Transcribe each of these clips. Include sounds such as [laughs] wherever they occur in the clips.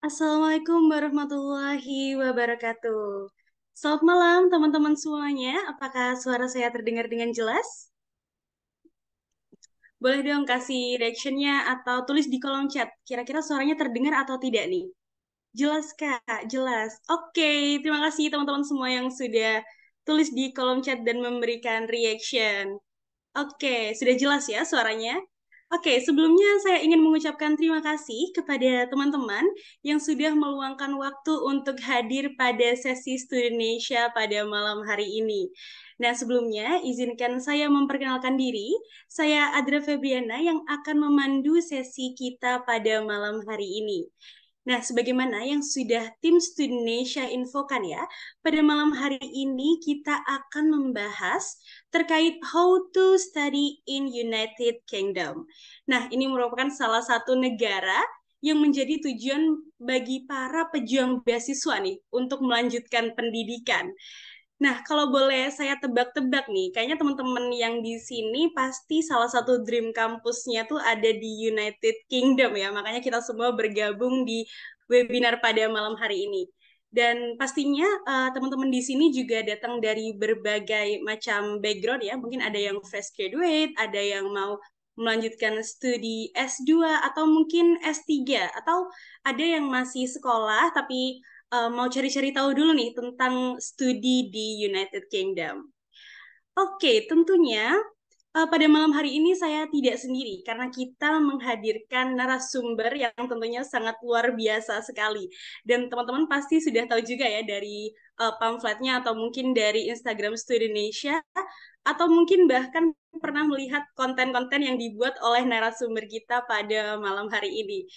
Assalamualaikum warahmatullahi wabarakatuh. Selamat malam teman-teman semuanya. Apakah suara saya terdengar dengan jelas? Boleh dong kasih reactionnya atau tulis di kolom chat. Kira-kira suaranya terdengar atau tidak nih? Jelas kak, jelas. Oke, terima kasih teman-teman semua yang sudah tulis di kolom chat dan memberikan reaction. Oke, sudah jelas ya suaranya? Oke, sebelumnya saya ingin mengucapkan terima kasih kepada teman-teman yang sudah meluangkan waktu untuk hadir pada sesi Studi Indonesia pada malam hari ini. Nah, sebelumnya izinkan saya memperkenalkan diri. Saya Adra Febriana yang akan memandu sesi kita pada malam hari ini. Nah, sebagaimana yang sudah tim Student Indonesia infokan ya, pada malam hari ini kita akan membahas terkait how to study in United Kingdom. Nah, ini merupakan salah satu negara yang menjadi tujuan bagi para pejuang beasiswa nih untuk melanjutkan pendidikan. Nah, kalau boleh saya tebak-tebak nih, kayaknya teman-teman yang di sini pasti salah satu dream kampusnya tuh ada di United Kingdom ya. Makanya kita semua bergabung di webinar pada malam hari ini. Dan pastinya uh, teman-teman di sini juga datang dari berbagai macam background ya. Mungkin ada yang fresh graduate, ada yang mau melanjutkan studi S2 atau mungkin S3 atau ada yang masih sekolah tapi Eh, mau cari-cari tahu dulu nih tentang studi di United Kingdom. Oke, okay, tentunya uh, pada malam hari ini saya tidak sendiri karena kita menghadirkan narasumber yang tentunya sangat luar biasa sekali. Dan teman-teman pasti sudah tahu juga ya dari uh, pamfletnya atau mungkin dari Instagram Studi Indonesia atau mungkin bahkan pernah melihat konten-konten yang dibuat oleh narasumber kita pada malam hari ini.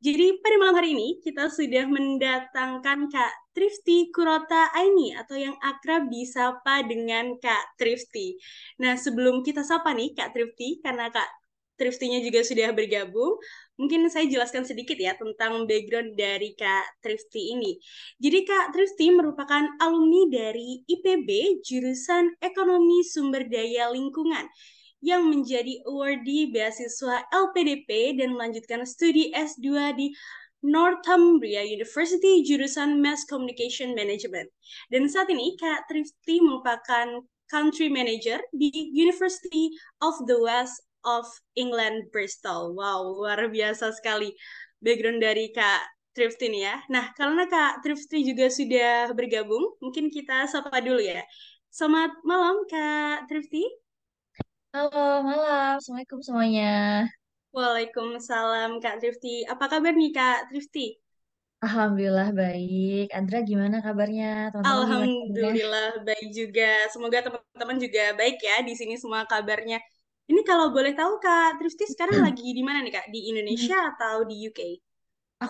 Jadi pada malam hari ini kita sudah mendatangkan Kak Trifty Kurota Aini atau yang akrab disapa dengan Kak Trifty. Nah sebelum kita sapa nih Kak Trifty karena Kak Trifty-nya juga sudah bergabung, mungkin saya jelaskan sedikit ya tentang background dari Kak Trifty ini. Jadi Kak Trifty merupakan alumni dari IPB jurusan Ekonomi Sumber Daya Lingkungan yang menjadi awardee beasiswa LPDP dan melanjutkan studi S2 di Northumbria University jurusan Mass Communication Management. Dan saat ini Kak Trifty merupakan Country Manager di University of the West of England Bristol. Wow, luar biasa sekali background dari Kak Trifty nih ya. Nah, karena Kak Trifty juga sudah bergabung, mungkin kita sapa dulu ya. Selamat malam Kak Trifty. Halo, malam. Assalamualaikum semuanya. Waalaikumsalam Kak Trifty. Apa kabar nih Kak Trifty? Alhamdulillah baik. Andra gimana kabarnya? Teman-teman gimana kabarnya? Alhamdulillah baik juga. Semoga teman-teman juga baik ya di sini semua kabarnya. Ini kalau boleh tahu Kak Trifty sekarang hmm. lagi di mana nih Kak? Di Indonesia hmm. atau di UK?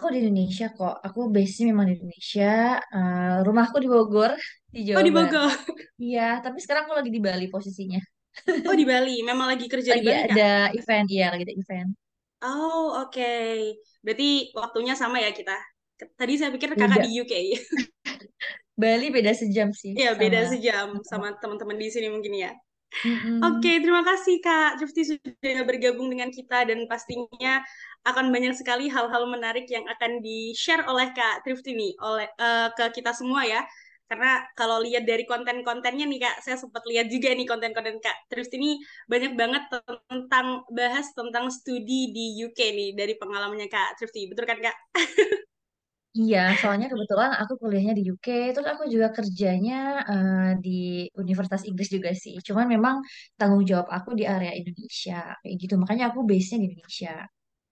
Aku di Indonesia kok. Aku base memang di Indonesia. Uh, rumahku di Bogor, di Oh Jawa di Bogor. Iya, tapi sekarang aku lagi di Bali posisinya. Oh di Bali, memang lagi kerja lagi di Bali ada kan? event, iya lagi ada event. Oh oke, okay. berarti waktunya sama ya kita. Tadi saya pikir kakak beda. di UK. [laughs] Bali beda sejam sih. Iya beda sejam sama teman-teman di sini mungkin ya. hmm Oke, okay, terima kasih Kak Jufti sudah bergabung dengan kita dan pastinya akan banyak sekali hal-hal menarik yang akan di-share oleh Kak Trifty nih oleh uh, ke kita semua ya karena kalau lihat dari konten-kontennya nih kak saya sempat lihat juga nih konten-konten kak terus ini banyak banget tentang bahas tentang studi di UK nih dari pengalamannya kak Trifty betul kan kak Iya, soalnya kebetulan aku kuliahnya di UK, terus aku juga kerjanya uh, di Universitas Inggris juga sih. Cuman memang tanggung jawab aku di area Indonesia, kayak gitu. Makanya aku base-nya di Indonesia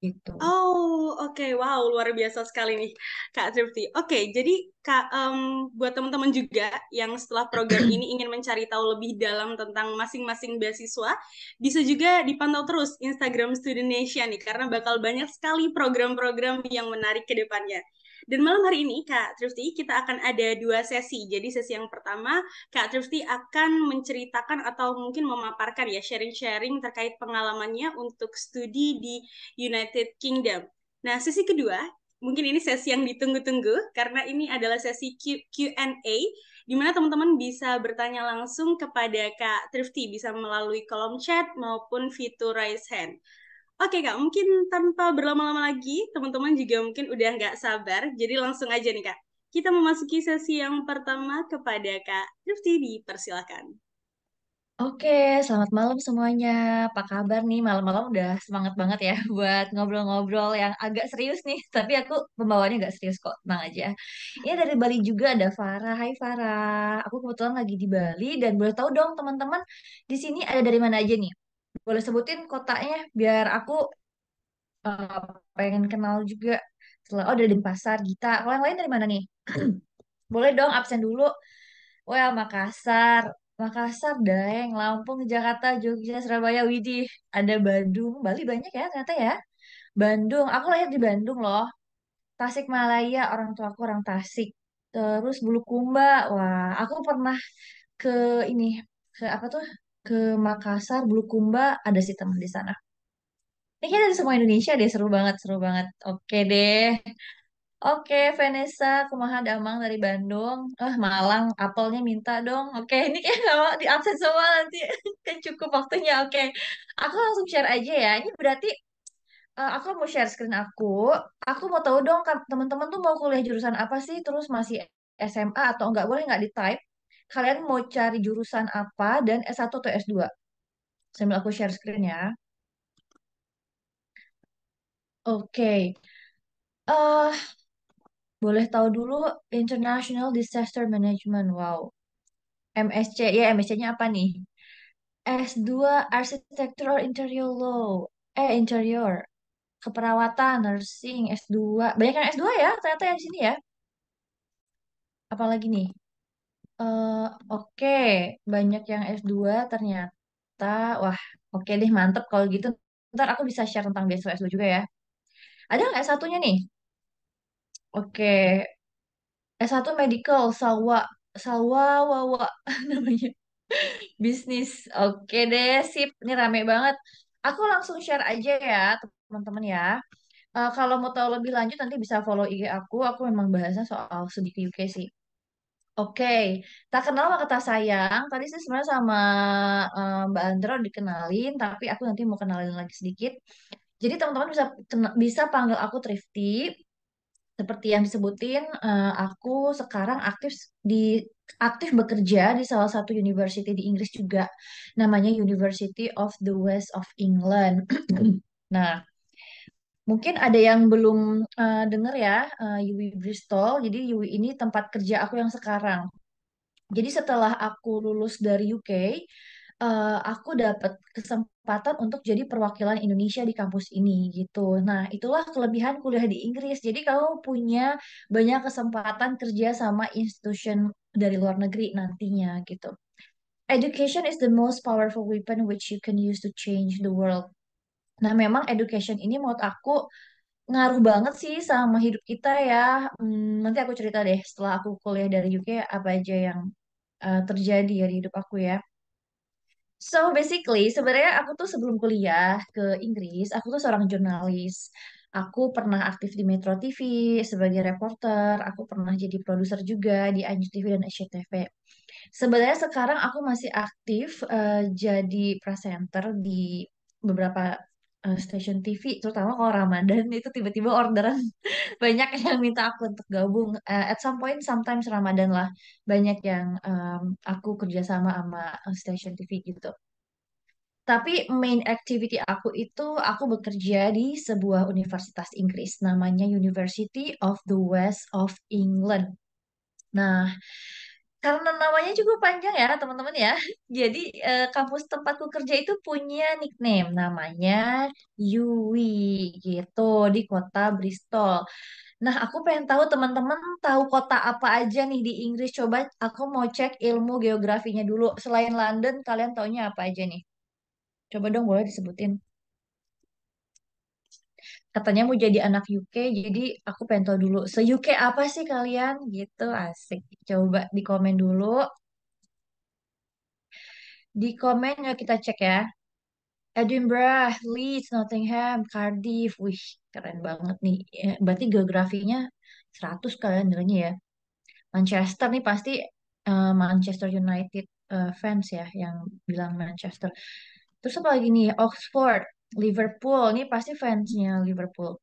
gitu. Oh, oke, okay. wow, luar biasa sekali nih, Kak Trifty. Oke, okay, jadi Kak, um, buat teman-teman juga yang setelah program ini [clears throat] ingin mencari tahu lebih dalam tentang masing-masing beasiswa, bisa juga dipantau terus Instagram Student Nation nih, karena bakal banyak sekali program-program yang menarik ke depannya. Dan malam hari ini Kak Trifty kita akan ada dua sesi. Jadi sesi yang pertama Kak Trifty akan menceritakan atau mungkin memaparkan ya sharing-sharing terkait pengalamannya untuk studi di United Kingdom. Nah, sesi kedua mungkin ini sesi yang ditunggu-tunggu karena ini adalah sesi Q&A di mana teman-teman bisa bertanya langsung kepada Kak Trifty bisa melalui kolom chat maupun fitur raise hand. Oke Kak, mungkin tanpa berlama-lama lagi, teman-teman juga mungkin udah nggak sabar, jadi langsung aja nih Kak. Kita memasuki sesi yang pertama kepada Kak Rifti, dipersilakan. Oke, selamat malam semuanya. Apa kabar nih? Malam-malam udah semangat banget ya [laughs] buat ngobrol-ngobrol yang agak serius nih. [laughs] Tapi aku pembawanya nggak serius kok, tenang aja. Ini dari Bali juga ada Farah. Hai Farah, aku kebetulan lagi di Bali dan boleh tahu dong teman-teman di sini ada dari mana aja nih? Boleh sebutin kotanya biar aku uh, pengen kenal juga. Setelah, oh dari pasar Gita. Kalau yang lain dari mana nih? [clears throat] Boleh dong absen dulu. Well, Makassar, Makassar, Daeng, Lampung, Jakarta, Jogja, Surabaya, Widih. Ada Bandung, Bali banyak ya ternyata ya. Bandung, aku lahir di Bandung loh. Tasik Malaya, orang tua aku orang Tasik. Terus Bulukumba, wah aku pernah ke ini, ke apa tuh, ke Makassar, Bulukumba, ada sih teman di sana. Ini kayaknya dari semua Indonesia deh, seru banget, seru banget. Oke deh. Oke, Vanessa, kumaha damang dari Bandung. Eh, Malang, apelnya minta dong. Oke, [laughs] ini kayak kalau di absen semua nanti [laughs] kan cukup waktunya. Oke, aku langsung share aja ya. Ini berarti uh, aku mau share screen aku. Aku mau tahu dong, teman-teman tuh mau kuliah jurusan apa sih? Terus masih SMA atau enggak boleh nggak di type? kalian mau cari jurusan apa dan S1 atau S2. Sambil aku share screen ya. Oke. Okay. Uh, eh, boleh tahu dulu International Disaster Management. Wow. MSC. Ya, MSC-nya apa nih? S2 Arsitektur Interior Law. Eh, Interior. Keperawatan, Nursing, S2. Banyak yang S2 ya, ternyata yang di sini ya. Apalagi nih? Uh, oke, banyak yang S2 ternyata. Wah, oke deh, mantep kalau gitu. Ntar aku bisa share tentang beasiswa S2 juga ya. Ada nggak S S1-nya nih? Oke, S1 Medical, Salwa, Salwa Wawa [laughs] namanya. Bisnis. Oke deh, sip. Ini rame banget. Aku langsung share aja ya, teman-teman ya. Uh, kalau mau tahu lebih lanjut nanti bisa follow IG aku. Aku memang bahasnya soal sedikit UK sih. Oke, tak kenal maka tak sayang. Tadi sih sebenarnya sama um, Mbak Andro dikenalin, tapi aku nanti mau kenalin lagi sedikit. Jadi teman-teman bisa bisa panggil aku Trifty. Seperti yang disebutin, uh, aku sekarang aktif di aktif bekerja di salah satu university di Inggris juga. Namanya University of the West of England. [clears throat] Nah, Mungkin ada yang belum uh, eh, dengar ya, uh, Yui Bristol. Jadi UI ini tempat kerja aku yang sekarang. Jadi setelah aku lulus dari UK, uh, eh, aku dapat kesempatan untuk jadi perwakilan Indonesia di kampus ini gitu. Nah, itulah kelebihan kuliah di Inggris. Jadi kamu punya banyak kesempatan kerja sama institusi dari luar negeri nantinya gitu. Education is the most powerful weapon which you can use to change the world. Nah, memang education ini menurut aku ngaruh banget sih sama hidup kita ya. Hmm, nanti aku cerita deh setelah aku kuliah dari UK apa aja yang uh, terjadi ya di hidup aku ya. So basically, sebenarnya aku tuh sebelum kuliah ke Inggris, aku tuh seorang jurnalis. Aku pernah aktif di Metro TV sebagai reporter, aku pernah jadi produser juga di Anju TV dan SCTV. Sebenarnya sekarang aku masih aktif uh, jadi presenter di beberapa uh, stasiun TV terutama kalau Ramadan [laughs] itu tiba-tiba orderan [laughs] banyak yang minta aku untuk gabung uh, at some point sometimes Ramadan lah banyak yang um, aku kerjasama sama eh, stasiun TV gitu tapi main activity aku itu aku bekerja di sebuah universitas Inggris namanya University of the West of England nah karena namanya juga panjang ya teman-teman ya. Jadi eh, kampus tempatku kerja itu punya nickname namanya Yui gitu di kota Bristol. Nah aku pengen tahu teman-teman tahu kota apa aja nih di Inggris. Coba aku mau cek ilmu geografinya dulu. Selain London kalian taunya apa aja nih? Coba dong boleh disebutin katanya mau jadi anak UK jadi aku pengen tahu dulu se UK apa sih kalian gitu asik coba di komen dulu di komen ya kita cek ya Edinburgh, Leeds, Nottingham, Cardiff. Wih, keren banget nih. Ya, berarti geografinya 100 kalian nilainya ya. Manchester nih pasti uh, Manchester United uh, fans ya yang bilang Manchester. Terus apa lagi nih? Oxford, Liverpool ini pasti fansnya Liverpool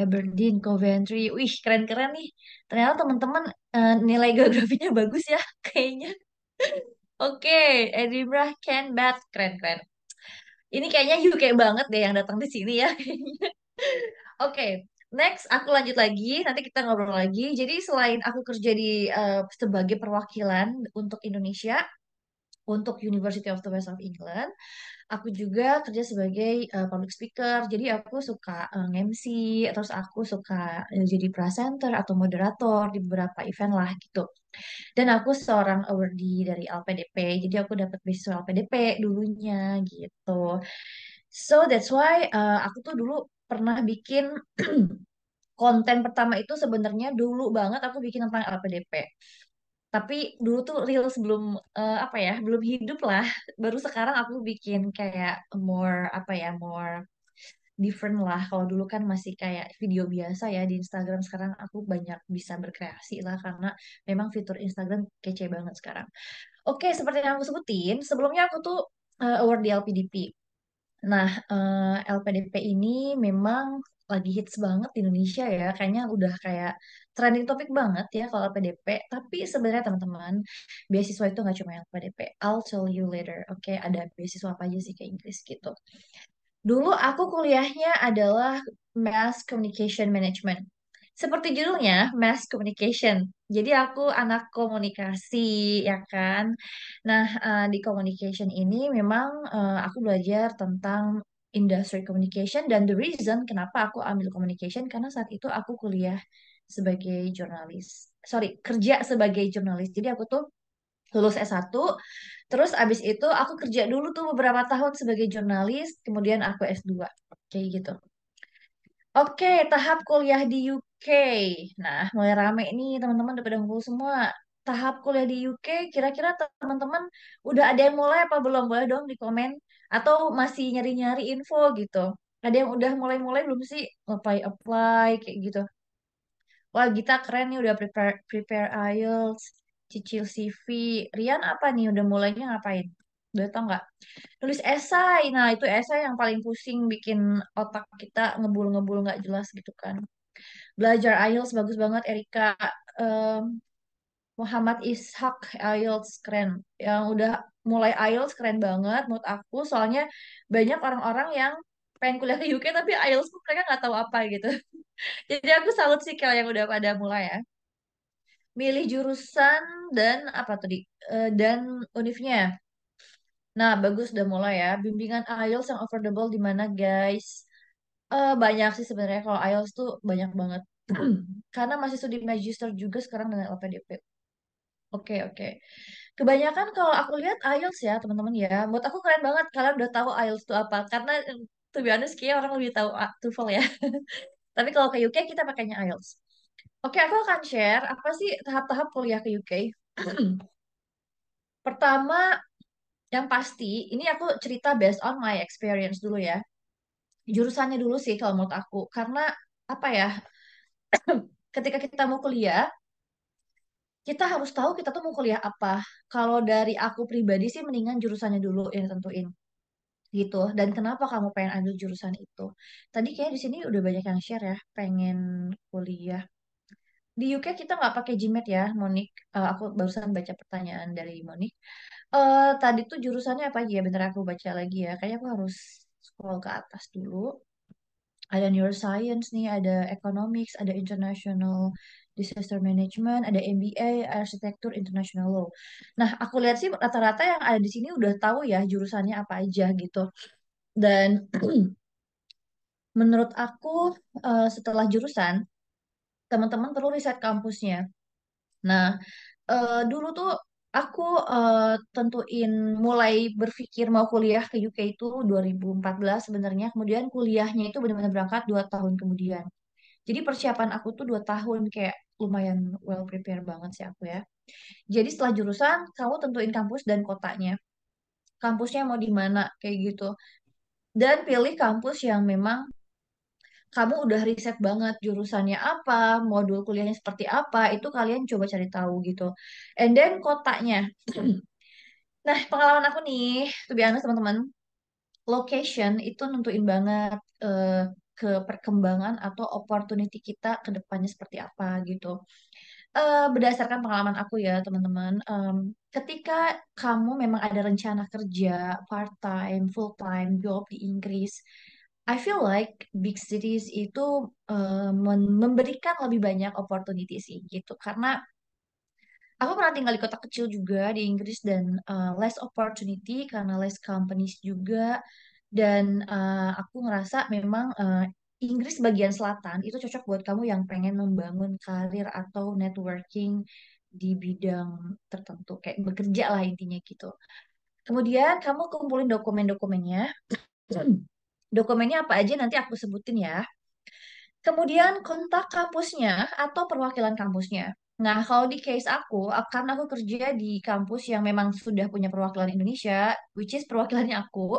Aberdeen Coventry wih keren-keren nih ternyata teman-teman uh, nilai geografinya [laughs] bagus ya kayaknya oke okay. Edinburgh Canberra keren-keren ini kayaknya UK banget deh yang datang di sini ya [laughs] oke okay next aku lanjut lagi nanti kita ngobrol lagi jadi selain aku kerja di uh, sebagai perwakilan untuk Indonesia untuk University of the West of England. Aku juga kerja sebagai uh, public speaker, jadi aku suka uh, eh, MC, terus aku suka uh, jadi presenter atau moderator di beberapa event lah gitu. Dan aku seorang awardee dari LPDP, jadi aku dapat beasiswa LPDP dulunya gitu. So that's why uh, aku tuh dulu pernah bikin [clears throat] konten pertama itu sebenarnya dulu banget aku bikin tentang LPDP tapi dulu tuh real sebelum uh, apa ya belum hidup lah baru sekarang aku bikin kayak more apa ya more different lah kalau dulu kan masih kayak video biasa ya di Instagram sekarang aku banyak bisa berkreasi lah karena memang fitur Instagram kece banget sekarang oke seperti yang aku sebutin sebelumnya aku tuh uh, award di LPDP Nah, uh, eh, LPDP ini memang lagi hits banget di Indonesia ya. Kayaknya udah kayak trending topik banget ya kalau PDP. Tapi sebenarnya teman-teman, beasiswa itu nggak cuma yang PDP. I'll tell you later. Oke, ada beasiswa apa aja sih ke Inggris gitu. Dulu aku kuliahnya adalah Mass Communication Management. Seperti judulnya, Mass Communication. Jadi aku anak komunikasi, ya kan? Nah, eh, di communication ini memang eh, aku belajar tentang Industry communication dan the reason kenapa aku ambil communication karena saat itu aku kuliah sebagai jurnalis. Sorry, kerja sebagai jurnalis. Jadi aku tuh lulus S1, terus abis itu aku kerja dulu tuh beberapa tahun sebagai jurnalis, kemudian aku S2. Kayak gitu. Oke, tahap kuliah di UK. Nah, mulai rame nih teman-teman udah pada ngumpul semua. Tahap kuliah di UK, kira-kira teman-teman udah ada yang mulai apa belum? Boleh dong di komen atau masih nyari-nyari info gitu ada yang udah mulai-mulai belum sih apply apply kayak gitu wah kita keren nih udah prepare prepare IELTS cicil CV Rian apa nih udah mulainya ngapain udah tau nggak tulis esai nah itu esai yang paling pusing bikin otak kita ngebul-ngebul nggak jelas gitu kan belajar IELTS bagus banget Erika um, Muhammad Ishak IELTS keren yang udah mulai IELTS keren banget menurut aku soalnya banyak orang-orang yang pengen kuliah ke UK tapi IELTS pun mereka nggak tahu apa gitu [laughs] jadi aku salut sih kalau yang udah pada mulai ya milih jurusan dan apa tadi eh, dan univnya nah bagus udah mulai ya bimbingan IELTS yang affordable di mana guys uh, banyak sih sebenarnya kalau IELTS tuh banyak banget [clears throat] karena masih studi magister juga sekarang dengan LPDP oke okay, oke okay kebanyakan kalau aku lihat IELTS ya teman-teman ya buat aku keren banget kalian udah tahu IELTS itu apa karena to be honest kayaknya orang lebih tahu ah, TOEFL ya [laughs] tapi kalau ke UK kita pakainya IELTS oke aku akan share apa sih tahap-tahap kuliah ke UK [clears throat] pertama yang pasti ini aku cerita based on my experience dulu ya jurusannya dulu sih kalau menurut aku karena apa ya [clears throat] ketika kita mau kuliah kita harus tahu kita tuh mau kuliah apa. Kalau dari aku pribadi sih mendingan jurusannya dulu yang tentuin gitu. Dan kenapa kamu pengen ambil jurusan itu? Tadi kayak di sini udah banyak yang share ya, pengen kuliah. Di UK kita nggak pakai GMAT ya, Monik. Uh, aku barusan baca pertanyaan dari Monik. Uh, tadi tuh jurusannya apa aja ya? Bentar aku baca lagi ya. Kayaknya aku harus scroll ke atas dulu. Ada neuroscience nih, ada economics, ada international disaster management, ada MBA, arsitektur international law. Nah, aku lihat sih rata-rata yang ada di sini udah tahu ya jurusannya apa aja gitu. Dan [clears throat] menurut aku eh, setelah jurusan teman-teman perlu riset kampusnya. Nah, eh, dulu tuh aku eh, tentuin mulai berpikir mau kuliah ke UK itu 2014 sebenarnya. Kemudian kuliahnya itu benar-benar berangkat dua tahun kemudian. Jadi persiapan aku tuh dua tahun kayak lumayan well prepare banget sih aku ya. Jadi setelah jurusan, kamu tentuin kampus dan kotanya. Kampusnya mau di mana, kayak gitu. Dan pilih kampus yang memang kamu udah riset banget jurusannya apa, modul kuliahnya seperti apa, itu kalian coba cari tahu gitu. And then kotanya. [clears throat] nah, pengalaman aku nih, tuh biasa teman-teman, location itu nentuin banget uh, ke perkembangan atau opportunity kita ke depannya seperti apa gitu. Uh, berdasarkan pengalaman aku ya teman-teman, um, ketika kamu memang ada rencana kerja part time, full time job di Inggris, I feel like big cities itu uh, memberikan lebih banyak opportunity sih gitu karena aku pernah tinggal di kota kecil juga di Inggris dan uh, less opportunity karena less companies juga dan uh, aku ngerasa memang uh, Inggris bagian selatan itu cocok buat kamu yang pengen membangun karir atau networking di bidang tertentu, kayak bekerja lah intinya gitu. Kemudian kamu kumpulin dokumen-dokumennya. [clears throat] Dokumennya apa aja nanti aku sebutin ya. Kemudian kontak kampusnya atau perwakilan kampusnya. Nah, kalau di case aku, karena aku kerja di kampus yang memang sudah punya perwakilan Indonesia, which is perwakilannya aku,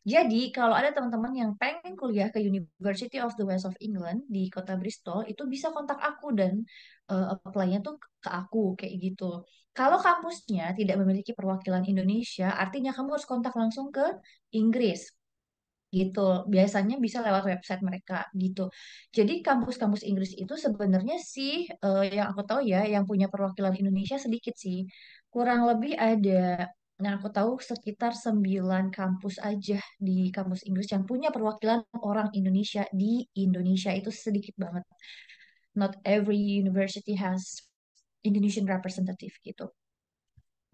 jadi kalau ada teman-teman yang pengen kuliah ke University of the West of England di kota Bristol itu bisa kontak aku dan uh, apply-nya tuh ke aku kayak gitu. Kalau kampusnya tidak memiliki perwakilan Indonesia, artinya kamu harus kontak langsung ke Inggris gitu. Biasanya bisa lewat website mereka gitu. Jadi kampus-kampus Inggris itu sebenarnya sih uh, yang aku tahu ya yang punya perwakilan Indonesia sedikit sih. Kurang lebih ada Nah, aku tahu sekitar sembilan kampus aja di kampus Inggris yang punya perwakilan orang Indonesia di Indonesia itu sedikit banget. Not every university has Indonesian representative gitu.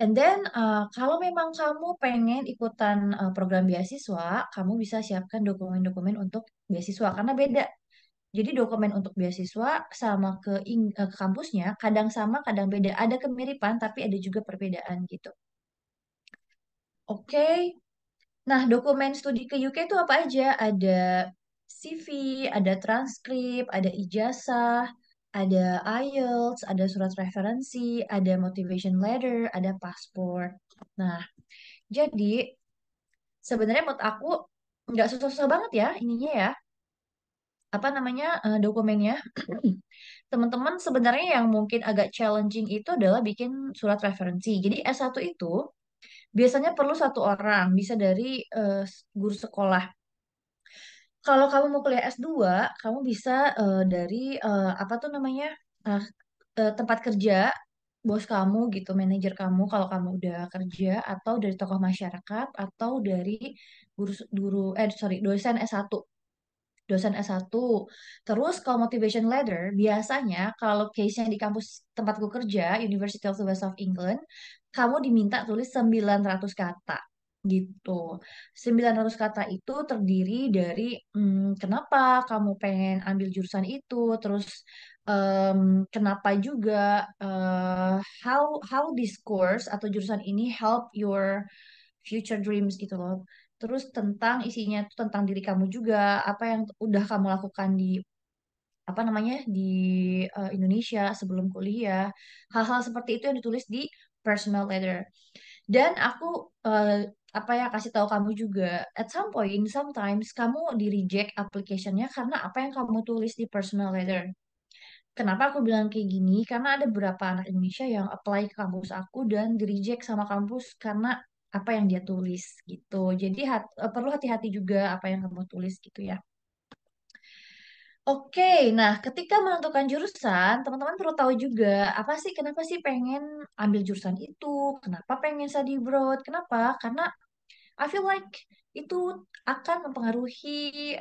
And then uh, kalau memang kamu pengen ikutan uh, program beasiswa, kamu bisa siapkan dokumen-dokumen untuk beasiswa karena beda. Jadi dokumen untuk beasiswa sama ke, ing- ke kampusnya kadang sama, kadang beda. Ada kemiripan tapi ada juga perbedaan gitu. Oke. Nah, dokumen studi ke UK itu apa aja? Ada CV, ada transkrip, ada ijazah, ada IELTS, ada surat referensi, ada motivation letter, ada paspor. Nah, jadi sebenarnya menurut aku nggak susah-susah banget ya ininya ya. Apa namanya uh, dokumennya? [clears throat] Teman-teman sebenarnya yang mungkin agak challenging itu adalah bikin surat referensi. Jadi S1 itu biasanya perlu satu orang, bisa dari uh, guru sekolah. Kalau kamu mau kuliah S2, kamu bisa uh, dari uh, apa tuh namanya? Uh, uh, tempat kerja bos kamu gitu, manajer kamu kalau kamu udah kerja atau dari tokoh masyarakat atau dari guru guru eh sorry dosen S1 dosen S1. Terus kalau motivation letter biasanya kalau case-nya di kampus tempat tempatku kerja, University of the West of England, kamu diminta tulis 900 kata gitu. 900 kata itu terdiri dari hmm, kenapa kamu pengen ambil jurusan itu, terus um, kenapa juga uh, how how this course atau jurusan ini help your future dreams gitu loh. Terus tentang isinya itu tentang diri kamu juga, apa yang udah kamu lakukan di apa namanya di uh, Indonesia sebelum kuliah. Hal-hal seperti itu yang ditulis di personal letter. Dan aku uh, apa ya kasih tahu kamu juga, at some point sometimes kamu di reject application karena apa yang kamu tulis di personal letter. Kenapa aku bilang kayak gini? Karena ada beberapa anak Indonesia yang apply ke kampus aku dan di reject sama kampus karena apa yang dia tulis gitu. Jadi hat, eh, perlu hati-hati juga apa yang kamu tulis gitu ya. Oke, nah ketika menentukan jurusan, teman-teman perlu tahu juga apa sih, kenapa sih pengen ambil jurusan itu, kenapa pengen study abroad, kenapa? Karena I feel like itu akan mempengaruhi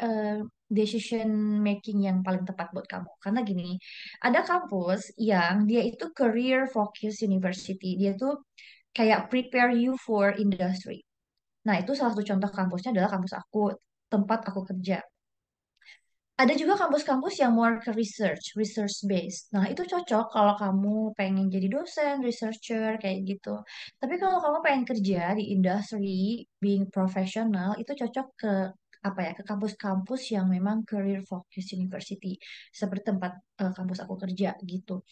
uh, decision making yang paling tepat buat kamu. Karena gini, ada kampus yang dia itu career focused university, dia tuh kayak prepare you for industry. Nah, itu salah satu contoh kampusnya adalah kampus aku, tempat aku kerja ada juga kampus-kampus yang more ke research, research based. Nah, itu cocok kalau kamu pengen jadi dosen, researcher, kayak gitu. Tapi kalau kamu pengen kerja di industri, being professional, itu cocok ke apa ya ke kampus-kampus yang memang career focus university seperti tempat uh, kampus aku kerja gitu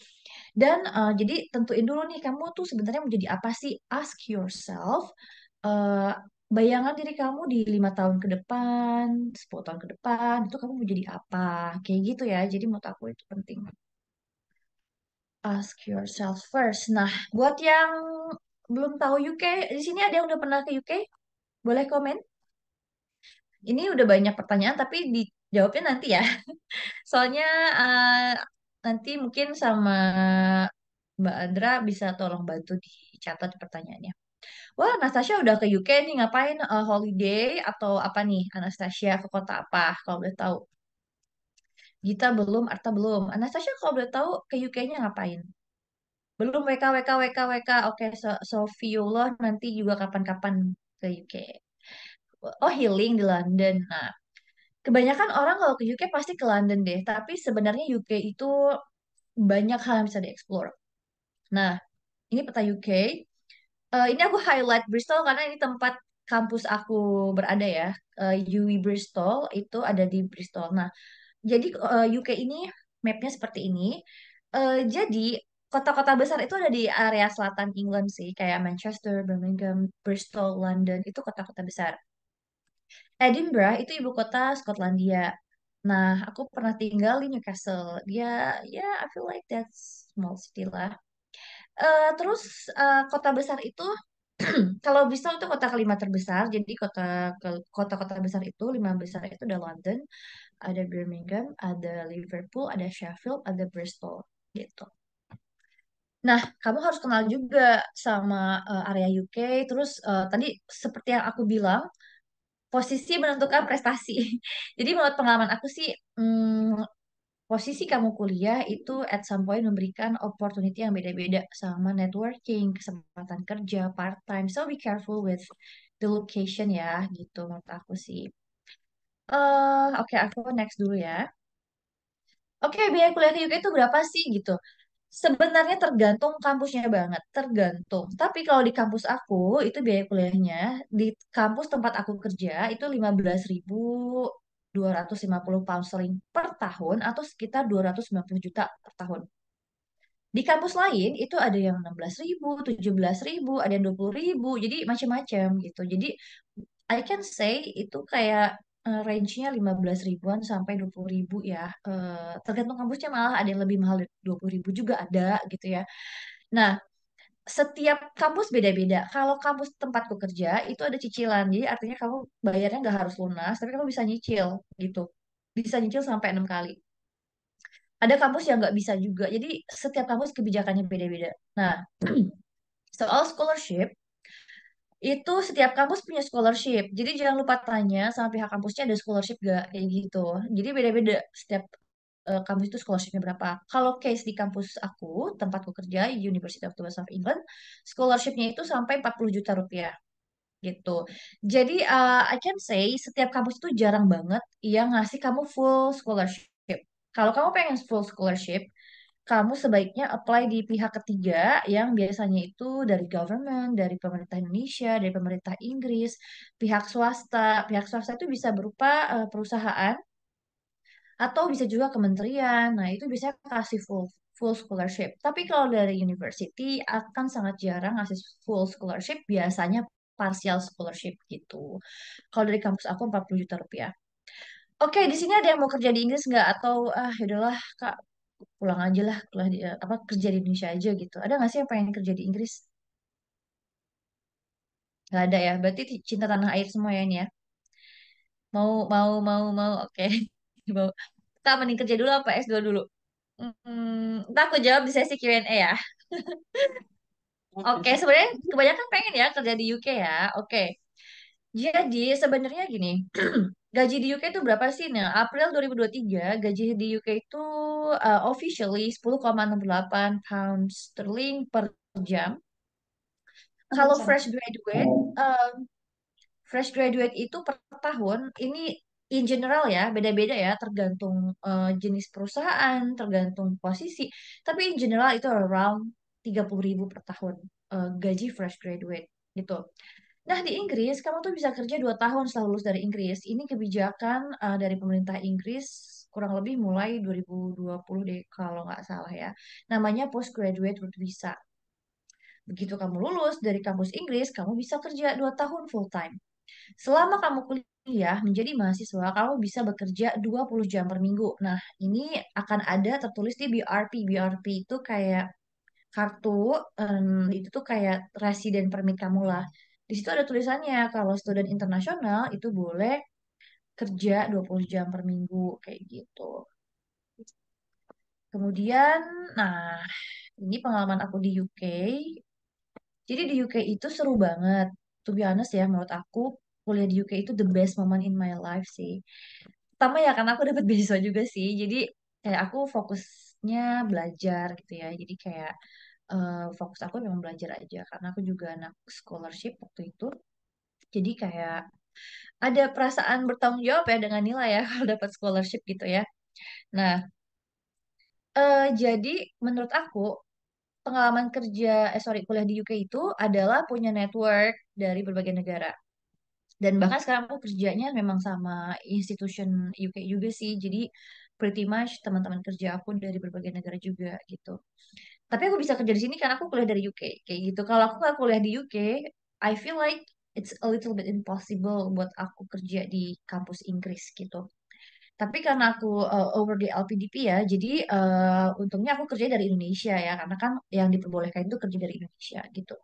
dan uh, jadi tentuin dulu nih kamu tuh sebenarnya mau jadi apa sih ask yourself uh, bayangan diri kamu di lima tahun ke depan, sepuluh tahun ke depan, itu kamu mau jadi apa? Kayak gitu ya. Jadi menurut aku itu penting. Ask yourself first. Nah, buat yang belum tahu UK, di sini ada yang udah pernah ke UK? Boleh komen? Ini udah banyak pertanyaan, tapi dijawabnya nanti ya. [laughs] Soalnya uh, nanti mungkin sama Mbak Andra bisa tolong bantu dicatat pertanyaannya wah Anastasia udah ke UK nih ngapain uh, holiday atau apa nih Anastasia ke kota apa kalau boleh tahu Gita belum Arta belum Anastasia kalau boleh tahu ke UK-nya ngapain belum WK WK WK WK oke so, so Viola nanti juga kapan-kapan ke UK oh healing di London nah kebanyakan orang kalau ke UK pasti ke London deh tapi sebenarnya UK itu banyak hal yang bisa dieksplor nah ini peta UK uh, ini aku highlight Bristol karena ini tempat kampus aku berada ya. Uh, eh, UI e Bristol itu ada di Bristol. Nah, jadi uh, eh, UK ini mapnya seperti ini. Uh, jadi kota-kota besar itu ada di area selatan England sih, kayak Manchester, Birmingham, Bristol, London, itu kota-kota besar. Edinburgh itu ibu kota Skotlandia. Nah, aku pernah tinggal di Newcastle. Dia, ya, yeah, I feel like that's small city lah. Uh, terus uh, kota besar itu [clears throat] kalau bisa itu kota kelima terbesar, jadi kota kota-kota besar itu lima besar itu ada London, ada Birmingham, ada Liverpool, ada Sheffield, ada Bristol gitu. Nah, kamu harus kenal juga sama uh, area UK. Terus uh, tadi seperti yang aku bilang, posisi menentukan prestasi. [laughs] jadi menurut pengalaman aku sih, hmm, posisi kamu kuliah itu at some point memberikan opportunity yang beda-beda sama networking, kesempatan kerja, part time. So be careful with the location ya, gitu menurut aku sih. Uh, Oke, okay, aku next dulu ya. Oke, okay, biaya kuliah di UK itu berapa sih gitu? Sebenarnya tergantung kampusnya banget, tergantung. Tapi kalau di kampus aku, itu biaya kuliahnya, di kampus tempat aku kerja, itu 15 ribu 250 pound sterling per tahun atau sekitar 290 juta per tahun. Di kampus lain itu ada yang 16 ribu, 17 ribu, ada yang 20 ribu, jadi macam-macam gitu. Jadi I can say itu kayak uh, range-nya 15 ribuan sampai 20 ribu ya. Uh, tergantung kampusnya malah ada yang lebih mahal 20 ribu juga ada gitu ya. Nah, setiap kampus beda-beda. Kalau kampus tempatku kerja itu ada cicilan. Jadi artinya kamu bayarnya nggak harus lunas, tapi kamu bisa nyicil gitu. Bisa nyicil sampai enam kali. Ada kampus yang nggak bisa juga. Jadi setiap kampus kebijakannya beda-beda. Nah, [clears throat] soal scholarship itu setiap kampus punya scholarship. Jadi jangan lupa tanya sama pihak kampusnya ada scholarship gak kayak gitu. Jadi beda-beda setiap uh, kampus itu scholarshipnya berapa. Kalau case di kampus aku, tempatku kerja, University of the West of England, scholarshipnya itu sampai 40 juta rupiah gitu. Jadi uh, I can say setiap kampus itu jarang banget yang ngasih kamu full scholarship. Kalau kamu pengen full scholarship, kamu sebaiknya apply di pihak ketiga yang biasanya itu dari government, dari pemerintah Indonesia, dari pemerintah Inggris, pihak swasta. Pihak swasta itu bisa berupa eh, perusahaan atau bisa juga kementerian. Nah, itu bisa kasih full full scholarship. Tapi kalau dari university akan sangat jarang ngasih full scholarship, biasanya partial scholarship gitu. Kalau dari kampus aku 40 juta rupiah. Oke, okay, di sini ada yang mau kerja di Inggris nggak? Atau ah yaudahlah kak pulang aja lah pulang di, apa kerja di Indonesia aja gitu. Ada nggak sih yang pengen kerja di Inggris? Gak ada ya. Berarti cinta tanah air semua ya ini ya. Mau mau mau mau. Oke. Okay. [laughs] tak mending kerja dulu apa S2 dulu hmm, entah aku jawab di sesi Q&A ya oke okay, [laughs] sebenarnya kebanyakan pengen ya kerja di UK ya oke okay. jadi sebenarnya gini [clears throat] gaji di UK itu berapa sih Nah, April 2023 gaji di UK itu uh, officially 10,68 pound sterling per jam kalau fresh graduate uh, fresh graduate itu per tahun ini in general ya beda-beda ya tergantung uh, jenis perusahaan, tergantung posisi, tapi in general itu around 30 ribu per tahun uh, gaji fresh graduate gitu. Nah, di Inggris kamu tuh bisa kerja 2 tahun setelah lulus dari Inggris. Ini kebijakan uh, dari pemerintah Inggris kurang lebih mulai 2020 deh kalau nggak salah ya. Namanya postgraduate work visa. Begitu kamu lulus dari kampus Inggris, kamu bisa kerja 2 tahun full time. Selama kamu kuliah Iya, menjadi mahasiswa kamu bisa bekerja 20 jam per minggu. Nah, ini akan ada tertulis di BRP. BRP itu kayak kartu, um, itu tuh kayak resident permit kamu lah. Di situ ada tulisannya, kalau student internasional itu boleh kerja 20 jam per minggu, kayak gitu. Kemudian, nah, ini pengalaman aku di UK. Jadi di UK itu seru banget. To be honest ya, menurut aku kuliah di UK itu the best moment in my life sih. Pertama ya karena aku dapat beasiswa juga sih. Jadi kayak aku fokusnya belajar gitu ya. Jadi kayak uh, fokus aku memang belajar aja karena aku juga anak scholarship waktu itu. Jadi kayak ada perasaan bertanggung jawab ya dengan nilai ya [laughs] kalau dapat scholarship gitu ya. Nah, uh, jadi menurut aku pengalaman kerja eh sorry kuliah di UK itu adalah punya network dari berbagai negara dan hmm. bahkan sekarang aku kerjanya memang sama institution UK juga sih jadi pretty much teman-teman kerja aku dari berbagai negara juga gitu tapi aku bisa kerja di sini karena aku kuliah dari UK kayak gitu kalau aku nggak kuliah di UK I feel like it's a little bit impossible buat aku kerja di kampus Inggris gitu tapi karena aku uh, over di LPDP ya jadi uh, untungnya aku kerja dari Indonesia ya karena kan yang diperbolehkan itu kerja dari Indonesia gitu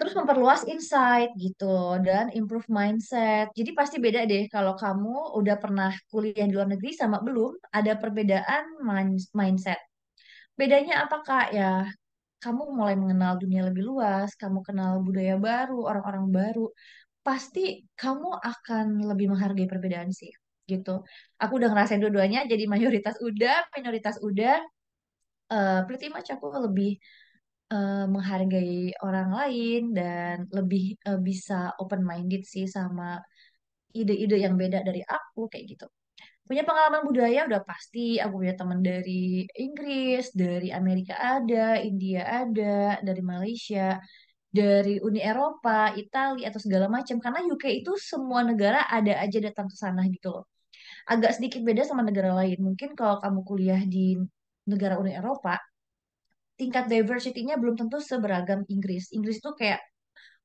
terus memperluas insight gitu dan improve mindset. Jadi pasti beda deh kalau kamu udah pernah kuliah di luar negeri sama belum, ada perbedaan mindset. Bedanya apa Kak? Ya, kamu mulai mengenal dunia lebih luas, kamu kenal budaya baru, orang-orang baru, pasti kamu akan lebih menghargai perbedaan sih gitu. Aku udah ngerasain dua-duanya jadi mayoritas udah, minoritas udah. Uh, pretty much aku lebih uh, menghargai orang lain dan lebih, uh, bisa open minded sih sama ide-ide yang beda dari aku, kayak gitu. Punya pengalaman budaya udah pasti, aku punya teman dari Inggris, dari Amerika ada, India ada, dari Malaysia, dari Uni Eropa, Italia atau segala macam. Karena UK itu semua negara ada aja datang ke sana gitu loh. Agak sedikit beda sama negara lain. Mungkin kalau kamu kuliah di negara Uni Eropa tingkat diversity-nya belum tentu seberagam Inggris. Inggris itu kayak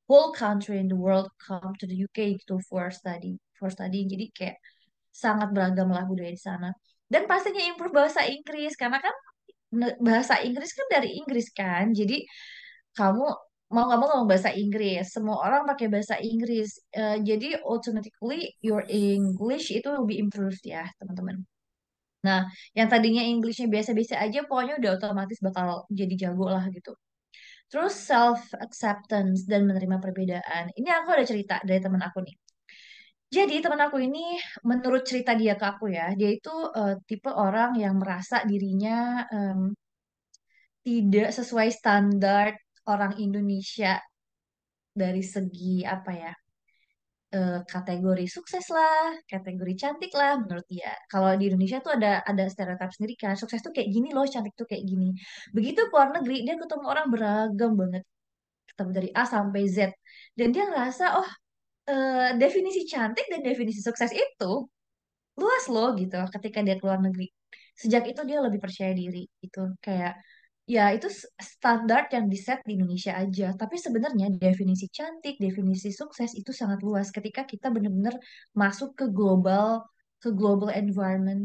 whole country in the world come to the UK gitu for study, for study. Jadi kayak sangat beragam lah budaya di sana. Dan pastinya improve bahasa Inggris karena kan bahasa Inggris kan dari Inggris kan. Jadi kamu mau nggak mau ngomong bahasa Inggris. Semua orang pakai bahasa Inggris. Uh, jadi automatically your English itu lebih improved ya, teman-teman. Nah, yang tadinya Englishnya biasa-biasa aja, pokoknya udah otomatis bakal jadi jago lah gitu. Terus self acceptance dan menerima perbedaan. Ini aku ada cerita dari teman aku nih. Jadi teman aku ini, menurut cerita dia ke aku ya, dia itu uh, tipe orang yang merasa dirinya um, tidak sesuai standar orang Indonesia dari segi apa ya? eh, kategori sukses lah, kategori cantik lah menurut dia. Kalau di Indonesia tuh ada ada stereotip sendiri kan, sukses tuh kayak gini loh, cantik tuh kayak gini. Begitu keluar negeri dia ketemu orang beragam banget, ketemu dari A sampai Z, dan dia ngerasa oh eh, definisi cantik dan definisi sukses itu luas loh gitu. Ketika dia keluar negeri, sejak itu dia lebih percaya diri itu kayak ya itu standar yang diset di Indonesia aja. Tapi sebenarnya definisi cantik, definisi sukses itu sangat luas ketika kita benar-benar masuk ke global ke global environment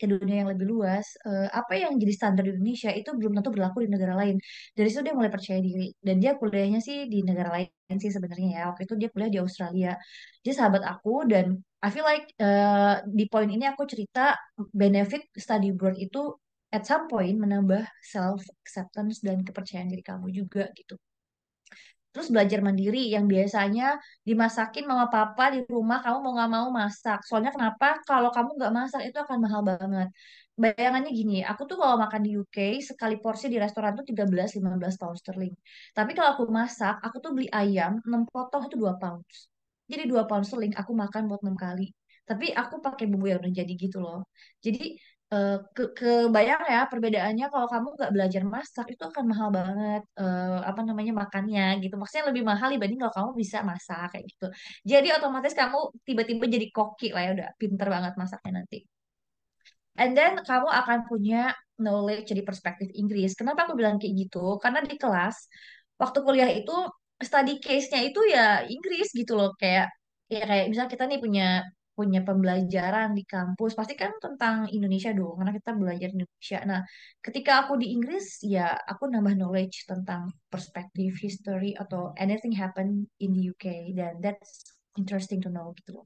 ke dunia yang lebih luas, eh, apa yang jadi standar di Indonesia itu belum tentu berlaku di negara lain. Dari situ dia mulai percaya diri. Dan dia kuliahnya sih di negara lain sih sebenarnya ya. Waktu itu dia kuliah di Australia. Dia sahabat aku dan I feel like uh, di poin ini aku cerita benefit study abroad itu at some point menambah self acceptance dan kepercayaan diri kamu juga gitu terus belajar mandiri yang biasanya dimasakin mama papa di rumah kamu mau nggak mau masak soalnya kenapa kalau kamu nggak masak itu akan mahal banget bayangannya gini aku tuh kalau makan di UK sekali porsi di restoran tuh 13-15 pound sterling tapi kalau aku masak aku tuh beli ayam 6 potong itu 2 pounds jadi 2 pound sterling aku makan buat 6 kali tapi aku pakai bumbu yang udah jadi gitu loh jadi Eh, ke kebayang ya perbedaannya kalau kamu nggak belajar masak itu akan mahal banget uh, apa namanya makannya gitu maksudnya lebih mahal dibanding kalau kamu bisa masak kayak gitu jadi otomatis kamu tiba-tiba jadi koki lah ya udah pinter banget masaknya nanti And then kamu akan punya knowledge jadi perspektif Inggris. Kenapa aku bilang kayak gitu? Karena di kelas waktu kuliah itu study case-nya itu ya Inggris gitu loh kayak ya kayak misalnya kita nih punya punya pembelajaran di kampus pasti kan tentang Indonesia dong karena kita belajar Indonesia nah ketika aku di Inggris ya aku nambah knowledge tentang perspektif history atau anything happen in the UK dan that's interesting to know gitu loh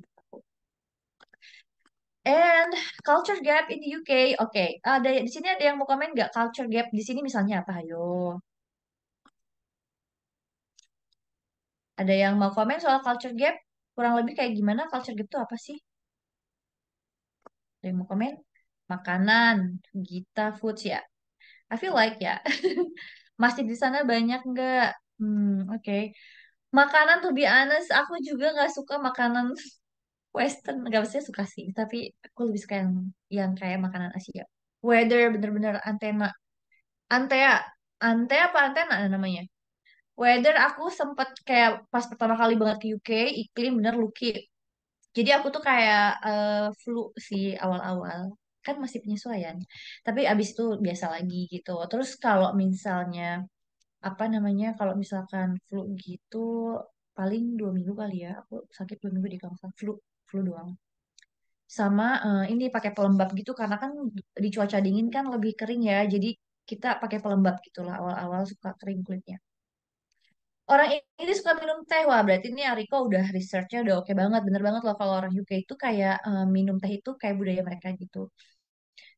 And culture gap in the UK, oke. Okay. Ada di sini ada yang mau komen nggak culture gap di sini misalnya apa? Ayo. Ada yang mau komen soal culture gap? kurang lebih kayak gimana culture gap itu apa sih? Ada yang mau komen? Makanan, Gita Foods ya. I feel like ya. [laughs] Masih di sana banyak nggak? Hmm, oke. Okay. Makanan tuh be honest, aku juga nggak suka makanan [laughs] Western. Nggak maksudnya suka sih, tapi aku lebih suka yang yang kayak makanan Asia. Weather bener-bener antena. Antea. Antea apa antena namanya? Weather aku sempet kayak pas pertama kali banget ke UK, iklim bener Lucky. Jadi aku tuh kayak uh, flu sih awal-awal. Kan masih penyesuaian. Tapi abis itu biasa lagi gitu. Terus kalau misalnya, apa namanya, kalau misalkan flu gitu, paling dua minggu kali ya. Aku sakit dua minggu di Kampung Flu, flu doang sama uh, ini pakai pelembab gitu karena kan di cuaca dingin kan lebih kering ya jadi kita pakai pelembab gitulah awal-awal suka kering kulitnya orang Inggris suka minum teh wah berarti ini Ariko udah researchnya udah oke okay banget bener banget loh kalau orang UK itu kayak uh, minum teh itu kayak budaya mereka gitu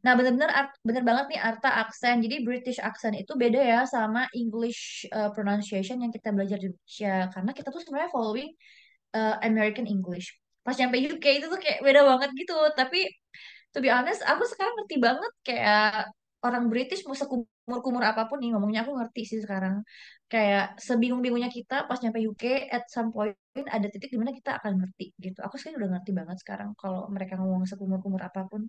Nah, bener-bener bener banget nih Arta aksen. Jadi British aksen itu beda ya sama English uh, pronunciation yang kita belajar di Indonesia karena kita tuh sebenarnya following uh, American English. Pas nyampe UK itu tuh kayak beda banget gitu. Tapi to be honest, aku sekarang ngerti banget kayak orang British mau sekum umur kumur apapun nih ngomongnya aku ngerti sih sekarang kayak sebingung-bingungnya kita pas nyampe UK at some point ada titik dimana kita akan ngerti gitu aku sekarang udah ngerti banget sekarang kalau mereka ngomong sekumur-kumur apapun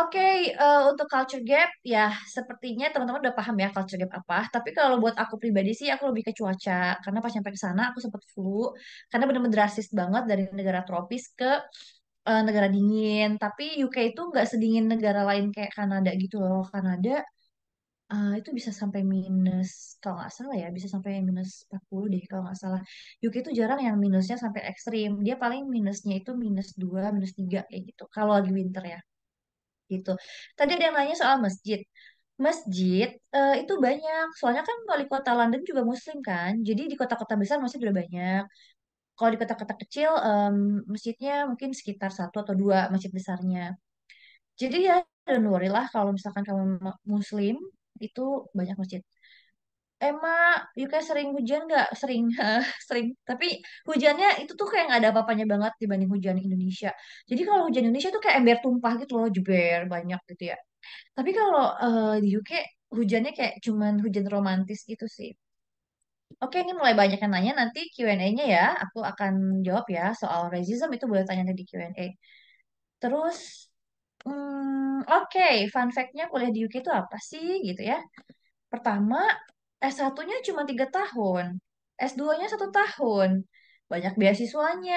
Oke, okay, uh, eh, untuk culture gap, ya sepertinya teman-teman udah paham ya culture gap apa. Tapi kalau buat aku pribadi sih, aku lebih ke cuaca. Karena pas nyampe ke sana, aku sempat flu. Karena bener-bener drastis banget dari negara tropis ke uh, negara dingin. Tapi UK itu nggak sedingin negara lain kayak Kanada gitu loh. Kanada Uh, itu bisa sampai minus kalau nggak salah ya bisa sampai minus 40 deh kalau nggak salah UK itu jarang yang minusnya sampai ekstrim dia paling minusnya itu minus 2 minus 3 kayak gitu kalau lagi winter ya gitu tadi ada yang nanya soal masjid Masjid uh, itu banyak, soalnya kan wali kota London juga Muslim kan, jadi di kota-kota besar masjid udah banyak. Kalau di kota-kota kecil, um, masjidnya mungkin sekitar satu atau dua masjid besarnya. Jadi ya, don't worry lah kalau misalkan kamu Muslim, itu banyak masjid. Emma, eh, you guys sering hujan nggak? Sering, [laughs] sering. Tapi hujannya itu tuh kayak nggak ada apa-apanya banget dibanding hujan Indonesia. Jadi kalau hujan Indonesia tuh kayak ember tumpah gitu loh, jeber banyak gitu ya. Tapi kalau uh, di UK hujannya kayak cuman hujan romantis gitu sih. Oke, ini mulai banyak yang nanya. Nanti Q&A-nya ya, aku akan jawab ya soal racism itu boleh tanya di Q&A. Terus Hmm, Oke, fun fact-nya kuliah di UK itu apa sih gitu ya? Pertama, S1-nya cuma tiga tahun, S2-nya satu tahun, banyak beasiswanya,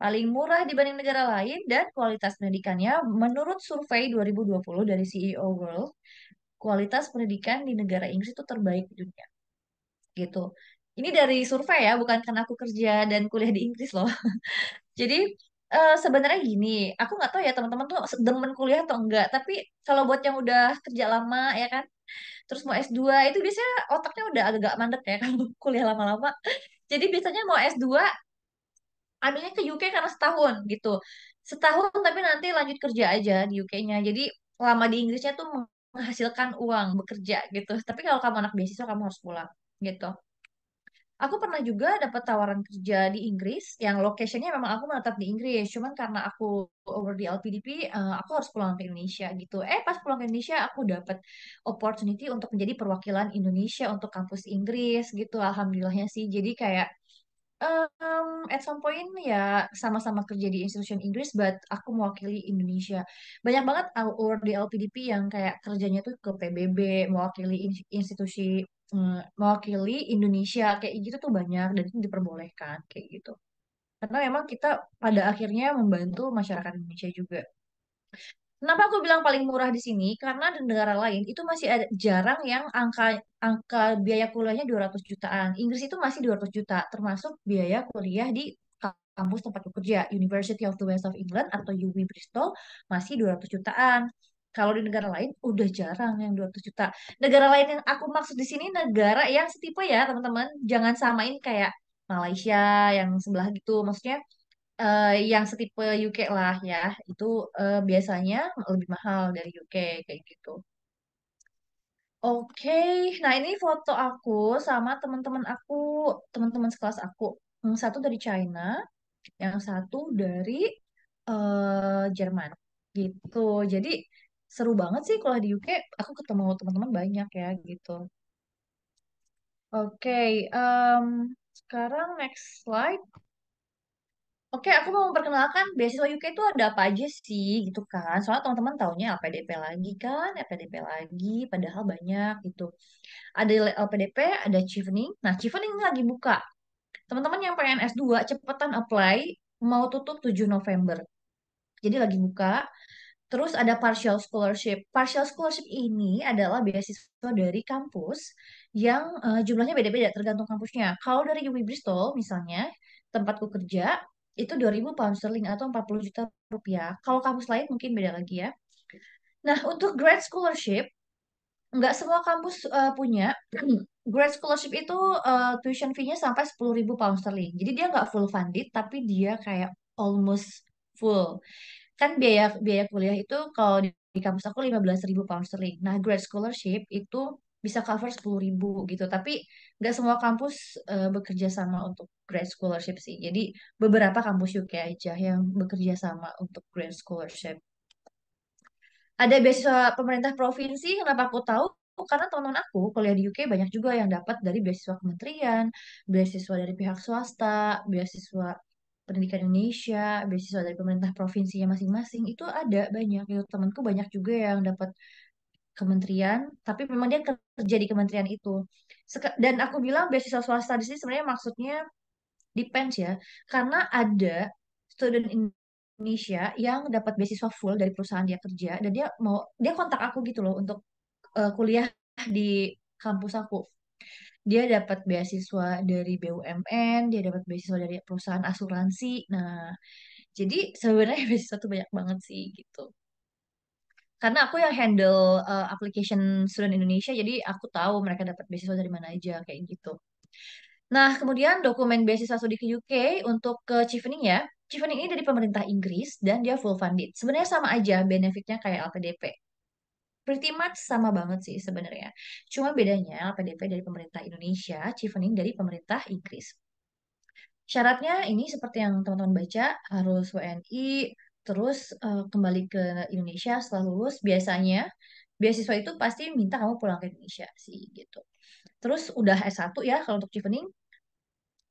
paling murah dibanding negara lain, dan kualitas pendidikannya menurut survei 2020 dari CEO World, kualitas pendidikan di negara Inggris itu terbaik di dunia. Gitu. Ini dari survei ya, bukan karena aku kerja dan kuliah di Inggris loh. [laughs] Jadi, Uh, sebenarnya gini, aku nggak tahu ya teman-teman tuh demen kuliah atau enggak, tapi kalau buat yang udah kerja lama ya kan, terus mau S2 itu biasanya otaknya udah agak-agak mandek ya [laughs] kalau kuliah lama-lama. Jadi biasanya mau S2 ambilnya ke UK karena setahun gitu. Setahun tapi nanti lanjut kerja aja di UK-nya. Jadi lama di Inggrisnya tuh menghasilkan uang bekerja gitu. Tapi kalau kamu anak beasiswa kamu harus pulang gitu aku pernah juga dapat tawaran kerja di Inggris yang lokasinya memang aku menetap di Inggris cuman karena aku over di LPDP uh, eh, aku harus pulang ke Indonesia gitu eh pas pulang ke Indonesia aku dapat opportunity untuk menjadi perwakilan Indonesia untuk kampus Inggris gitu alhamdulillahnya sih jadi kayak um, at some point ya sama-sama kerja di institusi Inggris but aku mewakili Indonesia banyak banget uh, over di LPDP yang kayak kerjanya tuh ke PBB mewakili institusi Eh, mewakili Indonesia kayak gitu tuh banyak dan itu diperbolehkan kayak gitu karena memang kita pada akhirnya membantu masyarakat Indonesia juga Kenapa aku bilang paling murah di sini? Karena di negara lain itu masih ada, jarang yang angka angka biaya kuliahnya 200 jutaan. Inggris itu masih 200 juta, termasuk biaya kuliah di kampus tempat bekerja, University of the West of England atau UW Bristol masih 200 jutaan. Kalau di negara lain udah jarang yang 200 juta. Negara lain yang aku maksud di sini negara yang setipe ya, teman-teman. Jangan samain kayak Malaysia yang sebelah gitu. Maksudnya uh, yang setipe UK lah ya. Itu uh, biasanya lebih mahal dari UK kayak gitu. Oke, nah ini foto aku sama teman-teman aku, teman-teman sekelas aku. Yang satu dari China, yang satu dari uh, Jerman gitu. Jadi seru banget sih kalau di UK aku ketemu teman-teman banyak ya gitu. Oke, um, sekarang next slide. Oke, aku mau memperkenalkan beasiswa UK itu ada apa aja sih gitu kan. Soalnya teman-teman taunya LPDP lagi kan, LPDP lagi padahal banyak gitu. Ada LPDP, ada Chevening. Nah, Chevening ini lagi buka. Teman-teman yang pengen S2 cepetan apply, mau tutup 7 November. Jadi lagi buka. Terus ada partial scholarship. Partial scholarship ini adalah beasiswa dari kampus yang uh, jumlahnya beda-beda tergantung kampusnya. Kalau dari UB Bristol misalnya, tempatku kerja itu 2000 pound sterling atau 40 juta rupiah. Kalau kampus lain mungkin beda lagi ya. Nah, untuk grad scholarship nggak semua kampus uh, punya. [clears throat] grad scholarship itu uh, tuition fee-nya sampai 10.000 pound sterling. Jadi dia nggak full funded tapi dia kayak almost full kan biaya biaya kuliah itu kalau di, di kampus aku belas ribu pound sterling. Nah, grad scholarship itu bisa cover sepuluh ribu gitu. Tapi nggak semua kampus uh, bekerja sama untuk grad scholarship sih. Jadi beberapa kampus UK aja yang bekerja sama untuk grad scholarship. Ada beasiswa pemerintah provinsi, kenapa aku tahu? Karena teman-teman aku kuliah di UK banyak juga yang dapat dari beasiswa kementerian, beasiswa dari pihak swasta, beasiswa pendidikan Indonesia, beasiswa dari pemerintah provinsinya masing-masing itu ada banyak. Itu temanku banyak juga yang dapat kementerian, tapi memang dia kerja di kementerian itu. dan aku bilang beasiswa swasta di sini sebenarnya maksudnya depends ya, karena ada student Indonesia yang dapat beasiswa full dari perusahaan dia kerja dan dia mau dia kontak aku gitu loh untuk uh, kuliah di kampus aku dia dapat beasiswa dari BUMN, dia dapat beasiswa dari perusahaan asuransi. Nah, jadi sebenarnya [laughs] beasiswa tuh banyak banget sih gitu. Karena aku yang handle uh, application student Indonesia, jadi aku tahu mereka dapat beasiswa dari mana aja kayak gitu. Nah, kemudian dokumen beasiswa studi ke UK untuk ke Chevening ya. Chevening ini dari pemerintah Inggris dan dia full funded. Sebenarnya sama aja benefitnya kayak LPDP pretty much sama banget sih sebenarnya. Cuma bedanya LPDP dari pemerintah Indonesia, Chevening dari pemerintah Inggris. Syaratnya ini seperti yang teman-teman baca, harus WNI, terus uh, kembali ke Indonesia setelah lulus. Biasanya beasiswa itu pasti minta kamu pulang ke Indonesia sih gitu. Terus udah S1 ya kalau untuk Chevening,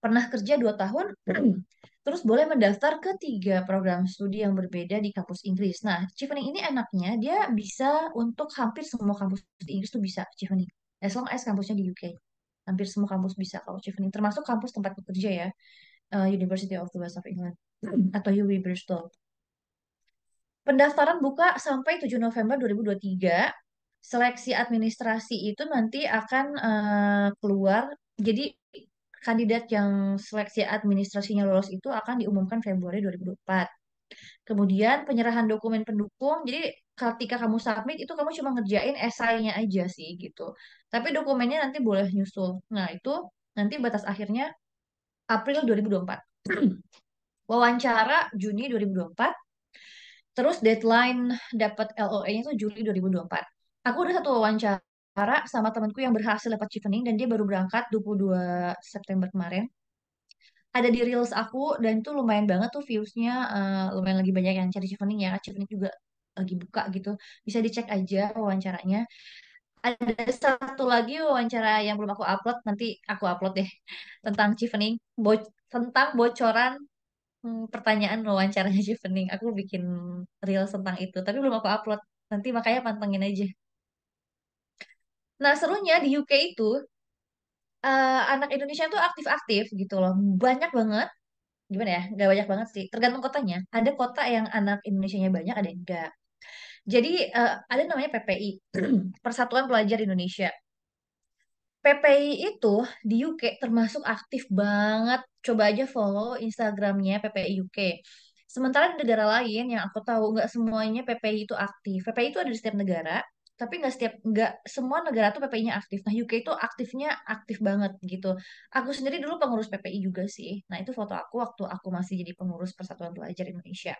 pernah kerja 2 tahun, [clears throat] Terus boleh mendaftar ke tiga program studi yang berbeda di kampus Inggris. Nah, Chevening ini enaknya dia bisa untuk hampir semua kampus di Inggris tuh bisa Chevening. As long as kampusnya di UK. Hampir semua kampus bisa kalau Chevening. Termasuk kampus tempat bekerja ya. Eh, University of the West of England. Atau UW Bristol. Pendaftaran buka sampai 7 November 2023. Seleksi administrasi itu nanti akan uh, keluar. Jadi kandidat yang seleksi administrasinya lolos itu akan diumumkan Februari 2024. Kemudian penyerahan dokumen pendukung, jadi ketika kamu submit itu kamu cuma ngerjain esainya aja sih gitu. Tapi dokumennya nanti boleh nyusul. Nah itu nanti batas akhirnya April 2024. Wawancara Juni 2024. Terus deadline dapat LOE-nya itu Juli 2024. Aku udah satu wawancara Ara sama temanku yang berhasil dapat chevening dan dia baru berangkat 22 September kemarin. Ada di reels aku dan itu lumayan banget tuh viewsnya, uh, lumayan lagi banyak yang cari chevening ya, chevening juga lagi buka gitu. Bisa dicek aja wawancaranya. Ada satu lagi wawancara yang belum aku upload, nanti aku upload deh tentang chevening, bo tentang bocoran hmm, pertanyaan wawancaranya chevening. Aku bikin reels tentang itu, tapi belum aku upload. Nanti makanya pantengin aja. Nah, serunya di UK itu uh, anak Indonesia itu aktif-aktif gitu loh. Banyak banget. Gimana ya? Gak banyak banget sih. Tergantung kotanya. Ada kota yang anak Indonesia-nya banyak, ada yang enggak. Jadi uh, ada namanya PPI, [clears throat] Persatuan Pelajar Indonesia. PPI itu di UK termasuk aktif banget. Coba aja follow Instagramnya PPI UK. Sementara di negara lain yang aku tahu nggak semuanya PPI itu aktif. PPI itu ada di setiap negara tapi nggak setiap nggak semua negara tuh PPI-nya aktif. Nah UK itu aktifnya aktif banget gitu. Aku sendiri dulu pengurus PPI juga sih. Nah itu foto aku waktu aku masih jadi pengurus Persatuan Pelajar Indonesia.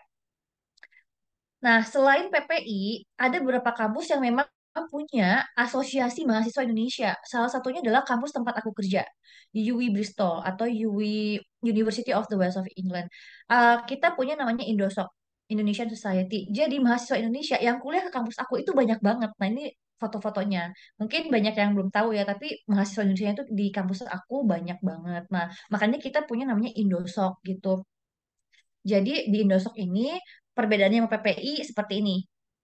Nah selain PPI ada beberapa kampus yang memang punya asosiasi mahasiswa Indonesia. Salah satunya adalah kampus tempat aku kerja di UI Bristol atau UI University of the West of England. Uh, kita punya namanya Indosoc Indonesian Society. Jadi mahasiswa Indonesia yang kuliah ke kampus aku itu banyak banget. Nah ini foto-fotonya. Mungkin banyak yang belum tahu ya, tapi mahasiswa Indonesia itu di kampus aku banyak banget. Nah makanya kita punya namanya Indosok gitu. Jadi di Indosok ini perbedaannya sama PPI seperti ini.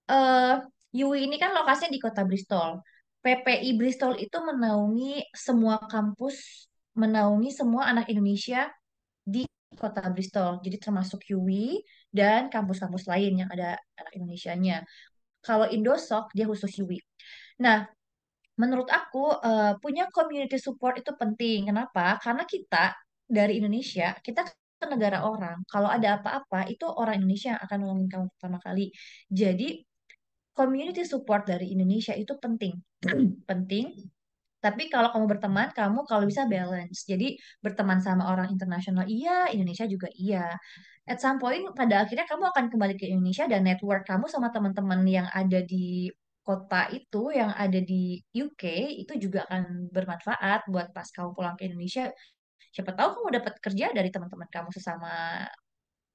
Uh, eh, UI ini kan lokasinya di kota Bristol. PPI Bristol itu menaungi semua kampus, menaungi semua anak Indonesia di kota Bristol. Jadi termasuk UI, dan kampus-kampus lain yang ada anak Indonesianya. Kalau IndoSoc dia khusus UI. Nah, menurut aku uh, punya community support itu penting. Kenapa? Karena kita dari Indonesia, kita ke kan negara orang. Kalau ada apa-apa, itu orang Indonesia yang akan nolongin kamu pertama kali. Jadi community support dari Indonesia itu penting. [clears throat] penting tapi kalau kamu berteman, kamu kalau bisa balance. Jadi berteman sama orang internasional iya, Indonesia juga iya. At some point pada akhirnya kamu akan kembali ke Indonesia dan network kamu sama teman-teman yang ada di kota itu yang ada di UK itu juga akan bermanfaat buat pas kamu pulang ke Indonesia. Siapa tahu kamu dapat kerja dari teman-teman kamu sesama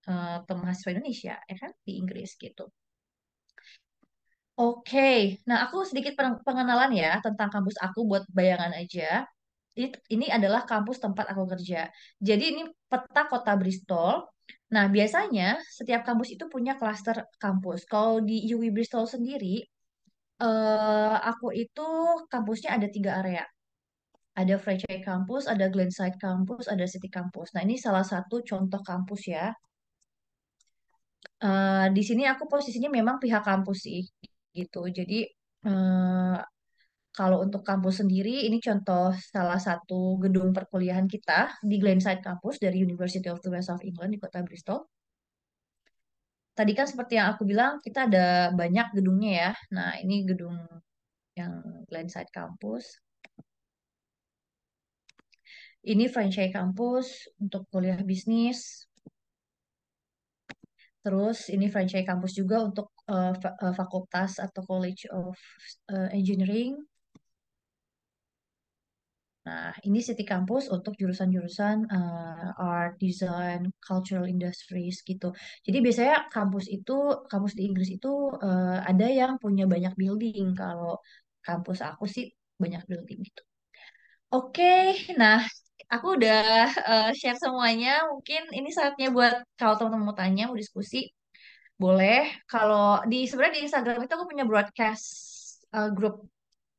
uh, eh, mahasiswa Indonesia, ya kan di Inggris gitu. Oke, nah aku sedikit pengenalan ya tentang kampus aku buat bayangan aja. Ini, ini adalah kampus tempat aku kerja. Jadi ini peta kota Bristol. Nah, biasanya setiap kampus itu punya klaster kampus. Kalau di UW Bristol sendiri, eh, aku itu kampusnya ada tiga area. Ada Frechai Campus, ada Glenside Campus, ada City Campus. Nah, ini salah satu contoh kampus ya. Uh, di sini aku posisinya memang pihak kampus sih gitu. Jadi eh, kalau untuk kampus sendiri ini contoh salah satu gedung perkuliahan kita di Glenside Campus dari University of the West of England di kota Bristol. Tadi kan seperti yang aku bilang kita ada banyak gedungnya ya. Nah ini gedung yang Glenside Campus. Ini franchise kampus untuk kuliah bisnis, Terus ini franchise kampus juga untuk Eh, eh, fakultas atau College of uh, Engineering. Nah, ini City Campus untuk jurusan-jurusan uh, art, design, cultural industries gitu. Jadi biasanya kampus itu, kampus di Inggris itu uh, ada yang punya banyak building. Kalau kampus aku sih banyak building gitu. Oke, okay, nah aku udah uh, share semuanya. Mungkin ini saatnya buat kalau teman-teman mau tanya, mau diskusi, boleh. Kalau di sebenarnya di Instagram itu aku punya broadcast uh, eh, grup.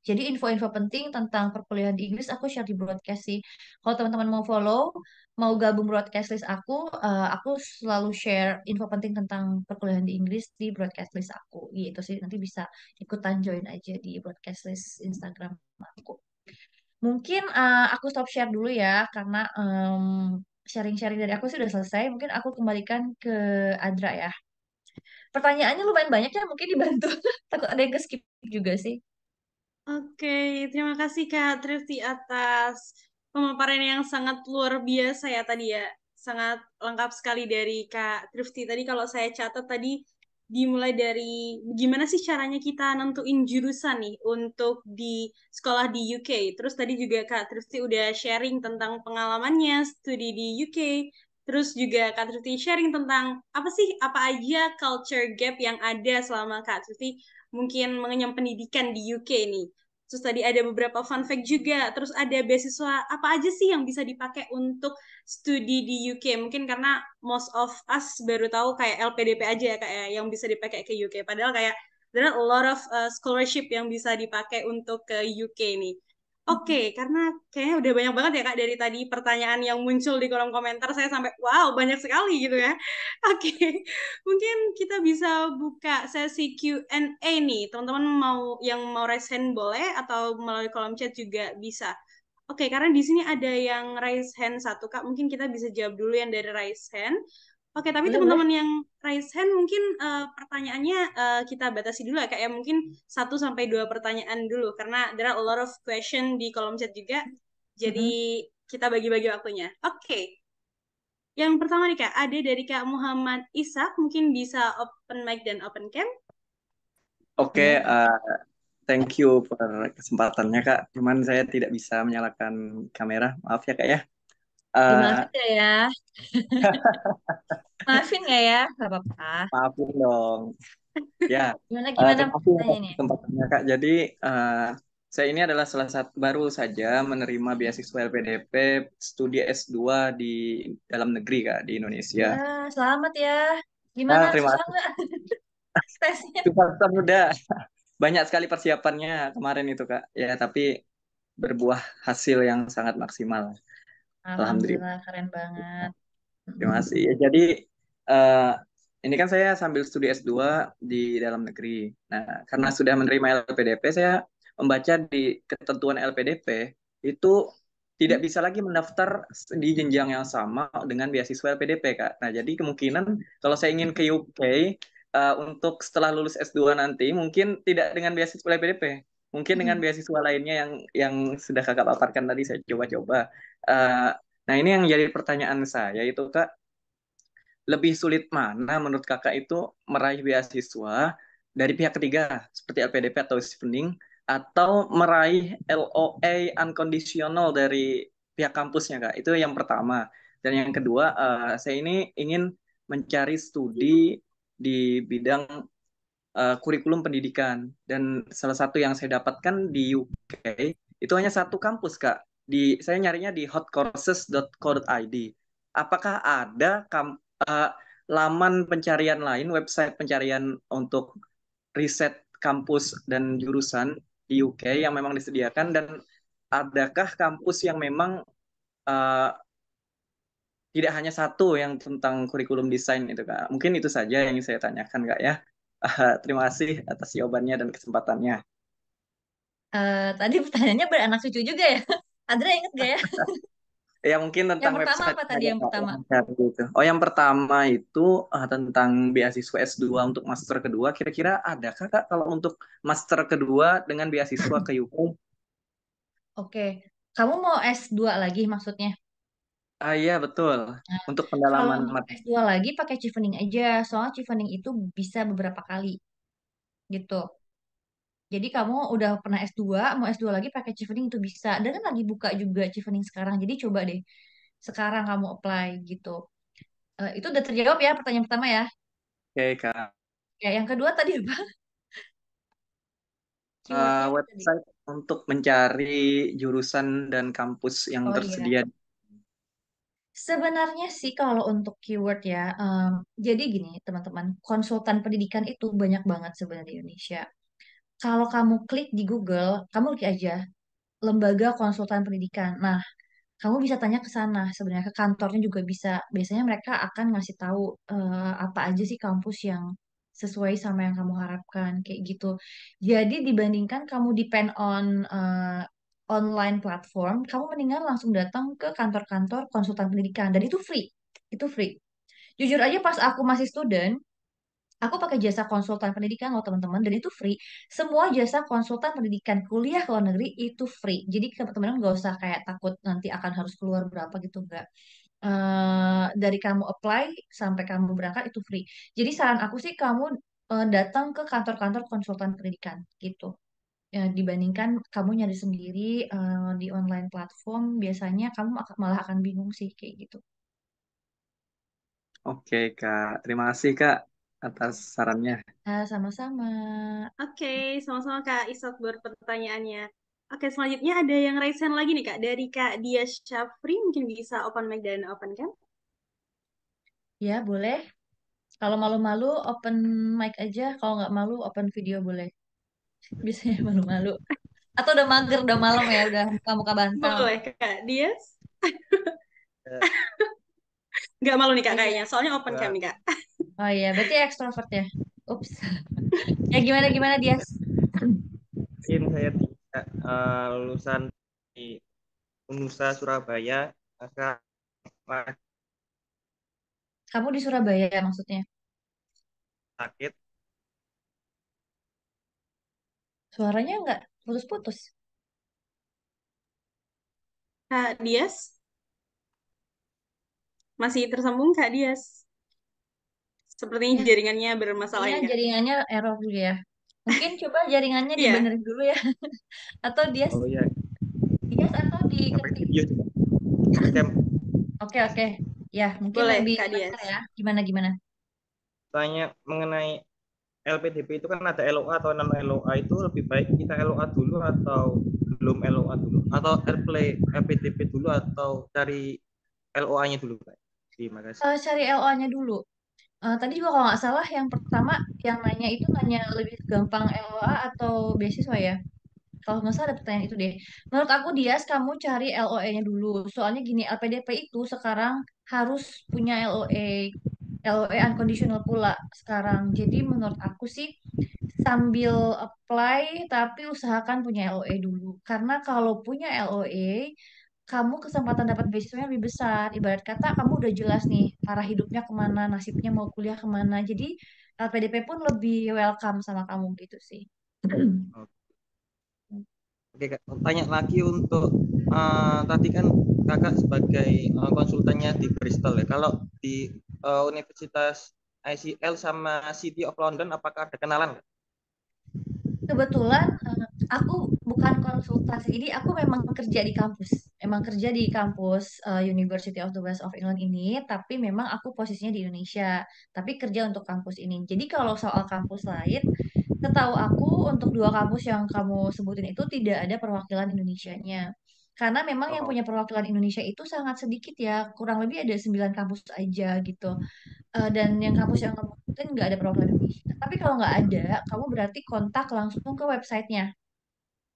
Jadi info-info penting tentang perkuliahan di Inggris aku share di broadcast sih. Kalau teman-teman mau follow, mau gabung broadcast list aku, uh, aku selalu share info penting tentang perkuliahan di Inggris di broadcast list aku. Gitu sih. Nanti bisa ikutan join aja di broadcast list Instagram aku. Mungkin uh, aku stop share dulu ya karena um, sharing-sharing dari aku sih udah selesai. Mungkin aku kembalikan ke Adra ya pertanyaannya lumayan banyak ya mungkin dibantu [laughs] takut ada yang keskip juga sih Oke, terima kasih Kak Trifty atas pemaparan yang sangat luar biasa ya tadi ya. Sangat lengkap sekali dari Kak Trifty. Tadi kalau saya catat tadi dimulai dari gimana sih caranya kita nentuin jurusan nih untuk di sekolah di UK. Terus tadi juga Kak Trifty udah sharing tentang pengalamannya studi di UK. Terus juga Kak Tuti sharing tentang apa sih, apa aja culture gap yang ada selama Kak Tuti mungkin mengenyam pendidikan di UK ini. Terus tadi ada beberapa fun fact juga. Terus ada beasiswa apa aja sih yang bisa dipakai untuk studi di UK? Mungkin karena most of us baru tahu kayak LPDP aja ya kayak ya, yang bisa dipakai ke UK. Padahal kayak there are a lot of uh, scholarship yang bisa dipakai untuk ke UK nih. Oke, okay, karena kayaknya udah banyak banget ya Kak dari tadi pertanyaan yang muncul di kolom komentar saya sampai wow, banyak sekali gitu ya. [laughs] Oke. Okay. Mungkin kita bisa buka sesi Q&A nih. Teman-teman mau yang mau raise hand boleh atau melalui kolom chat juga bisa. Oke, okay, karena di sini ada yang raise hand satu Kak, mungkin kita bisa jawab dulu yang dari raise hand. Oke, tapi teman-teman yang raise hand mungkin uh, pertanyaannya uh, kita batasi dulu ya kayak ya. mungkin hmm. satu sampai dua pertanyaan dulu karena there are a lot of question di kolom chat juga. Jadi mm-hmm. kita bagi-bagi waktunya. Oke. Yang pertama nih Kak, ada dari Kak Muhammad Isak mungkin bisa open mic dan open cam. Oke, okay, uh, eh, thank you per kesempatannya Kak. Cuman saya tidak bisa menyalakan kamera. Maaf ya Kak ya. Uh, Dimaafin ya? [laughs] Maafin gak ya? Gak apa-apa. Maafin dong. Ya. [laughs] gimana eh, gimana uh, Tempatnya Kak. Jadi uh, saya ini adalah salah satu baru saja menerima beasiswa LPDP studi S2 di dalam negeri Kak di Indonesia. Ya, selamat ya. Gimana nah, terima kasih. nggak? [laughs] Tesnya. Susah mudah. Banyak sekali persiapannya kemarin itu Kak. Ya, tapi berbuah hasil yang sangat maksimal. Alhamdulillah, keren banget. Terima kasih. Ya, jadi uh, ini kan saya sambil studi S2 di dalam negeri. Nah, karena sudah menerima LPDP, saya membaca di ketentuan LPDP itu tidak hmm. bisa lagi mendaftar di jenjang yang sama dengan beasiswa LPDP, Kak. Nah, jadi kemungkinan kalau saya ingin ke UK uh, eh, untuk setelah lulus S2 nanti mungkin tidak dengan beasiswa LPDP. Mungkin dengan hmm. beasiswa lainnya yang yang sudah kakak paparkan tadi saya coba-coba. Uh, nah ini yang jadi pertanyaan saya itu kak lebih sulit mana menurut kakak itu meraih beasiswa dari pihak ketiga seperti LPDP atau Stevening atau meraih LOA unconditional dari pihak kampusnya kak itu yang pertama dan yang kedua uh, saya ini ingin mencari studi di bidang uh, kurikulum pendidikan dan salah satu yang saya dapatkan di UK itu hanya satu kampus kak di saya nyarinya di hotcourses.co.id apakah ada kam, uh, laman pencarian lain website pencarian untuk riset kampus dan jurusan di UK yang memang disediakan dan adakah kampus yang memang uh, tidak hanya satu yang tentang kurikulum desain itu kak mungkin itu saja yang saya tanyakan kak ya Uh, terima kasih atas jawabannya dan kesempatannya. Uh, tadi pertanyaannya beranak cucu juga ya? [laughs] Adra inget gak ya? [laughs] ya mungkin tentang yang pertama apa tadi yang pertama? Gitu. Oh yang pertama itu uh, tentang beasiswa S2 untuk master kedua. Kira-kira ada kak kalau untuk master kedua dengan beasiswa ke UK? Oke, okay. kamu mau S2 lagi maksudnya? Ah iya betul. Nah, Untuk pendalaman kalau S2 lagi pakai chevening aja, soalnya chevening itu bisa beberapa kali gitu. Jadi kamu udah pernah S2, mau S2 lagi pakai chevening itu bisa. Dan kan lagi buka juga chevening sekarang. Jadi coba deh sekarang kamu apply gitu. Uh, itu udah terjawab ya pertanyaan pertama ya. Oke, Kak. Ya, yang kedua tadi apa? Uh, [laughs] website untuk mencari jurusan dan kampus yang Oh iya. tersedia Sebenarnya sih kalau untuk keyword ya, um, jadi gini teman-teman, konsultan pendidikan itu banyak banget sebenarnya di Indonesia. Kalau kamu klik di Google, kamu klik aja lembaga konsultan pendidikan. Nah, kamu bisa tanya ke sana sebenarnya ke kantornya juga bisa. Biasanya mereka akan ngasih tahu uh, apa aja sih kampus yang sesuai sama yang kamu harapkan kayak gitu. Jadi dibandingkan kamu depend on uh, online platform, kamu mendingan langsung datang ke kantor-kantor konsultan pendidikan dan itu free. Itu free. Jujur aja pas aku masih student, aku pakai jasa konsultan pendidikan loh teman-teman dan itu free. Semua jasa konsultan pendidikan kuliah luar negeri itu free. Jadi teman-teman gak usah kayak takut nanti akan harus keluar berapa gitu enggak. Uh, eh, dari kamu apply sampai kamu berangkat itu free. Jadi saran aku sih kamu eh, datang ke kantor-kantor konsultan pendidikan gitu ya, dibandingkan kamu nyari sendiri uh, di online platform biasanya kamu malah akan bingung sih kayak gitu. Oke, Kak. Terima kasih, Kak, atas sarannya. sama ya, sama-sama. Oke, sama-sama Kak Isok pertanyaannya. Oke, selanjutnya ada yang raise hand lagi nih Kak. Dari Kak Dia Syafri mungkin bisa open mic dan open kan? Ya, boleh. Kalau malu-malu open mic aja, kalau nggak malu open video boleh biasanya [laughs] malu-malu atau udah mager udah malam ya udah muka-muka bantal boleh kak Dias [laughs] nggak malu nih kak kayaknya soalnya open cam nih kak [laughs] oh iya berarti ya ekstrovert ya ups ya gimana gimana Dias mungkin saya tiga eh, lulusan di Unusa Surabaya maka kamu di Surabaya maksudnya sakit Suaranya nggak putus-putus. Kak Dias, masih tersambung Kak Dias? Sepertinya ya. jaringannya bermasalah iya, ya. jaringannya error dulu ya. Mungkin coba jaringannya yeah. dibenerin dulu ya. [laughs] atau Dias. Oh iya. Dias atau di Oke, oke. Okay, okay. Ya, mungkin Boleh, lebih Kak Dias. ya. Gimana gimana? Tanya mengenai LPDP itu kan ada LOA atau non LOA itu lebih baik kita LOA dulu atau belum LOA dulu atau airplay LPDP dulu atau cari LOA-nya dulu Pak. Terima kasih. Uh, cari LOA-nya dulu. Uh, tadi juga kalau nggak salah yang pertama yang nanya itu nanya lebih gampang LOA atau beasiswa ya? Kalau nggak salah ada pertanyaan itu deh. Menurut aku Dias kamu cari loa nya dulu. Soalnya gini LPDP itu sekarang harus punya LOA. LOE unconditional pula sekarang. Jadi menurut aku sih sambil apply tapi usahakan punya LOE dulu. Karena kalau punya LOE kamu kesempatan dapat beasiswa lebih besar. Ibarat kata kamu udah jelas nih arah hidupnya kemana, nasibnya mau kuliah kemana. Jadi LPDP pun lebih welcome sama kamu gitu sih. Oke, Kak. tanya lagi untuk uh, tadi kan kakak sebagai eh, konsultannya di Bristol ya. Kalau di uh, Universitas ICL sama City of London apakah ada kenalan? Kebetulan eh, aku bukan konsultasi ini. Jadi aku memang kerja di kampus. Memang kerja di kampus uh, University of the West of England ini, tapi memang aku posisinya di Indonesia, tapi kerja untuk kampus ini. Jadi kalau soal kampus lain, setahu aku untuk dua kampus yang kamu sebutin itu tidak ada perwakilan indonesia nya karena memang yang oh. punya perwakilan Indonesia itu sangat sedikit ya, kurang lebih ada 9 kampus aja gitu. Uh, dan yang kampus yang kamu ikutin nggak ada perwakilan Indonesia. Tapi kalau nggak ada, kamu berarti kontak langsung ke websitenya.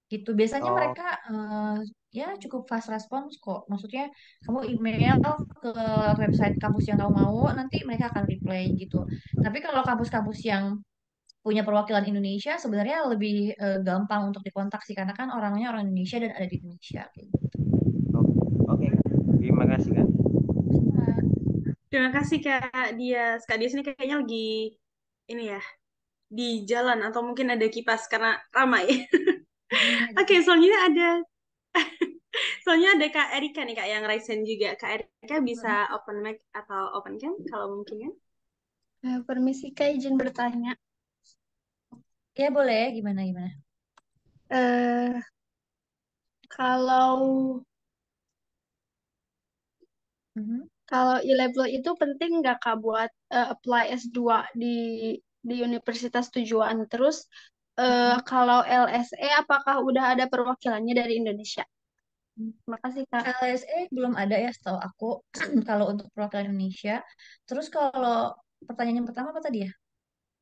Gitu. Biasanya oh. mereka uh, ya cukup fast response kok. Maksudnya kamu email ke website kampus yang kamu mau, nanti mereka akan reply gitu. Tapi kalau kampus-kampus yang punya perwakilan Indonesia sebenarnya lebih uh, gampang untuk dikontak sih karena kan orangnya orang Indonesia dan ada di Indonesia kayak gitu. Oke, terima kasih kak. Terima kasih kak dia Kak ini kayaknya lagi ini ya di jalan atau mungkin ada kipas karena ramai. Iya. Oke, okay, selanjutnya ada soalnya [laughs] ada Kak Erika nih Kak yang raise juga. Kak Erika bisa open mic atau open cam kalau mungkin Ya? Eh, permisi Kak izin bertanya. Ya boleh, gimana gimana? Eh, kalau Mhm. kalau e level itu penting nggak Kak buat uh, apply S2 di di universitas tujuan? Terus uh, kalau LSE apakah udah ada perwakilannya dari Indonesia? Makasih Kak. LSE belum ada ya setahu aku [clears throat] kalau untuk perwakilan Indonesia. Terus kalau pertanyaan yang pertama apa tadi ya?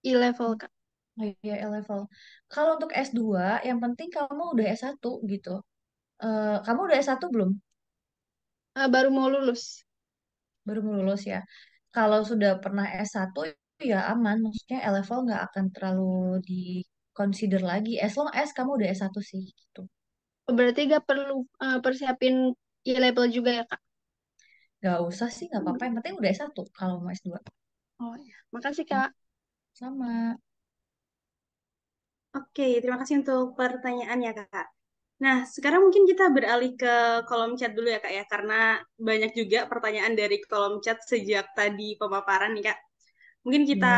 E-level Kak. Oh iya, A-level. Kalau untuk S2, yang penting kamu udah S1 gitu. Eh, kamu udah S1 belum? Eh, baru mau lulus. Baru mau lulus ya. Kalau sudah pernah S1, ya aman. Maksudnya A-level nggak akan terlalu di consider lagi. As long as kamu udah S1 sih gitu. Oh, berarti gak perlu eh, persiapin e level juga ya, Kak? Gak usah sih, nggak apa-apa. Yang penting udah S1 kalau mau S2. Oh iya. Makasih, hmm. Kak. Sama. Oke, terima kasih untuk pertanyaannya, Kak. Nah, sekarang mungkin kita beralih ke kolom chat dulu ya, Kak ya, karena banyak juga pertanyaan dari kolom chat sejak tadi pemaparan nih, Kak. Mungkin kita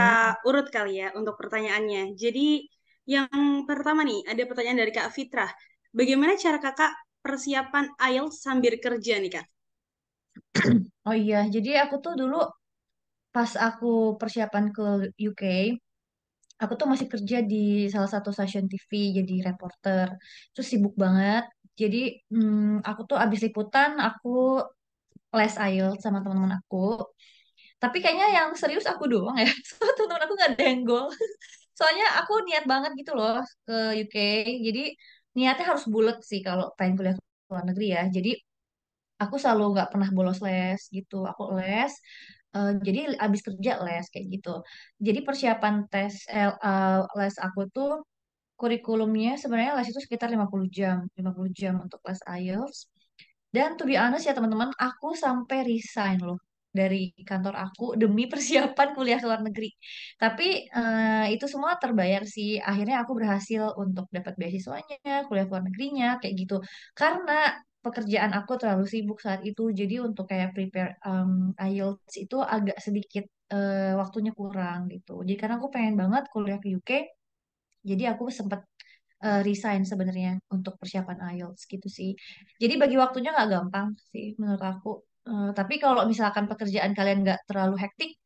hmm. urut kali ya untuk pertanyaannya. Jadi, yang pertama nih, ada pertanyaan dari Kak Fitra. Bagaimana cara Kakak persiapan IELTS sambil kerja nih, Kak? Oh iya, jadi aku tuh dulu pas aku persiapan ke UK, aku tuh masih kerja di salah satu stasiun TV jadi reporter. Terus sibuk banget. Jadi hmm, aku tuh abis liputan aku les IELTS sama teman-teman aku. Tapi kayaknya yang serius aku doang ya. Soalnya [laughs] teman-teman aku nggak denggol. [laughs] Soalnya aku niat banget gitu loh ke UK. Jadi niatnya harus bulat sih kalau pengen kuliah ke luar negeri ya. Jadi aku selalu nggak pernah bolos les gitu. Aku les, Uh, jadi abis kerja les kayak gitu. Jadi persiapan tes uh, les aku tuh kurikulumnya sebenarnya les itu sekitar 50 jam, 50 jam untuk les IELTS. Dan to be honest ya teman-teman, aku sampai resign loh dari kantor aku [laughs] demi persiapan kuliah luar negeri. Tapi uh, itu semua terbayar sih. Akhirnya aku berhasil untuk dapat beasiswanya, kuliah luar negerinya kayak gitu. Karena pekerjaan aku terlalu sibuk saat itu jadi untuk kayak prepare um, IELTS itu agak sedikit uh, waktunya kurang gitu jadi karena aku pengen banget kuliah ke UK jadi aku sempat uh, eh, resign sebenarnya untuk persiapan IELTS gitu sih jadi bagi waktunya nggak gampang sih menurut aku uh, tapi kalau misalkan pekerjaan kalian nggak terlalu hektik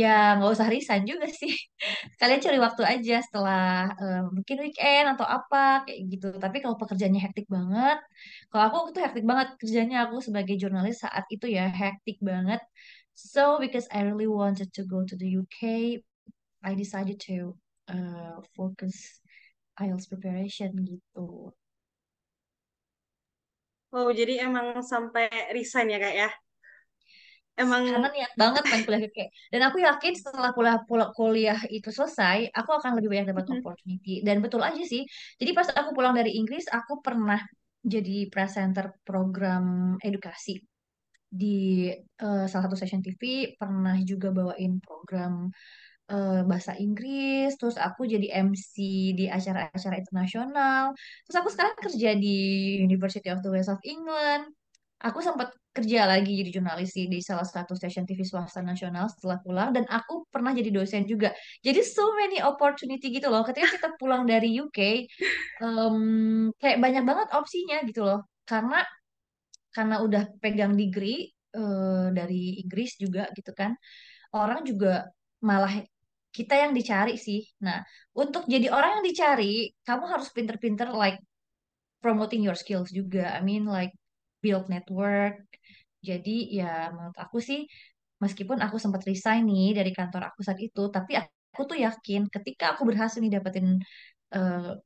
ya nggak usah resign juga sih. [laughs] Kalian cari waktu aja setelah um, mungkin weekend atau apa kayak gitu. Tapi kalau pekerjaannya hektik banget, kalau aku tuh hektik banget kerjanya aku sebagai jurnalis saat itu ya hektik banget. So because I really wanted to go to the UK, I decided to uh, focus IELTS preparation gitu. Wow, jadi emang sampai resign ya kak ya? emang karena niat banget kan kuliah kayak dan aku yakin setelah kuliah kuliah itu selesai aku akan lebih banyak dapat -hmm. opportunity dan betul aja sih jadi pas aku pulang dari Inggris aku pernah jadi presenter program edukasi di uh, salah satu session TV pernah juga bawain program uh, bahasa Inggris terus aku jadi MC di acara-acara internasional terus aku sekarang kerja di University of the West of England aku sempat kerja lagi jadi jurnalis di salah satu stasiun TV swasta nasional setelah pulang dan aku pernah jadi dosen juga jadi so many opportunity gitu loh ketika kita pulang dari UK um, kayak banyak banget opsinya gitu loh karena karena udah pegang degree uh, dari Inggris juga gitu kan orang juga malah kita yang dicari sih nah untuk jadi orang yang dicari kamu harus pinter-pinter like promoting your skills juga I mean like build network. Jadi ya menurut aku sih meskipun aku sempat resign nih dari kantor aku saat itu, tapi aku tuh yakin ketika aku berhasil nih dapetin uh,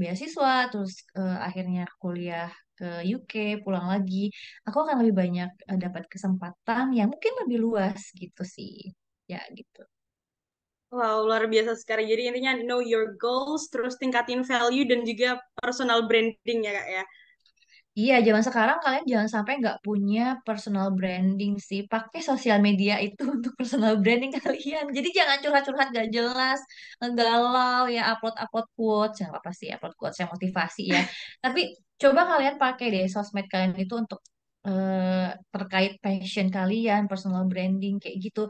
beasiswa terus uh, akhirnya kuliah ke UK, pulang lagi, aku akan lebih banyak uh, dapat kesempatan yang mungkin lebih luas gitu sih. Ya gitu. Wow, luar biasa sekali. Jadi intinya know your goals, terus tingkatin value dan juga personal branding ya kak ya. Iya, zaman sekarang kalian jangan sampai nggak punya personal branding sih. Pakai sosial media itu [laughs] untuk personal branding kalian. Jadi jangan curhat-curhat gak jelas, ngegalau ya, upload-upload quotes, jangan ya, apa-apa sih upload quotes yang motivasi ya. Tapi coba kalian pakai deh sosmed kalian itu untuk eh, terkait passion kalian, personal branding kayak gitu.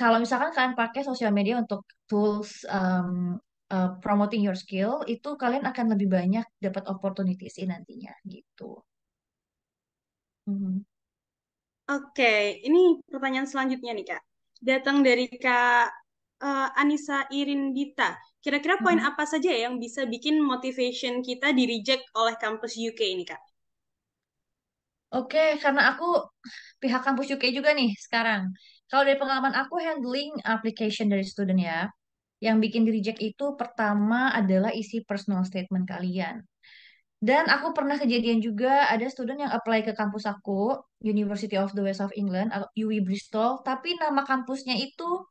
Kalau misalkan kalian pakai sosial media untuk tools um, uh, promoting your skill itu kalian akan lebih banyak dapat opportunity sih nantinya gitu. -hmm. Oke, ini pertanyaan selanjutnya nih Kak. Datang dari Kak uh, Anissa Irindita. Kira-kira hmm. poin mhm. apa saja ya yang bisa bikin motivation kita di reject oleh kampus UK ini Kak? Oke, karena aku pihak kampus UK juga nih sekarang. Kalau dari pengalaman aku handling application dari student ya, yang bikin di reject itu pertama adalah isi personal statement kalian. Dan aku pernah kejadian juga ada student yang apply ke kampus aku, University of the West of England atau UWI Bristol, tapi nama kampusnya itu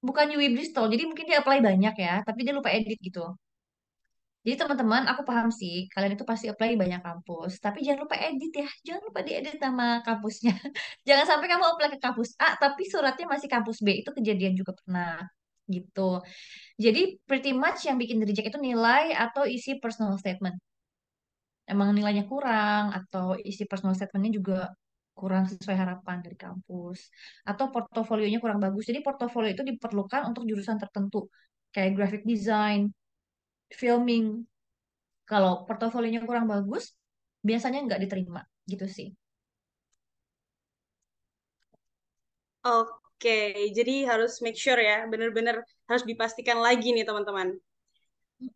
bukan UWI Bristol. Jadi mungkin dia apply banyak ya, tapi dia lupa edit gitu. Jadi teman-teman, aku paham sih, kalian itu pasti apply banyak kampus. Tapi jangan lupa edit ya, jangan lupa diedit nama kampusnya. [laughs] jangan sampai kamu apply ke kampus A, tapi suratnya masih kampus B. Itu kejadian juga pernah gitu. Jadi pretty much yang bikin reject itu nilai atau isi personal statement. Emang nilainya kurang atau isi personal statementnya juga kurang sesuai harapan dari kampus atau portofolionya kurang bagus. Jadi portofolio itu diperlukan untuk jurusan tertentu kayak graphic design, filming. Kalau portofolionya kurang bagus, biasanya nggak diterima gitu sih. Oke, okay, jadi harus make sure ya, bener-bener harus dipastikan lagi nih teman-teman.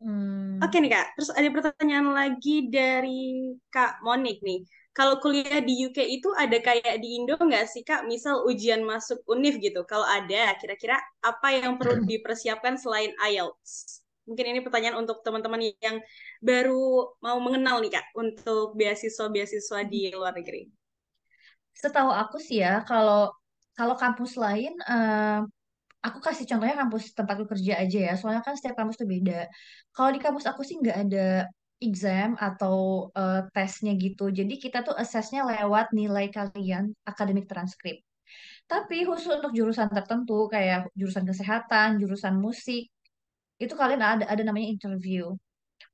Hmm. Oke okay, nih kak, terus ada pertanyaan lagi dari kak Monik nih. Kalau kuliah di UK itu ada kayak di Indo nggak sih kak? Misal ujian masuk UNIF gitu. Kalau ada, kira-kira apa yang perlu dipersiapkan selain IELTS? Mungkin ini pertanyaan untuk teman-teman yang baru mau mengenal nih kak untuk beasiswa-beasiswa di luar negeri. Setahu aku sih ya, kalau kalau kampus lain, uh, aku kasih contohnya kampus tempatku kerja aja ya. Soalnya kan setiap kampus tuh beda. Kalau di kampus aku sih nggak ada exam atau uh, tesnya gitu. Jadi kita tuh assessnya lewat nilai kalian akademik transkrip. Tapi khusus untuk jurusan tertentu kayak jurusan kesehatan, jurusan musik, itu kalian ada ada namanya interview.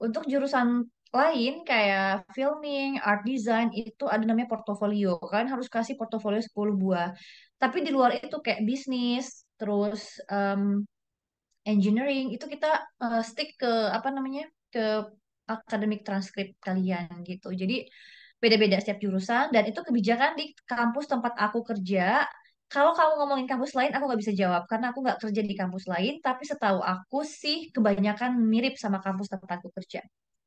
Untuk jurusan lain kayak filming, art design itu ada namanya portofolio. Kalian harus kasih portofolio 10 buah tapi di luar itu kayak bisnis terus um, engineering itu kita uh, stick ke apa namanya ke akademik transkrip kalian gitu jadi beda-beda setiap jurusan dan itu kebijakan di kampus tempat aku kerja kalau kamu ngomongin kampus lain aku nggak bisa jawab karena aku nggak kerja di kampus lain tapi setahu aku sih kebanyakan mirip sama kampus tempat aku kerja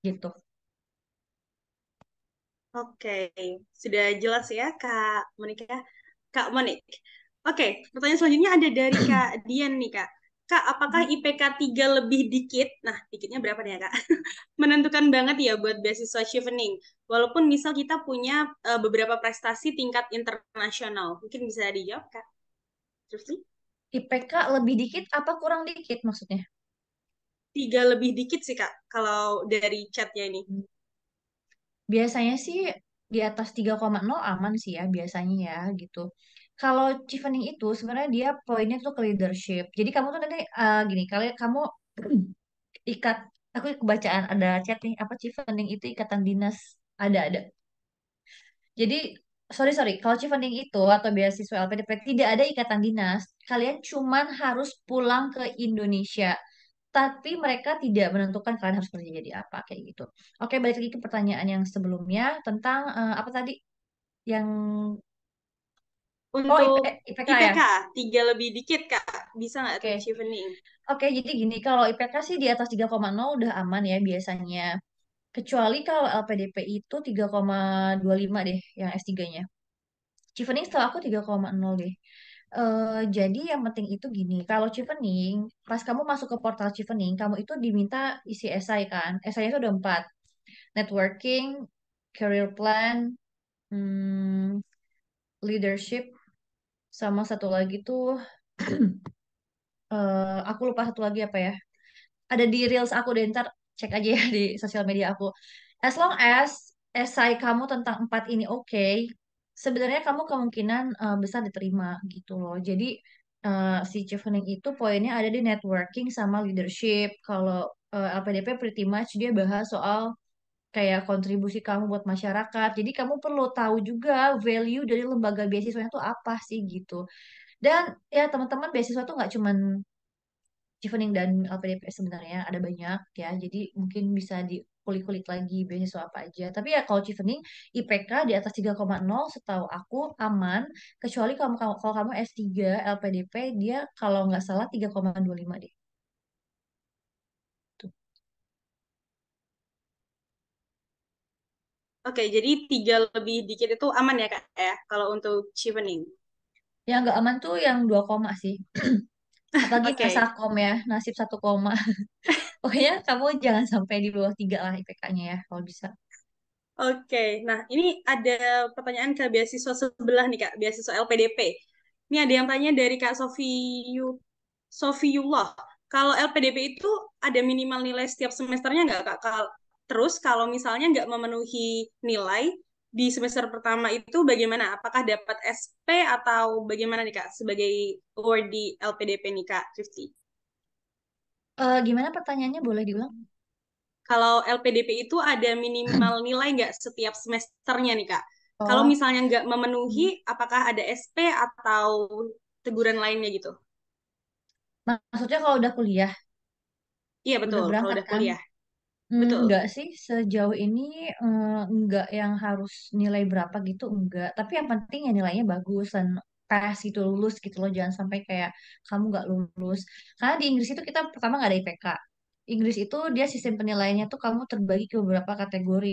gitu Oke, sudah jelas ya Kak Monika. Kak Monik. Oke, pertanyaan selanjutnya ada dari [clears throat] Kak Dian nih Kak. Kak, apakah hmm. IPK 3 lebih dikit? Nah, dikitnya berapa nih ya, Kak? [laughs] Menentukan banget ya buat beasiswa chevening. Walaupun misal kita punya eh, beberapa prestasi tingkat internasional. Mungkin bisa dijawab, Kak. Terus IPK lebih dikit apa kurang dikit maksudnya? Tiga lebih dikit sih, Kak, kalau dari chatnya ini. Hmm. Biasanya sih di atas 3,0 aman sih ya biasanya ya gitu. Kalau chevening itu sebenarnya dia poinnya tuh ke leadership. Jadi kamu tuh nanti uh, gini, kalau kamu [clears throat] ikat aku kebacaan ada chat nih apa chevening itu ikatan dinas ada ada. Jadi sorry sorry kalau chevening itu atau beasiswa LPDP tidak ada ikatan dinas. Kalian cuman harus pulang ke Indonesia tapi mereka tidak menentukan kalian harus kerja jadi apa kayak gitu. Oke, balik lagi ke pertanyaan yang sebelumnya tentang uh, apa tadi yang oh, untuk oh, IP, IPK, IPK ya? tiga lebih dikit kak bisa nggak okay. chevening? Oke okay, jadi gini kalau IPK sih di atas 3,0 udah aman ya biasanya kecuali kalau LPDP itu 3,25 deh yang S3-nya. Chevening tiga aku 3,0 deh. Uh, jadi yang penting itu gini, kalau Chevening, pas kamu masuk ke portal Chevening, kamu itu diminta isi esai kan. Esainya itu ada empat. Networking, career plan, hmm, leadership, sama satu lagi tuh, uh, [clears throat] aku lupa satu lagi apa ya. Ada di Reels aku deh, ntar cek aja ya di sosial media aku. As long as esai kamu tentang empat ini oke, sebenarnya kamu kemungkinan uh, besar diterima gitu loh. Jadi uh, si chevening itu poinnya ada di networking sama leadership. Kalau uh, eh, LPDP pretty much dia bahas soal kayak kontribusi kamu buat masyarakat. Jadi kamu perlu tahu juga value dari lembaga beasiswa itu apa sih gitu. Dan ya teman-teman beasiswa tuh nggak cuman chevening dan LPDP sebenarnya ada banyak ya. Jadi mungkin bisa di kulik-kulik lagi beasiswa apa aja. Tapi ya kalau Chevening IPK di atas 3,0 setahu aku aman kecuali kalau kamu kalau kamu S3 LPDP dia kalau nggak salah 3,25 deh. Tuh. Oke, jadi tiga lebih dikit itu aman ya kak ya kalau untuk chevening. Yang nggak aman tuh yang 2, sih. [clears throat] apalagi okay. kom ya nasib satu koma [laughs] pokoknya kamu jangan sampai di bawah tiga lah IPK-nya ya kalau bisa oke okay. nah ini ada pertanyaan ke beasiswa sebelah nih kak beasiswa LPDP ini ada yang tanya dari kak Sofiu Sofiullah kalau LPDP itu ada minimal nilai setiap semesternya nggak kak terus kalau misalnya nggak memenuhi nilai di semester pertama itu bagaimana? Apakah dapat SP atau bagaimana nih Kak sebagai award di LPDP nih Kak Rifty? Uh, eh, gimana pertanyaannya boleh diulang? Kalau LPDP itu ada minimal [clears throat] nilai nggak setiap semesternya nih Kak? Oh. Kalau misalnya nggak memenuhi, hmm. apakah ada SP atau teguran lainnya gitu? Maksudnya kalau udah kuliah? Iya betul, udah kalau udah kan? kuliah. Betul. enggak sih, sejauh ini, eh, enggak yang harus nilai berapa gitu, enggak. Tapi yang penting ya nilainya bagus dan pass itu lulus gitu loh, jangan sampai kayak kamu enggak lulus. Karena di Inggris itu kita pertama enggak ada IPK. Inggris itu dia sistem penilaiannya tuh kamu terbagi ke beberapa kategori.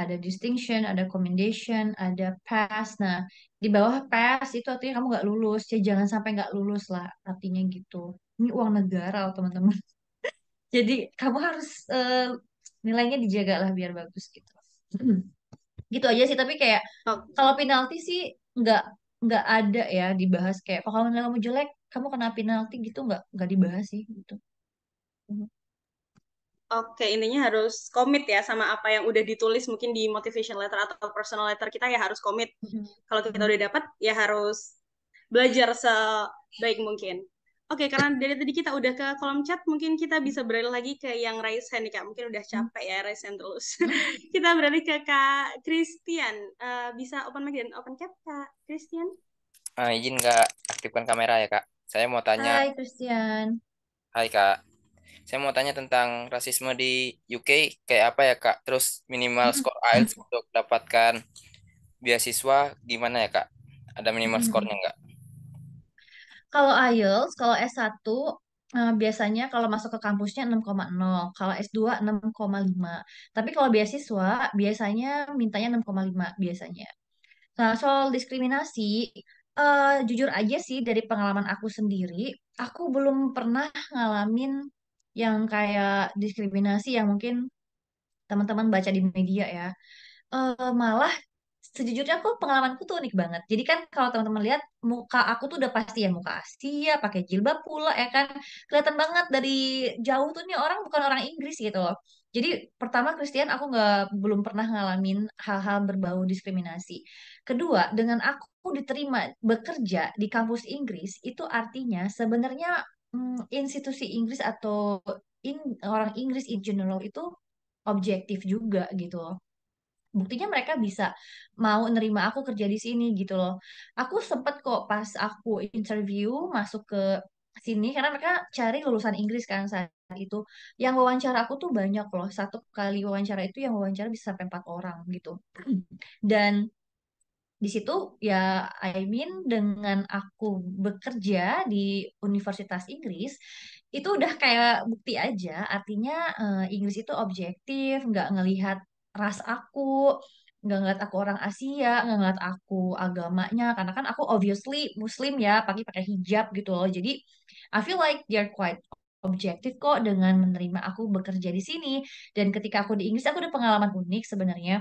Ada distinction, ada commendation, ada pass. Nah, di bawah pass itu artinya kamu enggak lulus, ya jangan sampai enggak lulus lah artinya gitu. Ini uang negara loh teman-teman. [laughs] Jadi kamu harus, uh, nilainya dijaga lah biar bagus gitu gitu aja sih tapi kayak oh. kalau penalti sih nggak nggak ada ya dibahas kayak oh, kalau nilai kamu jelek kamu kena penalti gitu nggak nggak dibahas sih gitu mm-hmm. Oke, okay, intinya harus komit ya sama apa yang udah ditulis mungkin di motivation letter atau personal letter kita ya harus komit. Mm -hmm. Kalau kita udah dapat ya harus belajar sebaik mungkin. Oke, okay, karena dari tadi kita udah ke kolom chat, mungkin kita bisa beralih lagi ke yang raise hand Kak. Mungkin udah hmm. capek ya raise hand terus. [laughs] kita beralih ke Kak Christian. Uh, bisa open mic dan open chat Kak Christian? Uh, izin Kak, aktifkan kamera ya Kak. Saya mau tanya. Hai Christian. Hai Kak. Saya mau tanya tentang rasisme di UK kayak apa ya Kak? Terus minimal hmm. score IELTS untuk dapatkan beasiswa gimana ya Kak? Ada minimal hmm. skornya nggak? Kalau IELTS, kalau S1 eh, biasanya kalau masuk ke kampusnya 6,0, kalau S2 6,5. Tapi kalau beasiswa biasanya mintanya 6,5 biasanya. Nah, soal diskriminasi, uh, jujur aja sih dari pengalaman aku sendiri, aku belum pernah ngalamin yang kayak diskriminasi yang mungkin teman-teman baca di media ya. Uh, malah sejujurnya aku pengalamanku tuh unik banget. Jadi kan kalau teman-teman lihat muka aku tuh udah pasti ya muka Asia, pakai jilbab pula ya kan. Kelihatan banget dari jauh tuh nih orang bukan orang Inggris gitu loh. Jadi pertama Christian aku nggak belum pernah ngalamin hal-hal berbau diskriminasi. Kedua, dengan aku diterima bekerja di kampus Inggris itu artinya sebenarnya hmm, institusi Inggris atau in, orang Inggris in general itu objektif juga gitu loh buktinya mereka bisa mau nerima aku kerja di sini gitu loh. Aku sempet kok pas aku interview masuk ke sini karena mereka cari lulusan Inggris kan saat itu. Yang wawancara aku tuh banyak loh. Satu kali wawancara itu yang wawancara bisa sampai empat orang gitu. Dan di situ ya I mean dengan aku bekerja di Universitas Inggris itu udah kayak bukti aja artinya uh, Inggris itu objektif nggak ngelihat ras aku nggak ngeliat aku orang Asia, nggak ngeliat aku agamanya, karena kan aku obviously Muslim ya, pakai pakai hijab gitu loh. Jadi I feel like they're quite objektif kok dengan menerima aku bekerja di sini. Dan ketika aku di Inggris, aku ada pengalaman unik sebenarnya.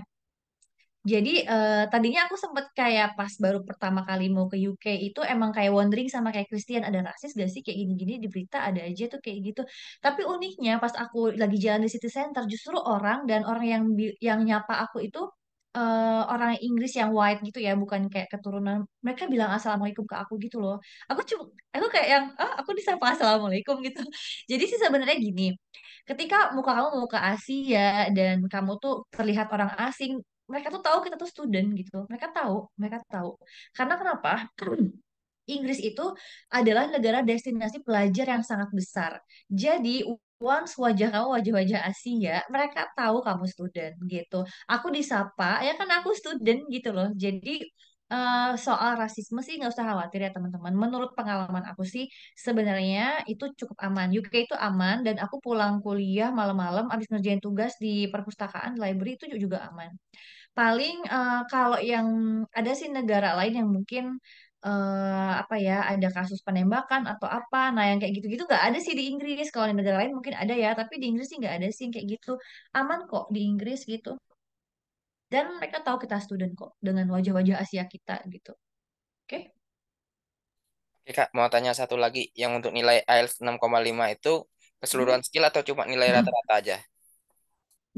Jadi eee, eh, tadinya aku sempet kayak pas baru pertama kali mau ke UK itu emang kayak wondering sama kayak Christian, ada rasis gak sih kayak gini-gini di berita ada aja tuh kayak gitu. Tapi uniknya pas aku lagi jalan di city center justru orang dan orang yang yang nyapa aku itu, eee, eh, orang Inggris yang white gitu ya, bukan kayak keturunan, mereka bilang Assalamualaikum ke aku gitu loh. Aku cum aku kayak yang, "Ah, aku disapa Assalamualaikum?" gitu. [laughs] Jadi sih sebenarnya gini, ketika muka kamu muka Asia dan kamu tuh terlihat orang asing mereka tuh tahu kita tuh student gitu mereka tahu mereka tahu karena kenapa [clears throat] Inggris itu adalah negara destinasi pelajar yang sangat besar. Jadi once wajah kamu wajah-wajah Asia, mereka tahu kamu student gitu. Aku disapa, ya kan aku student gitu loh. Jadi Uh, soal rasisme sih nggak usah khawatir ya teman-teman. Menurut pengalaman aku sih sebenarnya itu cukup aman. UK itu aman dan aku pulang kuliah malam-malam abis ngerjain tugas di perpustakaan library itu juga aman paling uh, kalau yang ada sih negara lain yang mungkin uh, apa ya ada kasus penembakan atau apa nah yang kayak gitu-gitu nggak ada sih di Inggris kalau di negara lain mungkin ada ya tapi di Inggris sih nggak ada sih kayak gitu aman kok di Inggris gitu dan mereka tahu kita student kok dengan wajah-wajah Asia kita gitu oke Oke Kak, mau tanya satu lagi yang untuk nilai IELTS 6,5 itu keseluruhan skill atau cuma nilai rata-rata aja?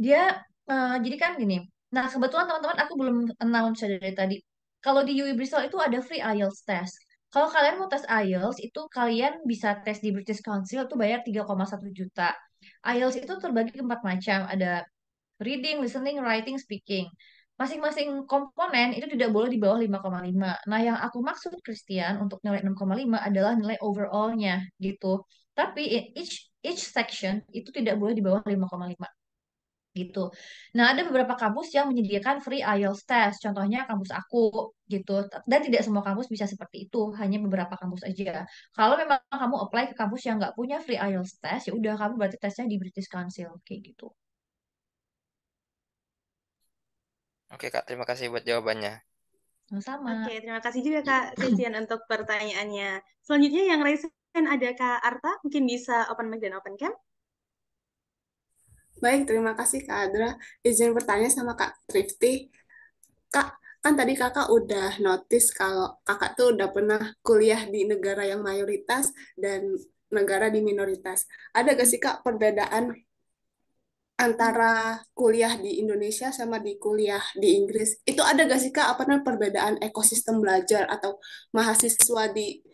Dia uh, jadi kan gini, Nah, kebetulan teman-teman aku belum announce dari tadi. Kalau di UI Bristol itu ada free IELTS test. Kalau kalian mau tes IELTS itu kalian bisa tes di British Council itu bayar 3,1 juta. IELTS itu terbagi ke empat macam, ada reading, listening, writing, speaking. Masing-masing komponen itu tidak boleh di bawah 5,5. Nah, yang aku maksud Christian untuk nilai 6,5 adalah nilai overallnya gitu. Tapi each each section itu tidak boleh di bawah 5,5 gitu. Nah, ada beberapa kampus yang menyediakan free IELTS test, contohnya kampus aku gitu. Dan tidak semua kampus bisa seperti itu, hanya beberapa kampus aja. Kalau memang kamu apply ke kampus yang nggak punya free IELTS test, ya udah kamu berarti tesnya di British Council kayak gitu. Oke, Kak, terima kasih buat jawabannya. Sama. Oke, terima kasih juga Kak [clears throat] Christian untuk pertanyaannya. Selanjutnya yang raise ada Kak Arta, mungkin bisa open mic dan open cam. Baik, terima kasih Kak Adra. Izin bertanya sama Kak Trifty. Kak, kan tadi kakak udah notice kalau kakak tuh udah pernah kuliah di negara yang mayoritas dan negara di minoritas. Ada gak sih Kak perbedaan antara kuliah di Indonesia sama di kuliah di Inggris? Itu ada gak sih Kak apa namanya perbedaan ekosistem belajar atau mahasiswa di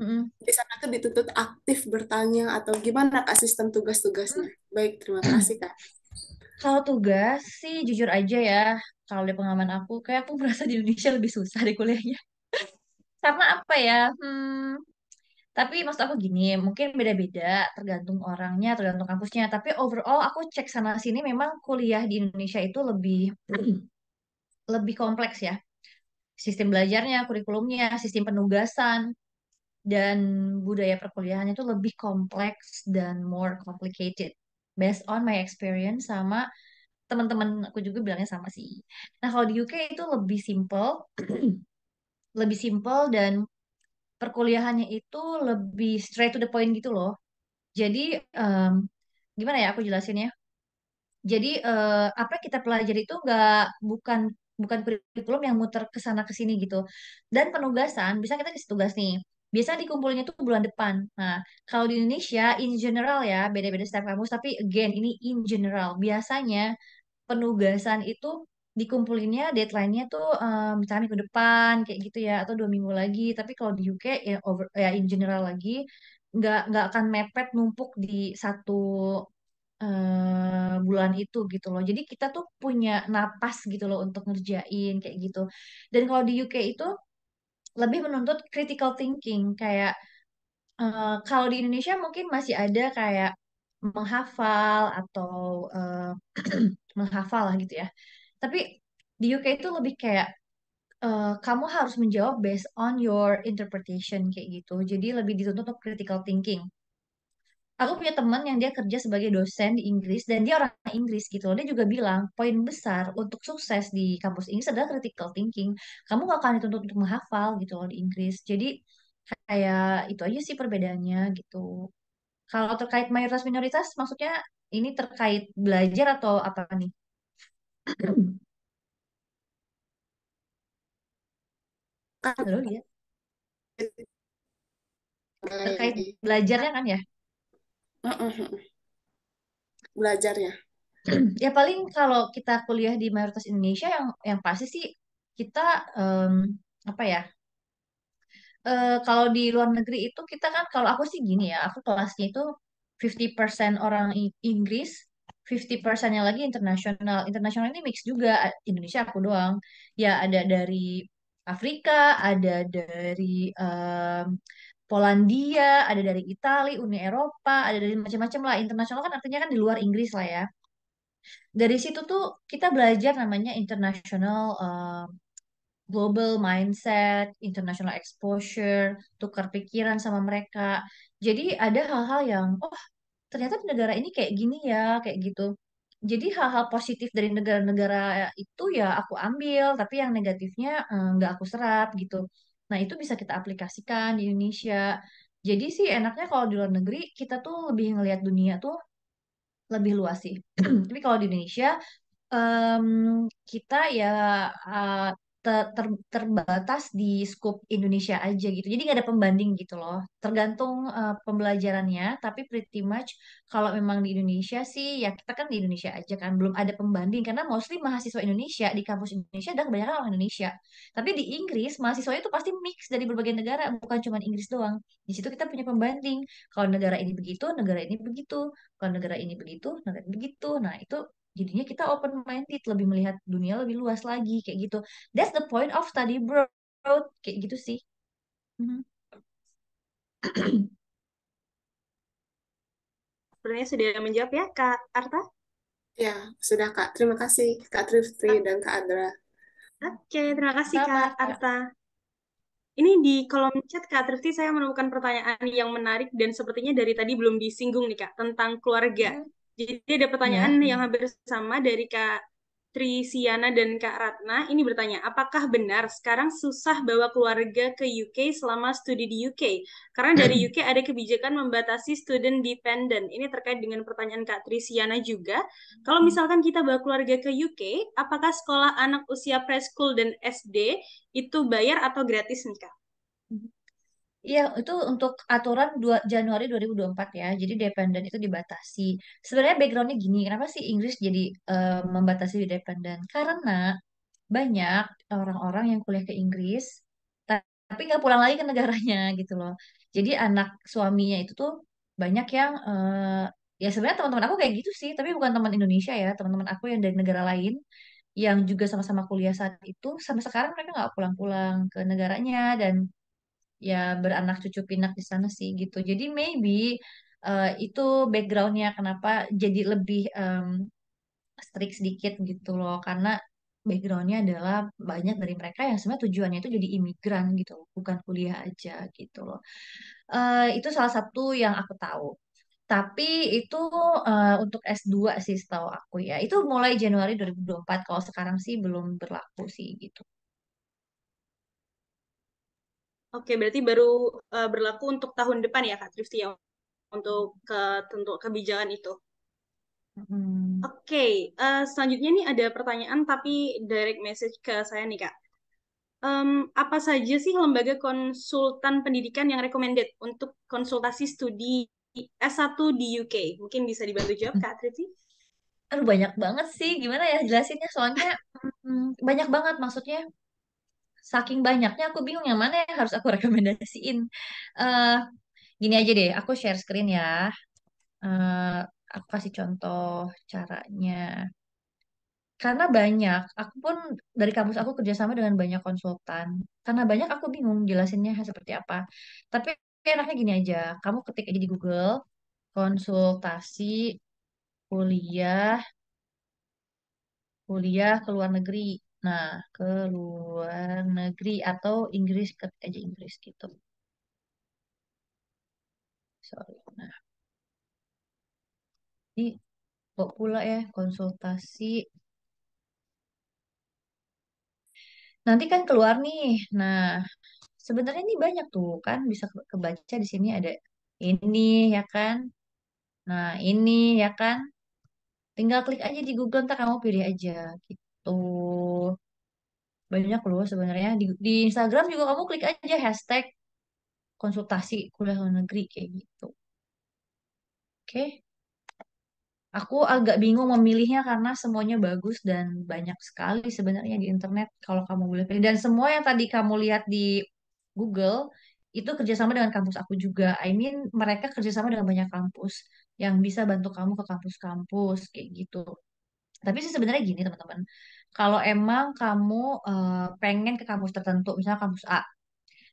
Mm-hmm. Di sana tuh dituntut aktif bertanya atau gimana kak sistem tugas-tugasnya? Mm-hmm. Baik, terima kasih kak. Kalau tugas sih jujur aja ya, kalau di pengalaman aku, kayak aku merasa di Indonesia lebih susah di kuliahnya. Karena [laughs] apa ya? Hmm, tapi maksud aku gini, mungkin beda-beda tergantung orangnya, tergantung kampusnya. Tapi overall aku cek sana sini memang kuliah di Indonesia itu lebih [clears throat] lebih kompleks ya. Sistem belajarnya, kurikulumnya, sistem penugasan, dan budaya perkuliahan itu lebih kompleks dan more complicated based on my experience sama teman-teman aku juga bilangnya sama sih. Nah kalau di UK itu lebih simple, [clears throat] lebih simple dan perkuliahannya itu lebih straight to the point gitu loh. Jadi um, gimana ya aku jelasin ya. Jadi uh, apa yang kita pelajari itu nggak bukan bukan kurikulum yang muter ke sana ke sini gitu. Dan penugasan, bisa kita kasih tugas nih biasa dikumpulinnya tuh bulan depan. Nah, kalau di Indonesia in general ya, beda-beda setiap kampus, tapi again ini in general. Biasanya penugasan itu dikumpulinnya deadline-nya tuh um, misalnya minggu depan kayak gitu ya atau dua minggu lagi tapi kalau di UK ya over ya in general lagi nggak nggak akan mepet numpuk di satu uh, bulan itu gitu loh jadi kita tuh punya napas gitu loh untuk ngerjain kayak gitu dan kalau di UK itu lebih menuntut critical thinking kayak uh, kalau di Indonesia mungkin masih ada kayak menghafal atau uh, [clears throat] menghafal lah gitu ya. Tapi di UK itu lebih kayak uh, kamu harus menjawab based on your interpretation kayak gitu. Jadi lebih dituntut untuk critical thinking aku punya teman yang dia kerja sebagai dosen di Inggris dan dia orang Inggris gitu loh. Dia juga bilang poin besar untuk sukses di kampus Inggris adalah critical thinking. Kamu gak akan dituntut untuk menghafal gitu loh di Inggris. Jadi kayak itu aja sih perbedaannya gitu. Kalau terkait mayoritas minoritas maksudnya ini terkait belajar atau apa nih? Kan Halo ya. Terkait belajarnya kan ya? mm ya belajarnya [clears throat] ya paling kalau kita kuliah di mayoritas Indonesia yang yang pasti sih kita um, apa ya uh, kalau di luar negeri itu kita kan kalau aku sih gini ya aku kelasnya itu 50% orang Inggris 50 persennya lagi internasional. Internasional ini mix juga. Indonesia aku doang. Ya ada dari Afrika, ada dari um, Polandia, ada dari Italia, Uni Eropa, ada dari macam-macam lah. Internasional kan artinya kan di luar Inggris lah ya. Dari situ tuh kita belajar namanya international uh, global mindset, international exposure, tukar pikiran sama mereka. Jadi ada hal-hal yang oh ternyata di negara ini kayak gini ya, kayak gitu. Jadi hal-hal positif dari negara-negara itu ya aku ambil, tapi yang negatifnya eh, nggak aku serap gitu Nah, itu bisa kita aplikasikan di Indonesia. Jadi sih enaknya kalau di luar negeri kita tuh lebih ngelihat dunia tuh lebih luas sih. [clears throat] Tapi kalau di Indonesia um, kita ya ah, ter, ter, terbatas di scope Indonesia aja gitu. Jadi nggak ada pembanding gitu loh. Tergantung uh, pembelajarannya, tapi pretty much kalau memang di Indonesia sih ya kita kan di Indonesia aja kan belum ada pembanding karena mostly mahasiswa Indonesia di kampus Indonesia dan kebanyakan orang Indonesia. Tapi di Inggris mahasiswa itu pasti mix dari berbagai negara, bukan cuma Inggris doang. Di situ kita punya pembanding. Kalau negara ini begitu, negara ini begitu. Kalau negara ini begitu, negara ini begitu. Nah, itu jadinya kita open minded lebih melihat dunia lebih luas lagi kayak gitu that's the point of study bro kayak gitu sih mm-hmm. Sebenarnya sudah menjawab ya Kak Arta? Ya, sudah Kak. Terima kasih Kak Trifri dan Kak Adra. Oke, terima kasih Sama, Kak Arta. Ini di kolom chat Kak Trifti saya menemukan pertanyaan yang menarik dan sepertinya dari tadi belum disinggung nih Kak, tentang keluarga. Hmm jadi ada pertanyaan ya. yang hampir sama dari Kak Trisiana dan Kak Ratna ini bertanya, apakah benar sekarang susah bawa keluarga ke UK selama studi di UK? Karena dari hmm. UK ada kebijakan membatasi student dependent. Ini terkait dengan pertanyaan Kak Trisiana juga. Kalau hmm. misalkan kita bawa keluarga ke UK, apakah sekolah anak usia preschool dan SD itu bayar atau gratis nih Kak? Iya, itu untuk aturan 2 Januari 2024 ya. Jadi dependen itu dibatasi. Sebenarnya backgroundnya gini, kenapa sih Inggris jadi eh, membatasi dependen? Karena banyak orang-orang yang kuliah ke Inggris tapi nggak pulang lagi ke negaranya [laughs] gitu loh. Jadi anak suaminya itu tuh banyak yang eh, ya sebenarnya teman-teman aku kayak gitu sih, tapi bukan teman Indonesia ya, teman-teman aku yang dari negara lain yang juga sama-sama kuliah saat itu sampai sekarang mereka nggak pulang-pulang ke negaranya dan ya beranak cucu pinak di sana sih gitu jadi maybe uh, itu backgroundnya kenapa jadi lebih um, strict sedikit gitu loh karena backgroundnya adalah banyak dari mereka yang sebenarnya tujuannya itu jadi imigran gitu bukan kuliah aja gitu loh uh, itu salah satu yang aku tahu tapi itu uh, untuk S2 sih setahu aku ya itu mulai Januari 2024 kalau sekarang sih belum berlaku sih gitu Oke, berarti baru uh, berlaku untuk tahun depan ya Kak Trifty ya untuk ke tentu kebijakan itu. Hmm. Oke, uh, selanjutnya nih ada pertanyaan tapi direct message ke saya nih Kak. Um, apa saja sih lembaga konsultan pendidikan yang recommended untuk konsultasi studi S1 di UK? Mungkin bisa dibantu jawab Kak Trifty? Aduh banyak banget sih, gimana ya jelasinnya soalnya mm, banyak banget maksudnya saking banyaknya aku bingung yang mana yang harus aku [laughs] rekomendasiin. Uh, gini aja deh, aku share screen ya. Uh, aku kasih contoh caranya. Karena banyak, aku pun dari kampus aku kerjasama dengan banyak konsultan. Karena banyak aku bingung jelasinnya seperti apa. Tapi enaknya gini aja, kamu ketik aja di Google, konsultasi kuliah kuliah ke luar negeri Nah, ke luar negeri atau Inggris, ketik aja Inggris gitu. Sorry. Nah, ini kok pula ya konsultasi. Nanti kan keluar nih. Nah, sebenarnya ini banyak tuh kan bisa kebaca di sini ada ini ya kan. Nah, ini ya kan. Tinggal klik aja di Google ntar kamu pilih aja gitu tuh gitu. banyak loh sebenarnya di, di Instagram juga kamu klik aja hashtag konsultasi kuliah luar negeri kayak gitu oke aku agak bingung memilihnya karena semuanya bagus dan banyak sekali sebenarnya di internet kalau kamu boleh pilih dan semua yang tadi kamu lihat di Google itu kerjasama dengan kampus aku juga I mean mereka kerjasama dengan banyak kampus yang bisa bantu kamu ke kampus-kampus kayak gitu tapi sih sebenarnya gini teman-teman kalau emang kamu uh, pengen ke kampus tertentu misalnya kampus A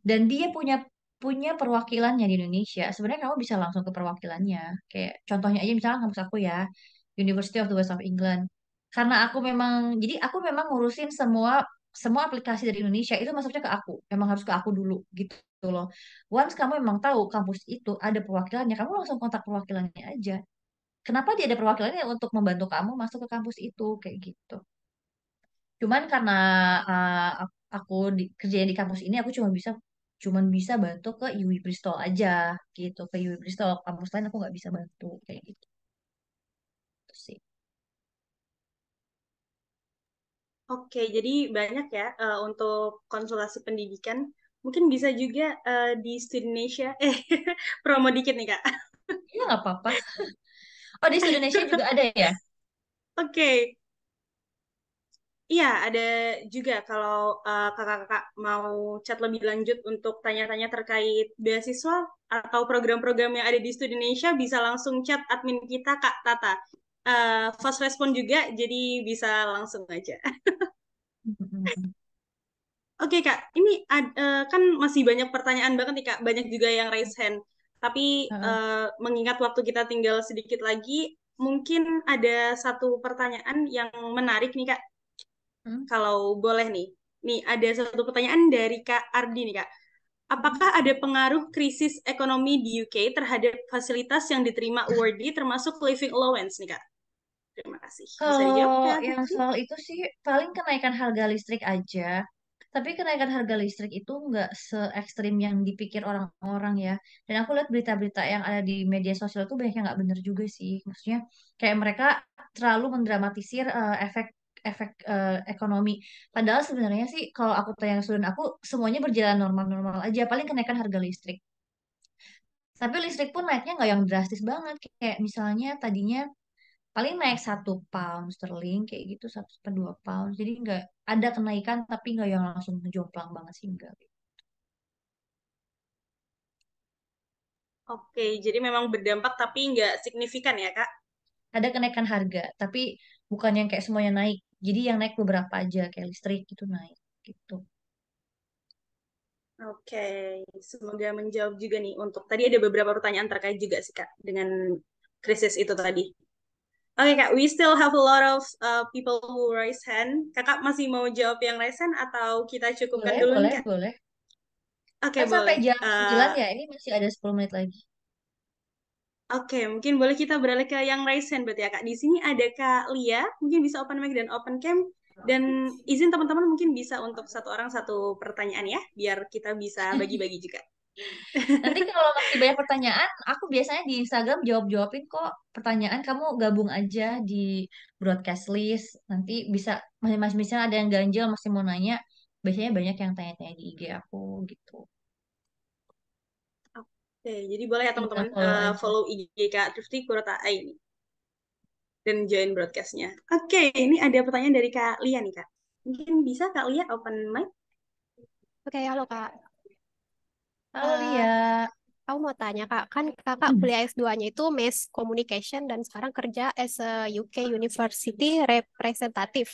dan dia punya punya perwakilannya di Indonesia sebenarnya kamu bisa langsung ke perwakilannya kayak contohnya aja misalnya kampus aku ya University of the West of England karena aku memang jadi aku memang ngurusin semua semua aplikasi dari Indonesia itu masuknya ke aku memang harus ke aku dulu gitu loh once kamu memang tahu kampus itu ada perwakilannya kamu langsung kontak perwakilannya aja kenapa dia ada perwakilannya untuk membantu kamu masuk ke kampus itu kayak gitu cuman karena uh, aku di, kerja di kampus ini aku cuma bisa cuman bisa bantu ke UI Bristol aja gitu ke UI Bristol kampus lain aku nggak bisa bantu kayak gitu sih Oke, jadi banyak ya uh, untuk konsultasi pendidikan. Mungkin bisa juga uh, di Indonesia. Eh, [laughs] promo dikit nih, Kak. Iya, nggak apa-apa. Oh, di Indonesia juga ada ya? Oke. Okay. Iya, ada juga kalau kakak eh, kakak-kakak mau chat lebih lanjut untuk tanya-tanya terkait beasiswa atau program-program yang ada di Studi Indonesia bisa langsung chat admin kita Kak Tata. Uh, fast respon juga, jadi bisa langsung aja. [laughs] Oke okay, Kak, ini ad, uh, kan masih banyak pertanyaan banget nih Kak, banyak juga yang raise hand. Tapi uh. Uh, mengingat waktu kita tinggal sedikit lagi, mungkin ada satu pertanyaan yang menarik nih kak. Uh-huh. Kalau boleh nih, nih ada satu pertanyaan dari kak Ardi nih kak. Apakah ada pengaruh krisis ekonomi di UK terhadap fasilitas yang diterima awardee termasuk living allowance nih kak? Terima kasih. Kalau yang soal itu sih paling kenaikan harga listrik aja tapi kenaikan harga listrik itu nggak se ekstrim yang dipikir orang-orang ya. Dan aku lihat berita-berita yang ada di media sosial itu banyak yang nggak bener juga sih. Maksudnya kayak mereka terlalu mendramatisir uh, efek efek uh, ekonomi. Padahal sebenarnya sih kalau aku tanya ke student aku semuanya berjalan normal-normal aja. Paling kenaikan harga listrik. Tapi listrik pun naiknya nggak yang drastis banget. Kayak misalnya tadinya paling naik satu pound sterling kayak gitu satu per dua pound jadi nggak ada kenaikan tapi nggak yang langsung ngejomplang banget sih enggak Oke, jadi memang berdampak tapi nggak signifikan ya, Kak? ada kenaikan harga tapi bukan yang kayak semuanya naik jadi yang naik beberapa aja kayak listrik gitu naik gitu Oke, semoga menjawab juga nih untuk tadi ada beberapa pertanyaan terkait juga sih Kak dengan krisis itu tadi. Oke okay, kak, we still have a lot of uh, people who raise hand. Kakak masih mau jawab yang raise hand atau kita cukupkan boleh, dulu boleh, kak? Boleh, okay, Oke, kan boleh. Sampai jam uh, ya, ini masih ada 10 menit lagi. Oke, okay, mungkin boleh kita beralih ke yang raise hand berarti ya kak. Di sini ada kak Lia, mungkin bisa open mic dan open cam. Dan izin teman-teman mungkin bisa untuk satu orang satu pertanyaan ya, biar kita bisa bagi-bagi juga. Nanti kalau masih banyak pertanyaan, aku biasanya di Instagram jawab-jawabin kok pertanyaan kamu gabung aja di broadcast list. Nanti bisa masing-masing misalnya ada yang ganjil masih mau nanya, biasanya banyak yang tanya-tanya di IG aku gitu. Oke, jadi boleh ya teman-teman uh, follow IG Kak Trifty Kurota A ini dan join broadcastnya. Oke, ini ada pertanyaan dari Kak Lia nih Kak. Mungkin bisa Kak Lia open mic? Oke, halo Kak. Halo Lia, eh, aku mau tanya Kak, kan Kakak Hmm. kuliah S2-nya itu Mass Communication dan sekarang kerja as a UK University Representative.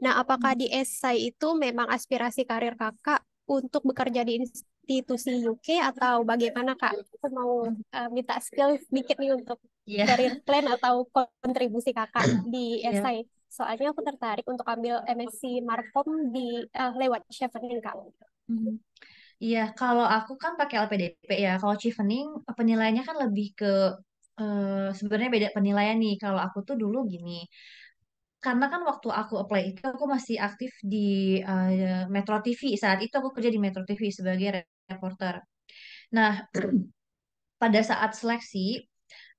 Nah, apakah hmm. di SI itu memang aspirasi karir Kakak untuk bekerja di institusi UK atau bagaimana Kak? Aku mau uh, minta skill sedikit nih untuk Iya, plan atau kontribusi Kakak [laughs] di ya. SI. Soalnya aku tertarik untuk ambil MSc Markom di uh, lewat Chevening Kak. Hmm. Iya, kalau aku kan pakai LPDP ya. Kalau chevening eh, penilaiannya kan lebih ke eh, sebenarnya beda penilaian nih. Kalau aku tuh dulu gini, karena kan waktu aku apply itu aku masih aktif di uh, Metro TV. Saat itu aku kerja di Metro TV sebagai reporter. Nah, [clears throat] pada saat seleksi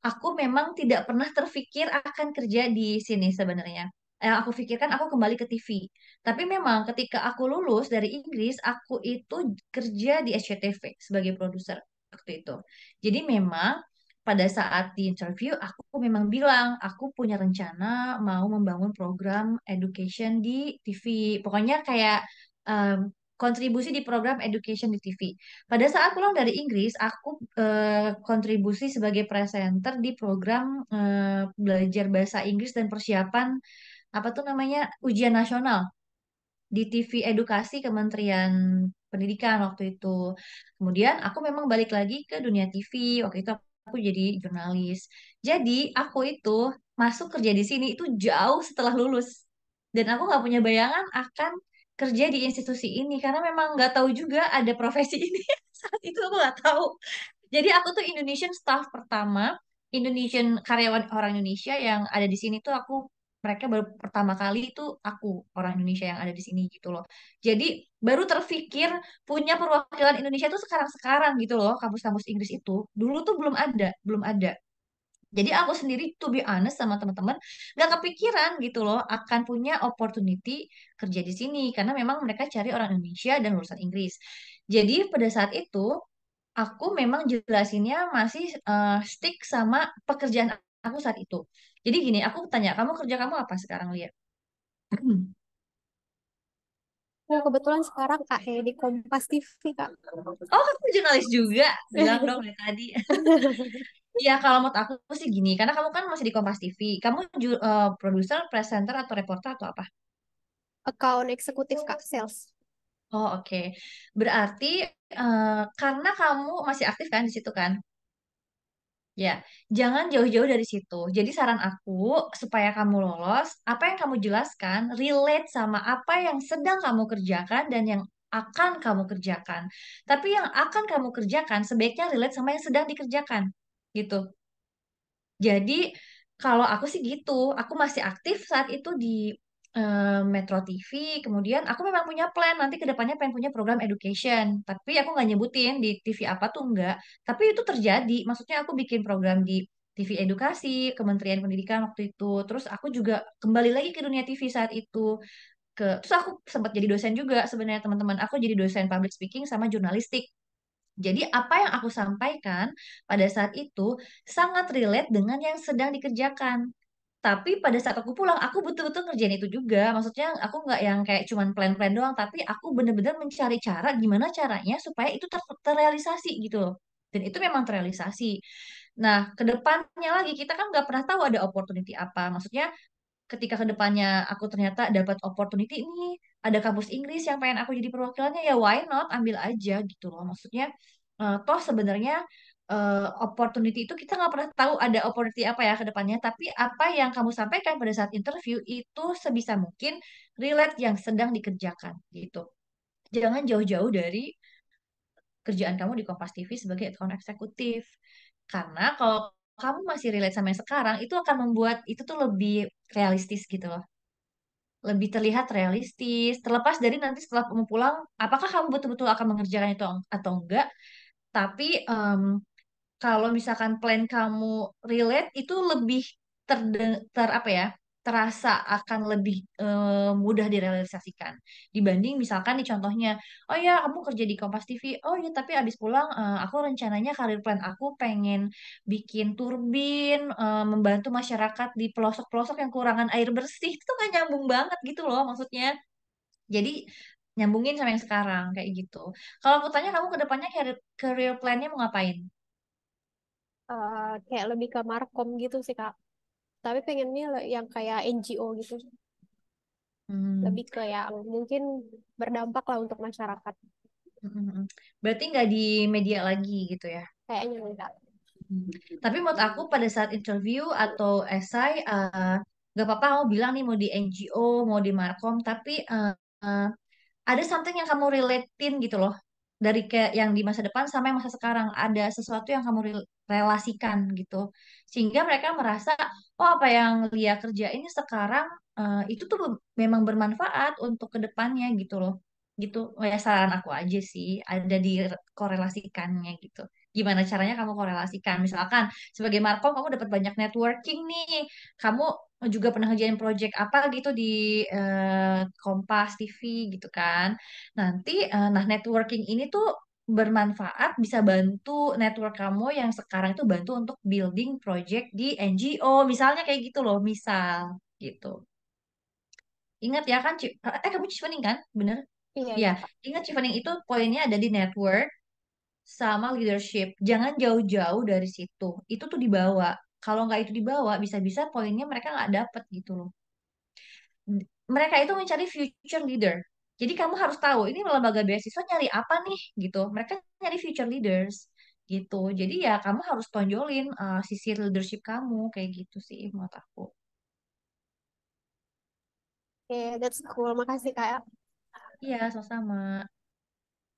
aku memang tidak pernah terpikir akan kerja di sini sebenarnya yang aku pikirkan aku kembali ke TV. Tapi memang ketika aku lulus dari Inggris, aku itu kerja di SCTV sebagai produser waktu itu. Jadi memang pada saat di interview aku memang bilang aku punya rencana mau membangun program education di TV. Pokoknya kayak um, kontribusi di program education di TV. Pada saat pulang dari Inggris, aku eh, kontribusi sebagai presenter di program eh, belajar bahasa Inggris dan persiapan apa tuh namanya ujian nasional di TV edukasi Kementerian Pendidikan waktu itu. Kemudian aku memang balik lagi ke dunia TV. Waktu itu aku jadi jurnalis. Jadi aku itu masuk kerja di sini itu jauh setelah lulus. Dan aku nggak punya bayangan akan kerja di institusi ini karena memang nggak tahu juga ada profesi [laughs] ini. Saat itu aku nggak tahu. Jadi aku tuh Indonesian staff pertama, Indonesian karyawan orang Indonesia yang ada di sini tuh aku mereka baru pertama kali itu aku orang Indonesia yang ada di sini gitu loh. Jadi baru terpikir punya perwakilan Indonesia itu sekarang-sekarang gitu loh kampus-kampus Inggris itu. Dulu tuh belum ada, belum ada. Jadi aku sendiri to be honest sama teman-teman nggak kepikiran gitu loh akan punya opportunity kerja di sini karena memang mereka cari orang Indonesia dan lulusan Inggris. Jadi pada saat itu aku memang jelasinnya masih uh, stick sama pekerjaan aku saat itu. Jadi gini, aku tanya, kamu kerja kamu apa sekarang, Lia? [clears throat] Ya, kebetulan sekarang Kak He di Kompas TV, Kak. Oh, kamu jurnalis juga. Bilang dong dari tadi. [laughs] Iya, kalau menurut aku sih gini, karena kamu kan masih di Kompas TV. Kamu uh, produser, presenter, atau reporter, atau apa? Account eksekutif, Kak, sales. Oh, oke. Berarti uh, karena kamu masih aktif kan di situ kan? Ya, jangan jauh-jauh dari situ. Jadi saran aku supaya kamu lolos, apa yang kamu jelaskan relate sama apa yang sedang kamu kerjakan dan yang akan kamu kerjakan. Tapi yang akan kamu kerjakan sebaiknya relate sama yang sedang dikerjakan. Gitu. Jadi kalau aku sih gitu, aku masih aktif saat itu di Eh, Metro TV. Kemudian aku memang punya plan nanti kedepannya pengen punya program education. Tapi aku nggak nyebutin di TV apa tuh nggak, Tapi itu terjadi. Maksudnya aku bikin program di TV edukasi, Kementerian Pendidikan waktu itu. Terus aku juga kembali lagi ke dunia TV saat itu ke terus aku sempat jadi dosen juga sebenarnya teman-teman aku jadi dosen public speaking sama jurnalistik jadi apa yang aku sampaikan pada saat itu sangat relate dengan yang sedang dikerjakan tapi pada saat aku pulang aku betul-betul ngerjain itu juga maksudnya aku nggak yang kayak cuman plan-plan doang tapi aku bener-bener mencari cara gimana caranya supaya itu ter terrealisasi gitu loh dan itu memang terrealisasi nah kedepannya lagi kita kan nggak pernah tahu ada opportunity apa maksudnya ketika kedepannya aku ternyata dapat opportunity ini ada kampus Inggris yang pengen aku jadi perwakilannya ya why not ambil aja gitu loh maksudnya eh, toh sebenarnya uh, opportunity itu kita nggak pernah tahu ada opportunity apa ya ke depannya, tapi apa yang kamu sampaikan pada saat interview itu sebisa mungkin relate yang sedang dikerjakan gitu. Jangan jauh-jauh dari kerjaan kamu di Kompas TV sebagai account eksekutif. Karena kalau kamu masih relate sama yang sekarang, itu akan membuat itu tuh lebih realistis gitu loh. Lebih terlihat realistis, terlepas dari nanti setelah kamu pulang, apakah kamu betul-betul akan mengerjakan itu atau enggak, tapi um, kalau misalkan plan kamu relate itu lebih ter, ter apa ya terasa akan lebih uh, mudah direalisasikan dibanding misalkan nih contohnya oh ya kamu kerja di Kompas TV oh ya tapi abis pulang uh, aku rencananya karir plan aku pengen bikin turbin uh, membantu masyarakat di pelosok-pelosok yang kurangan air bersih itu kan nyambung banget gitu loh maksudnya jadi nyambungin sama yang sekarang kayak gitu kalau aku tanya kamu kedepannya karir career plannya mau ngapain Eh, kayak lebih ke markom gitu sih kak tapi pengennya yang kayak NGO gitu hmm. lebih ke yang mungkin berdampak lah untuk masyarakat hmm, hmm, hmm. berarti nggak di media lagi gitu ya kayaknya enggak tapi menurut aku pada saat interview atau esai uh, eh, gak apa-apa kamu bilang nih mau di NGO mau di markom tapi uh, uh, ada something yang kamu relatein gitu loh dari kayak yang di masa depan sama yang masa sekarang ada sesuatu yang kamu relasikan gitu sehingga mereka merasa oh apa yang Lia kerja ini sekarang uh, itu tuh memang bermanfaat untuk kedepannya gitu loh gitu oh, ya saran aku aja sih ada di korelasikannya gitu gimana caranya kamu korelasikan misalkan sebagai marcom kamu dapat banyak networking nih kamu juga pernah ngerjain project apa gitu di uh, Kompas TV gitu kan nanti uh, nah networking ini tuh bermanfaat bisa bantu network kamu yang sekarang itu bantu untuk building project di NGO misalnya kayak gitu loh misal gitu ingat ya kan eh, eh kamu chevening kan bener iya ya ingat chevening itu poinnya ada di network sama leadership jangan jauh-jauh dari situ itu tuh dibawa kalau nggak itu dibawa bisa-bisa poinnya mereka nggak dapet gitu loh mereka itu mencari future leader jadi kamu harus tahu ini lembaga beasiswa nyari apa nih gitu. Mereka nyari future leaders gitu. Jadi ya kamu harus tonjolin uh, sisi leadership kamu kayak gitu sih menurut aku. Oke, okay, that's cool. Makasih Kak. Iya, sama-sama.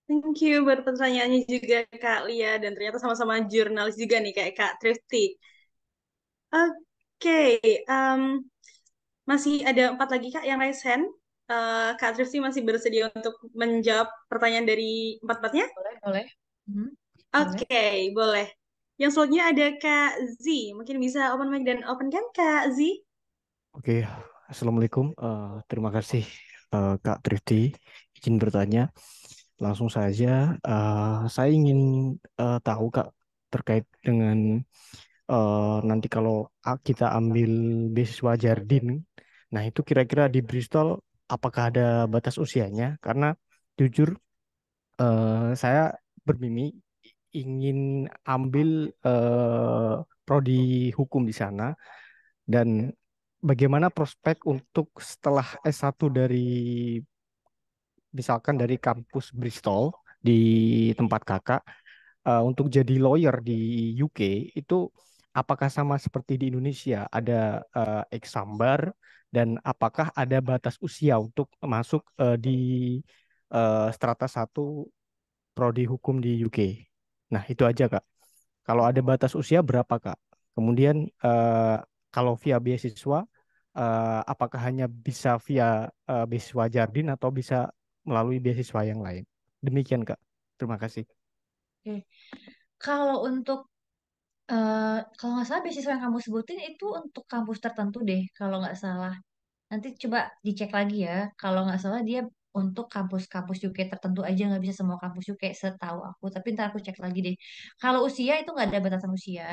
Thank you buat pertanyaannya juga Kak Lia dan ternyata sama-sama jurnalis juga nih kayak Kak Trifty. Oke, okay, um, masih ada empat lagi Kak yang raise Eh, Kak Trifty masih bersedia untuk menjawab pertanyaan dari empat-empatnya? Boleh, boleh. Hmm. Oke, okay, boleh. boleh. Yang selanjutnya ada Kak Z. Mungkin bisa open mic dan open kan Kak Z? Oke, okay. Assalamualaikum. Uh, terima kasih uh, Kak Trifty. Izin bertanya. Langsung saja, uh, saya ingin uh, tahu Kak terkait dengan uh, nanti kalau kita ambil beasiswa Jardin, nah itu kira-kira di Bristol apakah ada batas usianya? Karena jujur uh, saya bermimpi ingin ambil uh, prodi hukum di sana dan bagaimana prospek untuk setelah S1 dari misalkan dari kampus Bristol di tempat kakak uh, untuk jadi lawyer di UK itu apakah sama seperti di Indonesia ada uh, exambar dan apakah ada batas usia untuk masuk uh, di uh, strata satu prodi hukum di UK. Nah, itu aja Kak. Kalau ada batas usia berapa Kak? Kemudian uh, kalau via beasiswa uh, apakah hanya bisa via uh, beasiswa Jardin atau bisa melalui beasiswa yang lain? Demikian Kak. Terima kasih. Oke. Kalau untuk Eh, kalau nggak salah beasiswa yang kamu sebutin itu untuk kampus tertentu deh, kalau nggak salah. Nanti coba dicek lagi ya. Kalau nggak salah dia untuk kampus-kampus UK tertentu aja nggak bisa semua kampus UK setahu aku. Tapi ntar aku cek lagi deh. Kalau usia itu nggak ada batasan usia.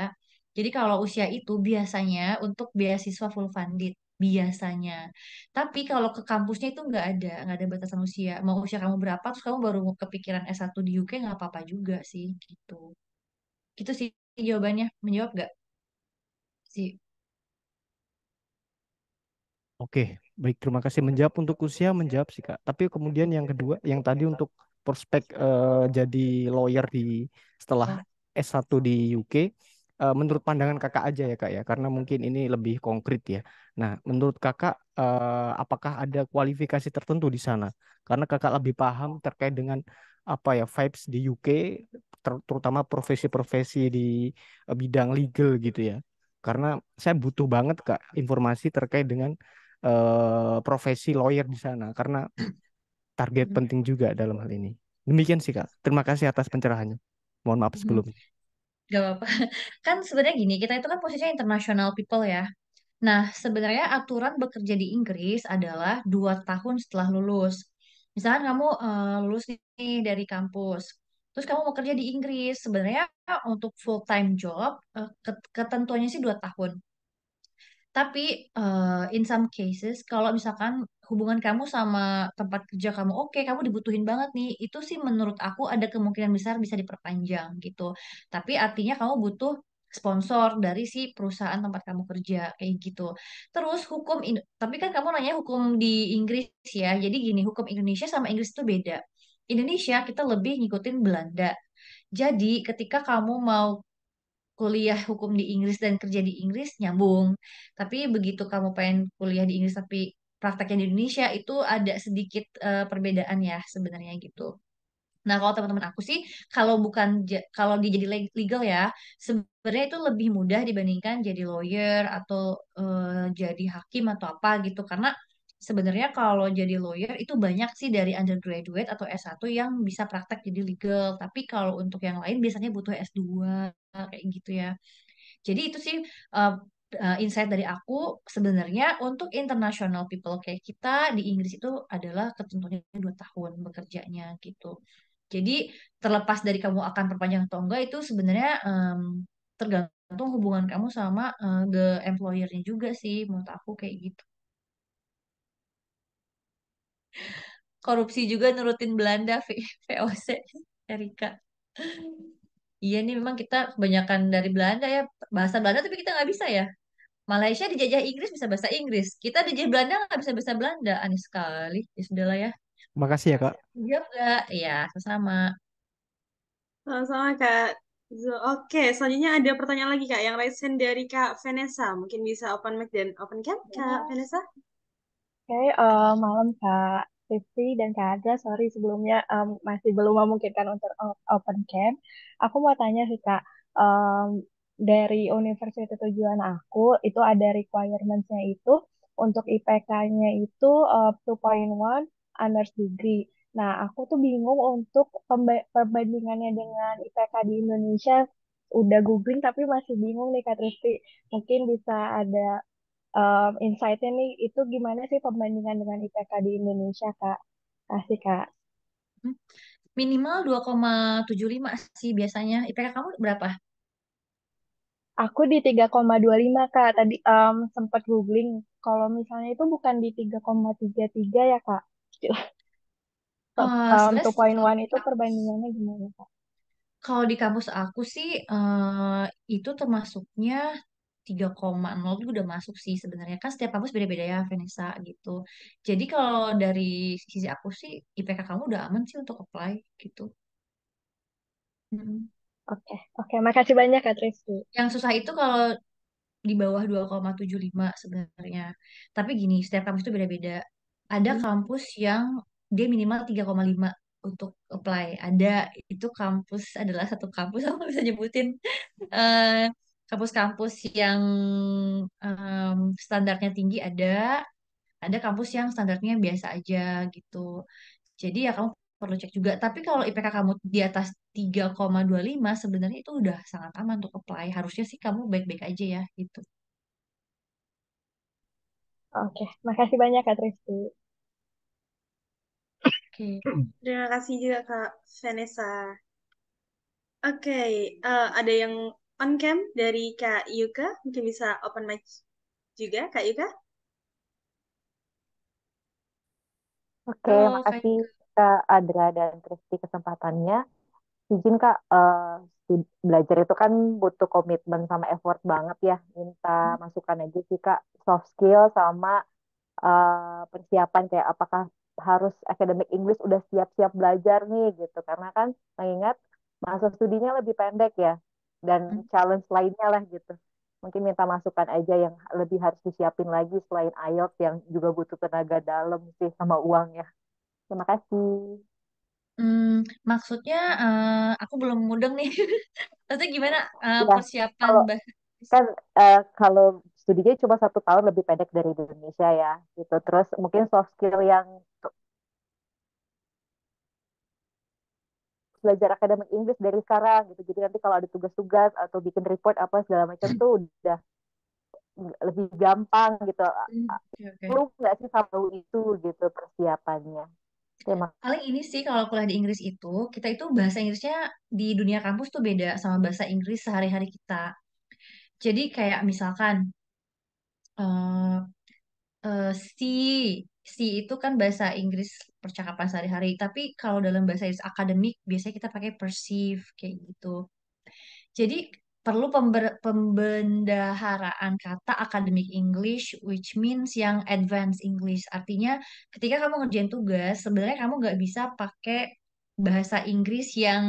Jadi kalau usia itu biasanya untuk beasiswa full funded biasanya. Tapi kalau ke kampusnya itu nggak ada, nggak ada batasan usia. Mau usia kamu berapa, terus kamu baru mau kepikiran S1 di UK nggak apa-apa juga sih gitu. Gitu sih jawabannya? Menjawab nggak sih? Oke, baik terima kasih menjawab untuk usia menjawab sih Kak. Tapi kemudian yang kedua, yang tadi iya. untuk prospek uh, jadi lawyer di setelah iya. S1 di UK, uh, eh, menurut pandangan Kakak aja ya Kak ya, karena mungkin ini lebih konkret ya. Nah, menurut Kakak uh, apakah ada kualifikasi tertentu di sana? Karena Kakak lebih paham terkait dengan apa ya vibes di UK ter terutama profesi-profesi di eh, bidang legal gitu ya karena saya butuh banget kak informasi terkait dengan uh, profesi lawyer di sana karena target hmm. penting juga dalam hal ini demikian sih kak terima kasih atas pencerahannya mohon maaf hmm. sebelumnya Gak apa-apa. [laughs] Kan sebenarnya gini, kita itu kan posisinya international people ya. Nah, sebenarnya aturan bekerja di Inggris adalah dua tahun setelah lulus misalkan kamu uh, lulus nih dari kampus, terus kamu mau kerja di Inggris, sebenarnya untuk full time job uh, ketentuannya sih dua tahun. Tapi uh, in some cases kalau misalkan hubungan kamu sama tempat kerja kamu oke, okay, kamu dibutuhin banget nih, itu sih menurut aku ada kemungkinan besar bisa diperpanjang gitu. Tapi artinya kamu butuh sponsor dari si perusahaan tempat kamu kerja kayak gitu. Terus hukum tapi kan kamu nanya hukum di Inggris ya. Jadi gini, hukum Indonesia sama Inggris itu beda. Indonesia kita lebih ngikutin Belanda. Jadi ketika kamu mau kuliah hukum di Inggris dan kerja di Inggris nyambung. Tapi begitu kamu pengen kuliah di Inggris tapi prakteknya di Indonesia itu ada sedikit uh, perbedaan ya sebenarnya gitu. Nah, kalau teman-teman aku sih, kalau bukan kalau dia legal ya, sebenarnya itu lebih mudah dibandingkan jadi lawyer atau uh, jadi hakim atau apa gitu karena sebenarnya kalau jadi lawyer itu banyak sih dari undergraduate atau S1 yang bisa praktek jadi legal tapi kalau untuk yang lain biasanya butuh S2 kayak gitu ya jadi itu sih uh, insight dari aku sebenarnya untuk international people kayak kita di Inggris itu adalah ketentuannya dua tahun bekerjanya gitu. Jadi terlepas dari kamu akan perpanjang atau enggak itu sebenarnya um, tergantung hubungan kamu sama uh, the employernya juga sih menurut aku kayak gitu korupsi juga nurutin Belanda VOC Erika iya nih memang kita kebanyakan dari Belanda ya bahasa Belanda tapi kita nggak bisa ya Malaysia dijajah Inggris bisa bahasa Inggris kita dijajah Belanda nggak bisa bahasa Belanda aneh sekali ya sudahlah ya makasih ya kak iya enggak Iya, sama-sama sama-sama kak Oke, okay. selanjutnya ada pertanyaan lagi Kak, yang raise hand dari Kak Vanessa. Mungkin bisa open mic dan open cam, iya. Kak yeah. Vanessa. Oke, okay, uh, eh, malam Kak Tiffy dan Kak Adra. Sorry sebelumnya um, masih belum memungkinkan untuk open cam. Aku mau tanya sih Kak, um, dari universitas tujuan aku itu ada requirements-nya itu untuk IPK-nya itu uh, eh, 2.1 honors degree. Nah, aku tuh bingung untuk perbandingannya dengan IPK di Indonesia. Udah googling tapi masih bingung nih Kak Tristi. Mungkin bisa ada um, insight-nya nih, itu gimana sih perbandingan dengan IPK di Indonesia, Kak? Kasih, Kak. Hmm. Minimal 2,75 sih biasanya. IPK kamu berapa? Aku di 3,25 Kak. Tadi um, sempat googling. Kalau misalnya itu bukan di 3,33 ya Kak. Eh, uh, um, poin one itu perbandingannya gimana, Kak? Kalau di kampus aku sih uh, itu termasuknya 3,0 itu udah masuk sih sebenarnya kan setiap kampus beda-beda ya Vanessa gitu. Jadi kalau dari sisi aku sih IPK kamu udah aman sih untuk apply gitu. hmm. Oke, oke. Makasih banyak Kak Tristy. Yang susah itu kalau di bawah 2,75 sebenarnya. Tapi gini, setiap kampus itu beda-beda. Ada hmm. kampus yang dia minimal 3,5 untuk apply. Ada itu kampus adalah satu kampus [laughs] aku bisa nyebutin kampus eh, kampus-kampus yang um, standarnya tinggi ada, ada kampus yang standarnya biasa aja gitu. Jadi ya kamu perlu cek juga. Tapi kalau IPK kamu di atas 3,25 sebenarnya itu udah sangat aman untuk apply. Harusnya sih kamu baik-baik aja ya gitu. Oke, makasih banyak Kak ya, Tristi. Okay. [clears throat] Terima kasih juga Kak Vanessa. Oke, okay, uh, eh, ada yang on cam dari Kak Yuka, mungkin bisa open mic juga Kak Yuka. Oke, okay, makasih Kak Adra dan Kristi kesempatannya. Izin Kak, uh, belajar itu kan butuh komitmen sama effort banget ya. Minta hmm. masukan aja sih Kak, soft skill sama uh, persiapan kayak apakah harus academic English udah siap-siap belajar nih gitu karena kan mengingat masa studinya lebih pendek ya dan hmm. challenge lainnya lah gitu mungkin minta masukan aja yang lebih harus disiapin lagi selain IELTS yang juga butuh tenaga dalam sih sama uang ya terima kasih Hmm, maksudnya uh, aku belum mudeng nih. tapi [laughs] gimana uh, ya, persiapan kalau, kan uh, kalau studinya cuma satu tahun lebih pendek dari Indonesia ya gitu terus mungkin soft skill yang belajar akademik Inggris dari sekarang gitu jadi nanti kalau ada tugas-tugas atau bikin report apa segala macam tuh udah lebih gampang gitu okay, okay. lu nggak sih tahu itu gitu persiapannya Kali Paling ini sih kalau kuliah di Inggris itu, kita itu bahasa Inggrisnya di dunia kampus tuh beda sama bahasa Inggris sehari-hari kita. Jadi kayak misalkan uh, uh, si si itu kan bahasa Inggris percakapan sehari-hari tapi kalau dalam bahasa Inggris akademik biasanya kita pakai perceive kayak gitu jadi perlu pember- pembendaharaan kata akademik English which means yang advanced English artinya ketika kamu ngerjain tugas sebenarnya kamu nggak bisa pakai bahasa Inggris yang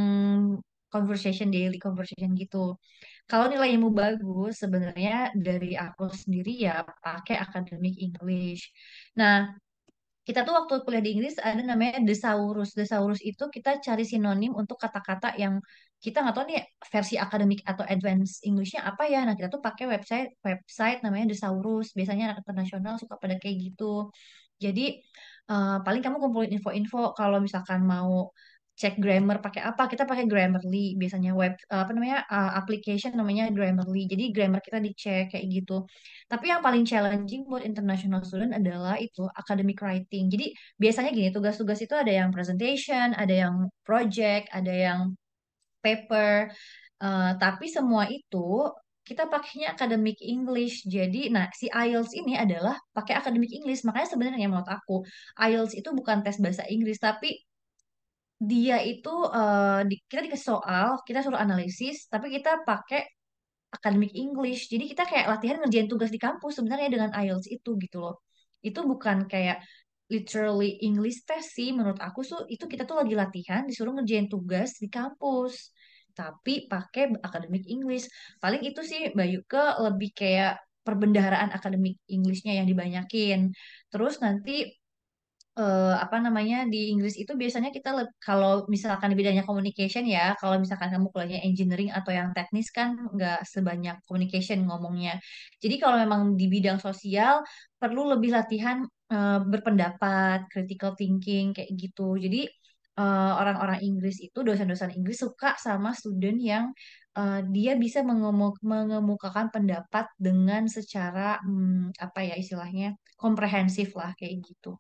conversation daily conversation gitu kalau nilaimu bagus, sebenarnya dari aku sendiri ya pakai academic English. Nah, kita tuh waktu kuliah di Inggris ada namanya thesaurus. Thesaurus itu kita cari sinonim untuk kata-kata yang kita nggak tahu nih versi akademik atau advance Englishnya apa ya. Nah kita tuh pakai website website namanya thesaurus. Biasanya anak internasional suka pada kayak gitu. Jadi uh, paling kamu kumpulin info-info kalau misalkan mau cek grammar pakai apa kita pakai Grammarly biasanya web apa namanya eh, application namanya Grammarly jadi grammar kita dicek kayak gitu tapi yang paling challenging buat international student adalah itu academic writing jadi biasanya gini tugas-tugas itu ada yang presentation ada yang project ada yang paper uh, tapi semua itu kita pakainya academic English. Jadi, nah si IELTS ini adalah pakai academic English. Makanya sebenarnya menurut aku IELTS itu bukan tes bahasa Inggris, tapi dia itu eh, di, kita dikasih soal, kita suruh analisis, tapi kita pakai academic English. Jadi kita kayak latihan ngerjain tugas di kampus sebenarnya dengan IELTS itu gitu loh. Itu bukan kayak literally English test sih menurut aku so, itu kita tuh lagi latihan disuruh ngerjain tugas di kampus tapi pakai academic English. Paling itu sih Bayu ke lebih kayak perbendaharaan akademik Inggrisnya yang dibanyakin. Terus nanti eh, apa namanya di Inggris itu biasanya kita kalau misalkan di bidangnya communication ya kalau misalkan kamu kuliahnya engineering atau yang teknis kan nggak sebanyak communication ngomongnya jadi kalau memang di bidang sosial perlu lebih latihan eh, berpendapat critical thinking kayak gitu jadi orang eh, orang-orang Inggris itu dosen-dosen Inggris suka sama student yang uh, dia bisa mengemuk- mengemukakan pendapat dengan secara hmm, apa ya istilahnya komprehensif lah kayak gitu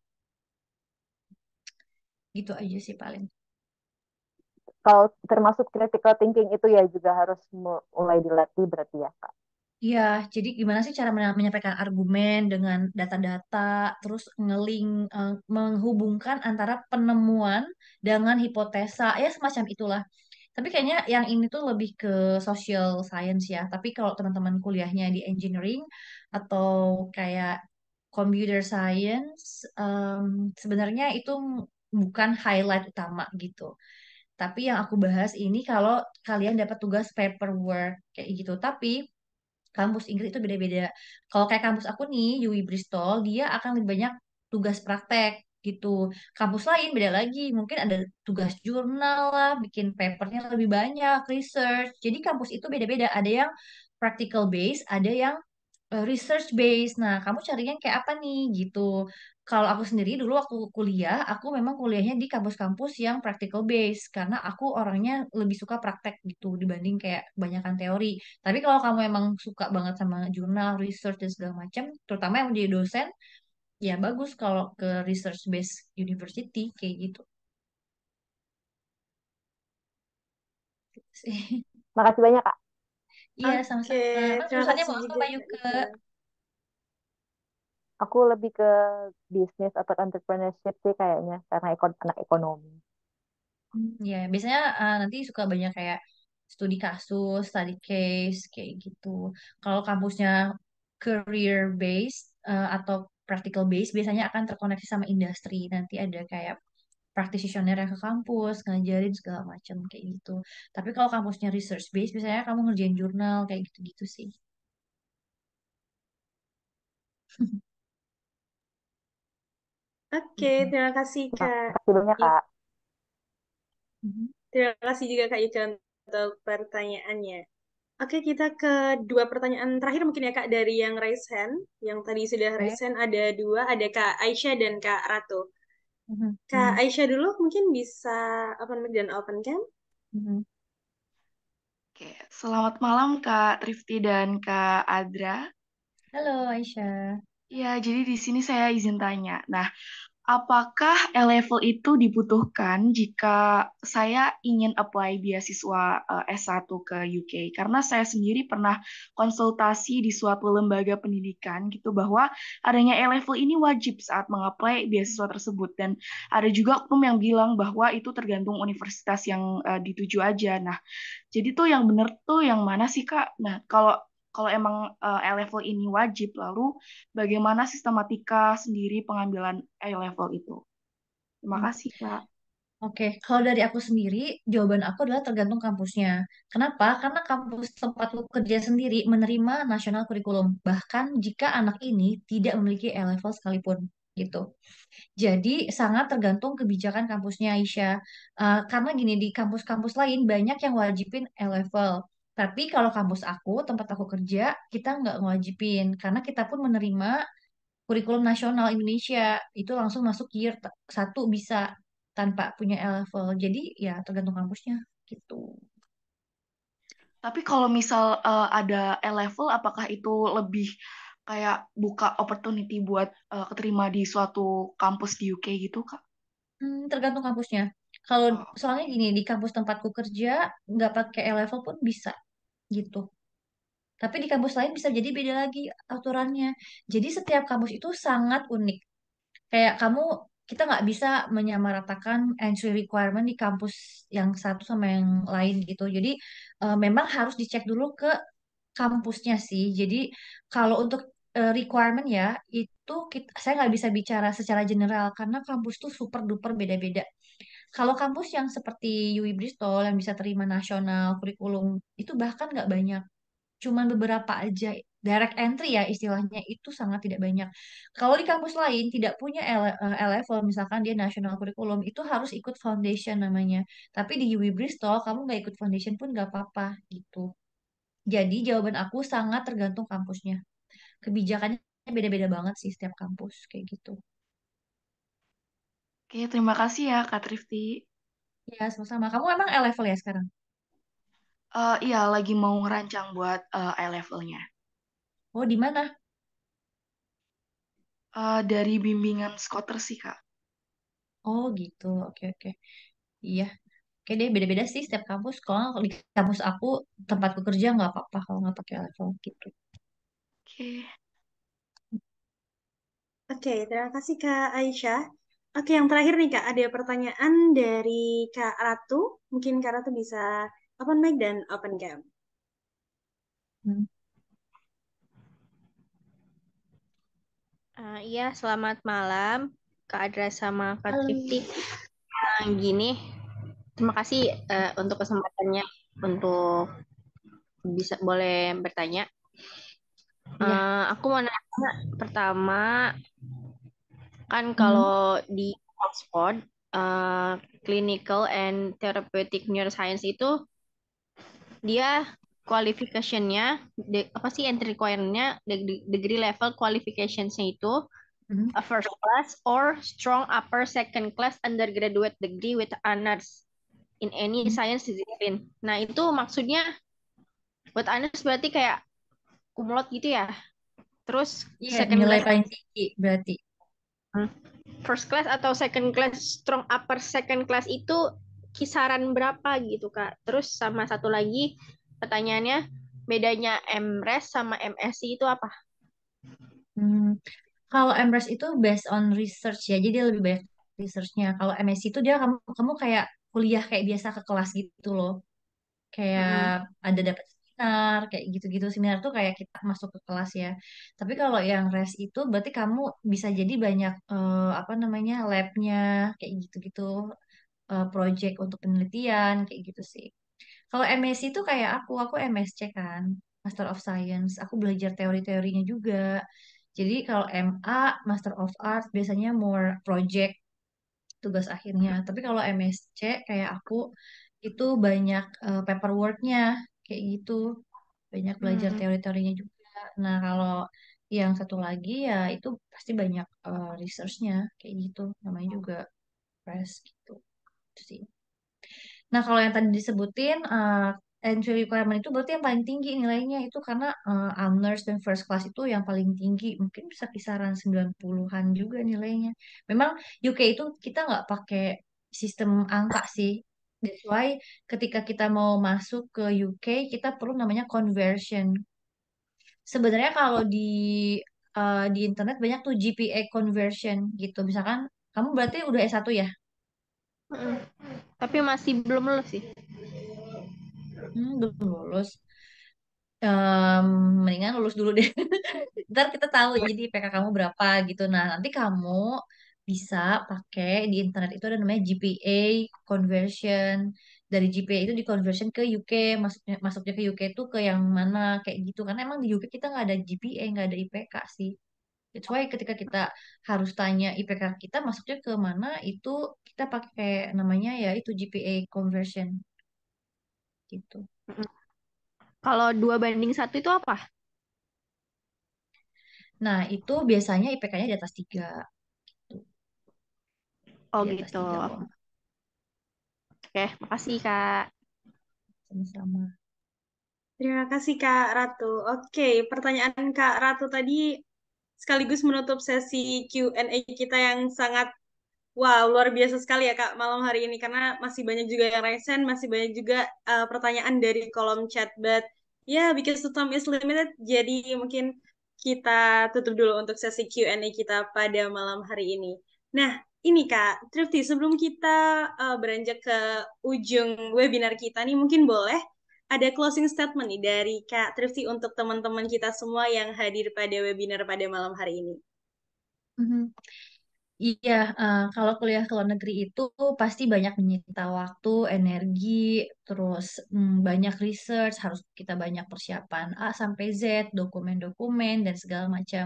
gitu aja sih paling kalau termasuk critical thinking itu ya juga harus mulai dilatih berarti ya kak Iya, jadi gimana sih cara menyampaikan argumen dengan data-data, terus ngeling eh, menghubungkan antara penemuan dengan hipotesa, ya semacam itulah. Tapi kayaknya yang ini tuh lebih ke social science ya. Tapi kalau teman-teman kuliahnya di engineering atau kayak computer science, um, sebenarnya itu bukan highlight utama gitu. Tapi yang aku bahas ini kalau kalian dapat tugas paperwork kayak gitu. Tapi kampus Inggris itu beda-beda. Kalau kayak kampus aku nih, UI Bristol, dia akan lebih banyak tugas praktek gitu. Kampus lain beda lagi, mungkin ada tugas jurnal lah, bikin papernya lebih banyak, research. Jadi kampus itu beda-beda, ada yang practical base, ada yang eh, research base. Nah, kamu cari yang kayak apa nih gitu kalau aku sendiri dulu aku kuliah, aku memang kuliahnya di kampus-kampus yang practical base karena aku orangnya lebih suka praktek gitu dibanding kayak kebanyakan teori. Tapi kalau kamu emang suka banget sama jurnal, research dan segala macam, terutama yang menjadi dosen, ya bagus kalau ke research base university kayak gitu. Makasih banyak, Kak. Iya, sama-sama. Okay, kan perusahaannya mau apa, Mbak ya, Yuke? aku lebih ke bisnis atau entrepreneurship sih kayaknya karena ekon anak ekonomi. Ya, biasanya uh, nanti suka banyak kayak studi kasus, study case kayak gitu. Kalau kampusnya career based uh, atau practical base biasanya akan terkoneksi sama industri. Nanti ada kayak practitioner yang ke kampus, ngajarin segala macam kayak gitu. Tapi kalau kampusnya research base biasanya kamu ngerjain jurnal kayak gitu-gitu sih. [laughs] Oke, terima kasih Kak. Terima kasih banyak iya. Kak. Mm-hmm. Terima kasih juga Kak Ica ya, untuk pertanyaannya. Oke, kita ke dua pertanyaan terakhir mungkin ya Kak dari yang raise hand. Yang tadi sudah okay. raise hand ada dua, ada Kak Aisyah dan Kak Ratu. Mm -hmm. Kak mm-hmm. Aisyah dulu mungkin bisa open mic dan open cam. Mm -hmm. Oke, selamat malam Kak Trifti dan Kak Adra. Halo Aisyah. Ya, jadi di sini saya izin tanya. Nah, apakah E-level e itu dibutuhkan jika saya ingin apply beasiswa eh, S1 ke UK? Karena saya sendiri pernah konsultasi di suatu lembaga pendidikan gitu bahwa adanya E-level e ini wajib saat mengapply beasiswa tersebut dan ada juga oknum yang bilang bahwa itu tergantung universitas yang eh, dituju aja. Nah, jadi tuh yang benar tuh yang mana sih Kak? Nah, kalau kalau emang uh, eh, A-level ini wajib, lalu bagaimana sistematika sendiri pengambilan A-level itu? Terima hmm. kasih, Kak. Oke, okay. kalau dari aku sendiri, jawaban aku adalah tergantung kampusnya. Kenapa? Karena kampus tempatku kerja sendiri menerima nasional kurikulum. bahkan jika anak ini tidak memiliki A-level sekalipun gitu. Jadi sangat tergantung kebijakan kampusnya Aisyah. Uh, karena gini di kampus-kampus lain banyak yang wajibin A-level. Tapi kalau kampus aku, tempat aku kerja, kita nggak ngewajibin karena kita pun menerima kurikulum nasional Indonesia itu langsung masuk year satu bisa tanpa punya level. Jadi ya tergantung kampusnya gitu. Tapi kalau misal uh, ada level, apakah itu lebih kayak buka opportunity buat uh, keterima di suatu kampus di UK gitu, Kak? Hmm, tergantung kampusnya. Kalau oh. soalnya gini, di kampus tempatku kerja nggak pakai level pun bisa gitu. Tapi di kampus lain bisa jadi beda lagi aturannya. Jadi setiap kampus itu sangat unik. Kayak kamu kita nggak bisa menyamaratakan entry requirement di kampus yang satu sama yang lain gitu. Jadi uh, memang harus dicek dulu ke kampusnya sih. Jadi kalau untuk uh, requirement ya itu kita, saya nggak bisa bicara secara general karena kampus tuh super duper beda-beda kalau kampus yang seperti UI Bristol yang bisa terima nasional kurikulum itu bahkan nggak banyak, cuman beberapa aja. Direct entry ya istilahnya itu sangat tidak banyak. Kalau di kampus lain tidak punya eh, level misalkan dia nasional kurikulum itu harus ikut foundation namanya. Tapi di UI Bristol kamu nggak ikut foundation pun nggak apa-apa gitu. Jadi jawaban aku sangat tergantung kampusnya. Kebijakannya beda-beda banget sih setiap kampus kayak gitu. Oke, terima kasih ya Kak Trifty. Ya, sama-sama. Kamu emang A-level ya sekarang? Eh, iya, lagi mau ngerancang buat uh, A-levelnya. Oh, di mana? Uh, dari bimbingan skoter sih, Kak. Oh, gitu. Oke, oke. Iya. Oke deh, beda-beda sih setiap kampus. Kalau di kampus aku, tempat kerja nggak apa-apa kalau nggak pakai level gitu. Oke. Oke, terima kasih Kak Aisyah. Oke, yang terakhir nih Kak, ada pertanyaan dari Kak Ratu. Mungkin Kak Ratu bisa open mic dan open cam. Hmm. Uh, iya, selamat malam Kak Adra sama Kak Tripti. Uh, ah, gini, terima kasih uh, untuk kesempatannya untuk bisa boleh bertanya. Ya. aku mau nanya pertama Kan hmm. kalau hmm. di Oxford uh, eh, Clinical and Therapeutic Neuroscience itu dia qualification-nya apa sih entry requirement-nya degree level qualification nya itu hmm a first class or strong upper second class undergraduate degree with honors in any hmm science discipline. Nah, itu maksudnya buat honors berarti kayak kumlot gitu ya. Terus yeah, second nilai paling tinggi berarti. First class atau second class, strong upper second class itu kisaran berapa gitu kak? Terus sama satu lagi pertanyaannya bedanya MRes sama MSc itu apa? Hmm, kalau MRes itu based on research ya, jadi lebih banyak researchnya. Kalau MSc itu dia kamu kamu kayak kuliah kayak biasa ke kelas gitu loh kayak hmm. ada dapat seminar kayak gitu-gitu seminar tuh kayak kita masuk ke kelas ya tapi kalau yang rest itu berarti kamu bisa jadi banyak uh, apa namanya labnya kayak gitu-gitu uh, project untuk penelitian kayak gitu sih kalau MSc itu kayak aku aku MSc kan Master of Science aku belajar teori-teorinya juga jadi kalau MA Master of Art biasanya more project tugas akhirnya tapi kalau MSc kayak aku itu banyak uh, paperworknya kayak gitu banyak belajar Hmm. teori-teorinya juga nah kalau yang satu lagi ya itu pasti banyak eh, researchnya kayak gitu namanya juga press gitu sih nah kalau yang tadi disebutin eh, entry requirement itu berarti yang paling tinggi nilainya itu karena eh, honors dan first class itu yang paling tinggi mungkin bisa kisaran 90-an juga nilainya memang UK itu kita nggak pakai sistem angka sih That's why ketika kita mau masuk ke UK kita perlu namanya conversion. Sebenarnya kalau di uh, di internet banyak tuh GPA conversion gitu. Misalkan kamu berarti udah S1 ya? Hmm, Tapi masih belum lulus sih. Hmm, belum lulus. Um, mendingan lulus dulu deh. [laughs] Ntar kita tahu jadi PK kamu berapa gitu. Nah, nanti kamu bisa pakai di internet itu ada namanya GPA conversion dari GPA itu di conversion ke UK masuknya masuknya ke UK itu ke yang mana kayak gitu karena emang di UK kita nggak ada GPA nggak ada IPK sih itu why ketika kita harus tanya IPK kita masuknya ke mana itu kita pakai namanya ya itu GPA conversion gitu. Kalau dua banding satu itu apa? Nah, itu biasanya IPK-nya di atas tiga. Oh ya, gitu. Oke, makasih Kak. Sama-sama. Terima kasih Kak Ratu. Oke, pertanyaan Kak Ratu tadi sekaligus menutup sesi Q&A kita yang sangat wow, luar biasa sekali ya Kak malam hari ini karena masih banyak juga yang resen, masih banyak juga uh, pertanyaan dari kolom chat but ya yeah, because the time is limited jadi mungkin kita tutup dulu untuk sesi Q&A kita pada malam hari ini. Nah, ini Kak, Trifty, sebelum kita uh, beranjak ke ujung webinar kita nih, mungkin boleh ada closing statement nih dari Kak Trifty untuk teman-teman kita semua yang hadir pada webinar pada malam hari ini. Mm -hmm. Iya, uh, kalau kuliah ke luar negeri itu pasti banyak menyita waktu, energi, terus, mm, banyak research, harus kita banyak persiapan A sampai Z, dokumen-dokumen, dan segala macam.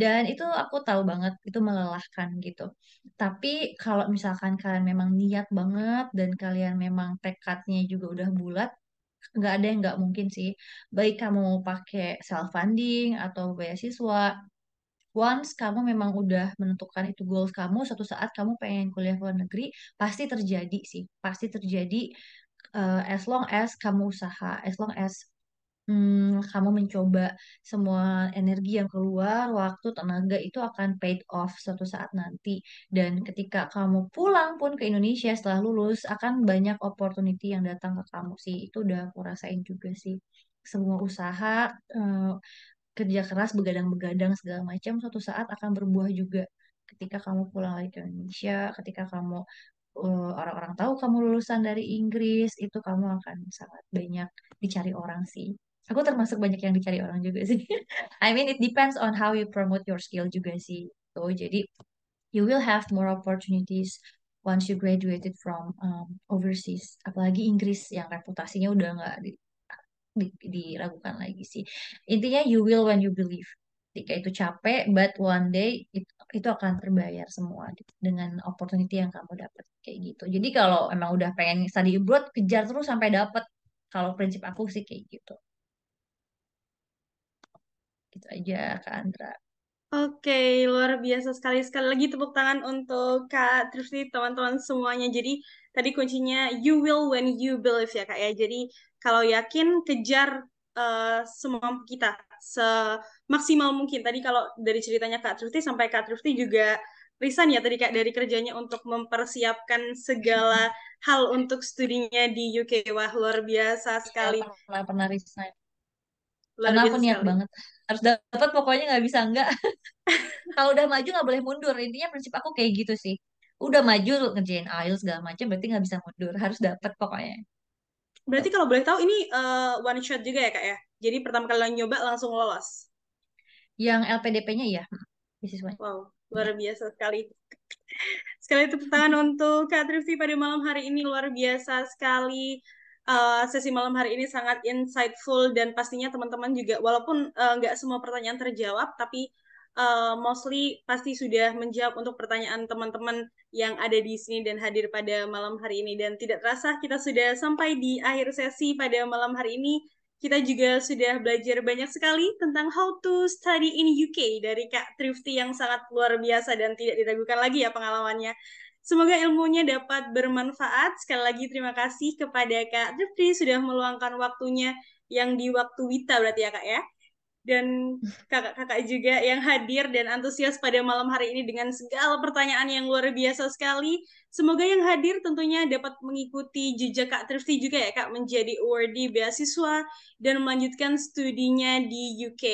Dan itu aku tahu banget itu melelahkan gitu. Tapi kalau misalkan kalian memang niat banget dan kalian memang tekadnya juga udah bulat, nggak ada yang nggak mungkin sih. Baik kamu pakai self funding atau beasiswa once kamu memang udah menentukan itu goals kamu, suatu saat kamu pengen kuliah luar negeri, pasti terjadi sih. Pasti terjadi uh, as long as kamu usaha, as long as hmm, kamu mencoba semua energi yang keluar, waktu, tenaga itu akan paid off suatu saat nanti. Dan ketika kamu pulang pun ke Indonesia setelah lulus, akan banyak opportunity yang datang ke kamu sih. Itu udah aku rasain juga sih. Semua usaha, eh, kerja keras begadang-begadang segala macam suatu saat akan berbuah juga ketika kamu pulang lagi ke Indonesia ketika kamu eh, orang-orang uh, tahu kamu lulusan dari Inggris itu kamu akan sangat banyak dicari orang sih aku termasuk banyak yang dicari orang juga sih [laughs] I mean it depends on how you promote your skill juga sih tuh gitu. jadi you will have more opportunities once you graduated from um, overseas apalagi Inggris yang reputasinya udah nggak diragukan lagi sih intinya you will when you believe ketika itu capek but one day itu, itu akan terbayar semua dengan opportunity yang kamu dapat kayak gitu jadi kalau emang udah pengen study abroad kejar terus sampai dapat kalau prinsip aku sih kayak gitu gitu aja kak Andra Oke, okay, luar biasa sekali. Sekali lagi tepuk tangan untuk Kak Trifli, teman-teman semuanya. Jadi tadi kuncinya you will when you believe ya kak ya jadi kalau yakin kejar uh, semampu kita semaksimal mungkin tadi kalau dari ceritanya kak trufty sampai kak trufty juga resign ya tadi kak dari kerjanya untuk mempersiapkan segala hal untuk studinya di UK wah luar biasa iya, sekali pernah pernah resign luar karena aku niat sekali. banget harus dapat pokoknya nggak bisa nggak [laughs] kalau udah maju nggak boleh mundur intinya prinsip aku kayak gitu sih udah maju ngerjain IELTS segala macam berarti nggak bisa mundur harus dapet pokoknya berarti kalau boleh tahu ini uh, one shot juga ya kak ya jadi pertama kali nyoba langsung lolos yang LPDP-nya ya wow luar biasa sekali sekali tepuk tangan untuk Kak Trifty pada malam hari ini luar biasa sekali uh, sesi malam hari ini sangat insightful dan pastinya teman-teman juga walaupun eh, nggak uh, semua pertanyaan terjawab tapi uh, mostly pasti sudah menjawab untuk pertanyaan teman-teman yang ada di sini dan hadir pada malam hari ini. Dan tidak terasa kita sudah sampai di akhir sesi pada malam hari ini. Kita juga sudah belajar banyak sekali tentang how to study in UK dari Kak Trifty yang sangat luar biasa dan tidak diragukan lagi ya pengalamannya. Semoga ilmunya dapat bermanfaat. Sekali lagi terima kasih kepada Kak Trifty sudah meluangkan waktunya yang di waktu Wita berarti ya Kak ya dan kakak-kakak juga yang hadir dan antusias pada malam hari ini dengan segala pertanyaan yang luar biasa sekali. Semoga yang hadir tentunya dapat mengikuti jejak Kak Trifty juga ya Kak menjadi awardee beasiswa dan melanjutkan studinya di UK.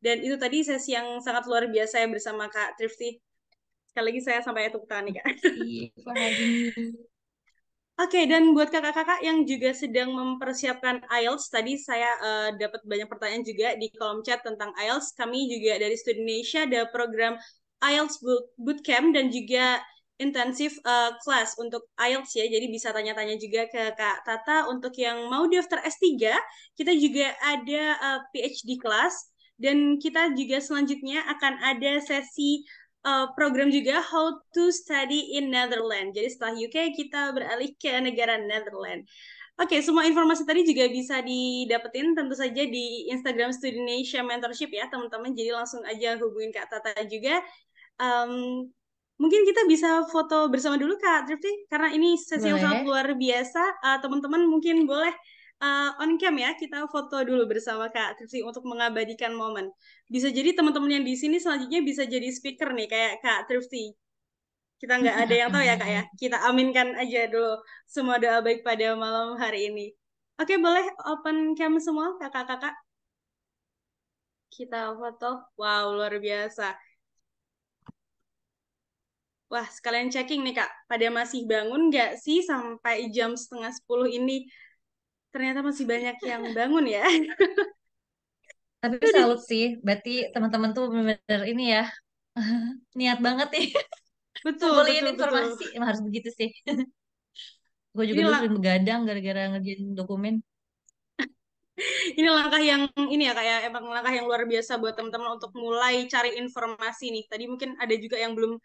Dan itu tadi sesi yang sangat luar biasa ya bersama Kak Trifty. Sekali lagi saya sampai tepuk tangan nih Kak. Oke, dan buat kakak-kakak yang juga sedang mempersiapkan IELTS, tadi saya uh, dapat banyak pertanyaan juga di kolom chat tentang IELTS. Kami juga dari Studi Indonesia ada program IELTS Bootcamp dan juga intensif uh, eh, class untuk IELTS ya. Jadi bisa tanya-tanya juga ke Kak Tata. Untuk yang mau daftar S3, kita juga ada uh, eh, PhD class dan kita juga selanjutnya akan ada sesi Eh, program juga How to Study in Netherlands. Jadi setelah UK kita beralih ke negara Netherlands. Oke, okay, semua informasi tadi juga bisa didapetin tentu saja di Instagram Studi Indonesia Mentorship ya, teman-teman. Jadi langsung aja hubungin Kak Tata juga. Um, mungkin kita bisa foto bersama dulu Kak Drifty, karena ini sesi yang sangat luar biasa. Uh, teman-teman mungkin boleh uh, on cam ya kita foto dulu bersama Kak Tripsi untuk mengabadikan momen. Bisa jadi teman-teman yang di sini selanjutnya bisa jadi speaker nih kayak Kak Tripsi. Kita nggak ada yang tahu ya Kak ya. [laughs] Kita aminkan aja dulu semua doa baik pada malam hari ini. Oke, boleh open cam semua kakak-kakak. Kita foto. Wow, luar biasa. Wah, sekalian checking nih Kak. Pada masih bangun nggak sih sampai jam setengah sepuluh ini? ternyata masih banyak yang bangun ya. [laughs] Tapi salut sih, berarti teman-teman tuh benar ini ya [laughs] niat banget nih. Betul, betul, informasi betul. Emang harus begitu sih. [laughs] Gue juga dulu sering begadang gara-gara ngerjain dokumen. ini langkah yang ini ya kayak emang langkah yang luar biasa buat teman-teman untuk mulai cari informasi nih. Tadi mungkin ada juga yang belum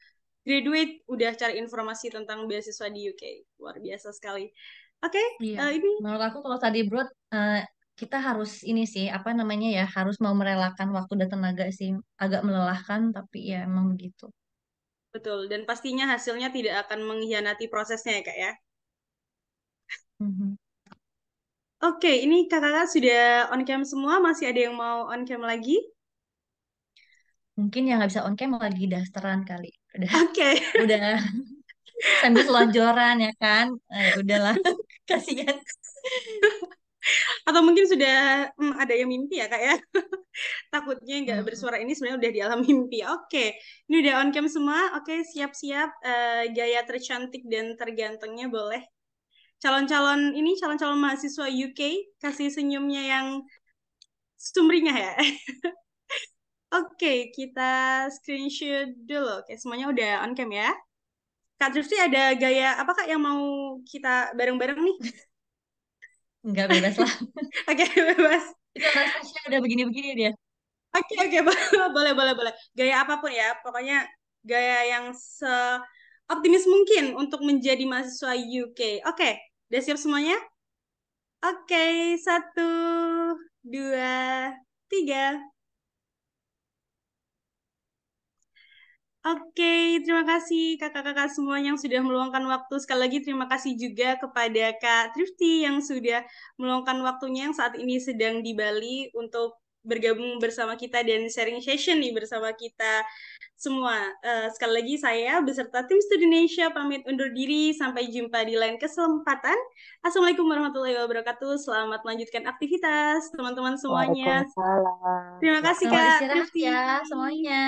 graduate udah cari informasi tentang beasiswa di UK. Luar biasa sekali. Oke, okay, iya. uh, ini menurut aku kalau tadi bro uh, eh, kita harus ini sih apa namanya ya harus mau merelakan waktu dan tenaga sih agak melelahkan tapi ya emang begitu. Betul dan pastinya hasilnya tidak akan mengkhianati prosesnya ya kak ya. Mm-hmm. Oke, okay, ini kakak-kakak sudah on cam semua, masih ada yang mau on cam lagi? Mungkin yang nggak bisa on cam lagi dasteran kali. Udah. Okay. Udah [laughs] sambil selonjoran ya kan. Eh, udahlah kasihan atau mungkin sudah hmm, ada yang mimpi ya kak ya [laughs] takutnya nggak hmm. bersuara ini sebenarnya udah di alam [laughs] mimpi oke okay. ini udah on cam semua oke okay, siap-siap uh, gaya tercantik dan tergantengnya boleh calon-calon ini calon-calon mahasiswa UK kasih senyumnya yang sumringah ya [laughs] oke okay, kita screenshot dulu oke okay, semuanya udah on cam ya Kak Trifty ada gaya apa Kak yang mau kita bareng-bareng nih? Enggak bebas lah. [laughs] Oke, okay, bebas. Itu ada begini-begini dia. Oke, okay, oke, [laughs] okay. boleh, boleh, boleh. Gaya apapun ya, pokoknya gaya yang se optimis mungkin untuk menjadi mahasiswa UK. Oke, okay, udah siap semuanya? Oke, okay, satu, dua, tiga. Oke, terima kasih kakak-kakak semua yang sudah meluangkan waktu. Sekali lagi terima kasih juga kepada Kak Trifty yang sudah meluangkan waktunya yang saat ini sedang di Bali untuk bergabung bersama kita dan sharing session nih bersama kita semua. Uh, sekali lagi saya beserta tim Studi Indonesia pamit undur diri. Sampai jumpa di lain kesempatan. Assalamualaikum warahmatullahi wabarakatuh. Selamat melanjutkan aktivitas teman-teman semuanya. Terima kasih Kak. Selamat istirahat ya semuanya.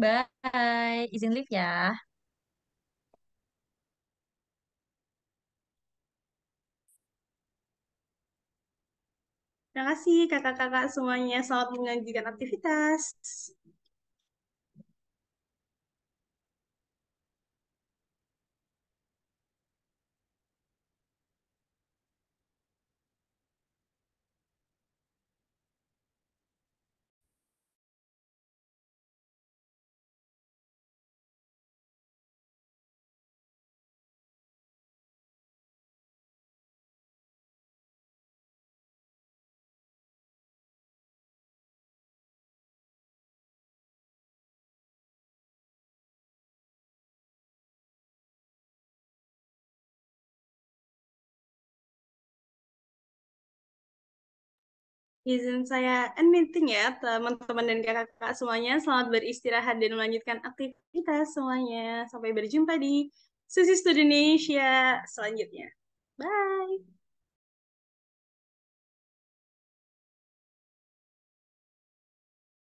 Bye. Izin live ya. Terima kasih kakak-kakak semuanya. Selamat menjalankan aktivitas. Izin saya meeting ya, teman-teman dan kakak-kakak semuanya. Selamat beristirahat dan melanjutkan aktivitas semuanya. Sampai berjumpa di Susi Indonesia selanjutnya. Bye!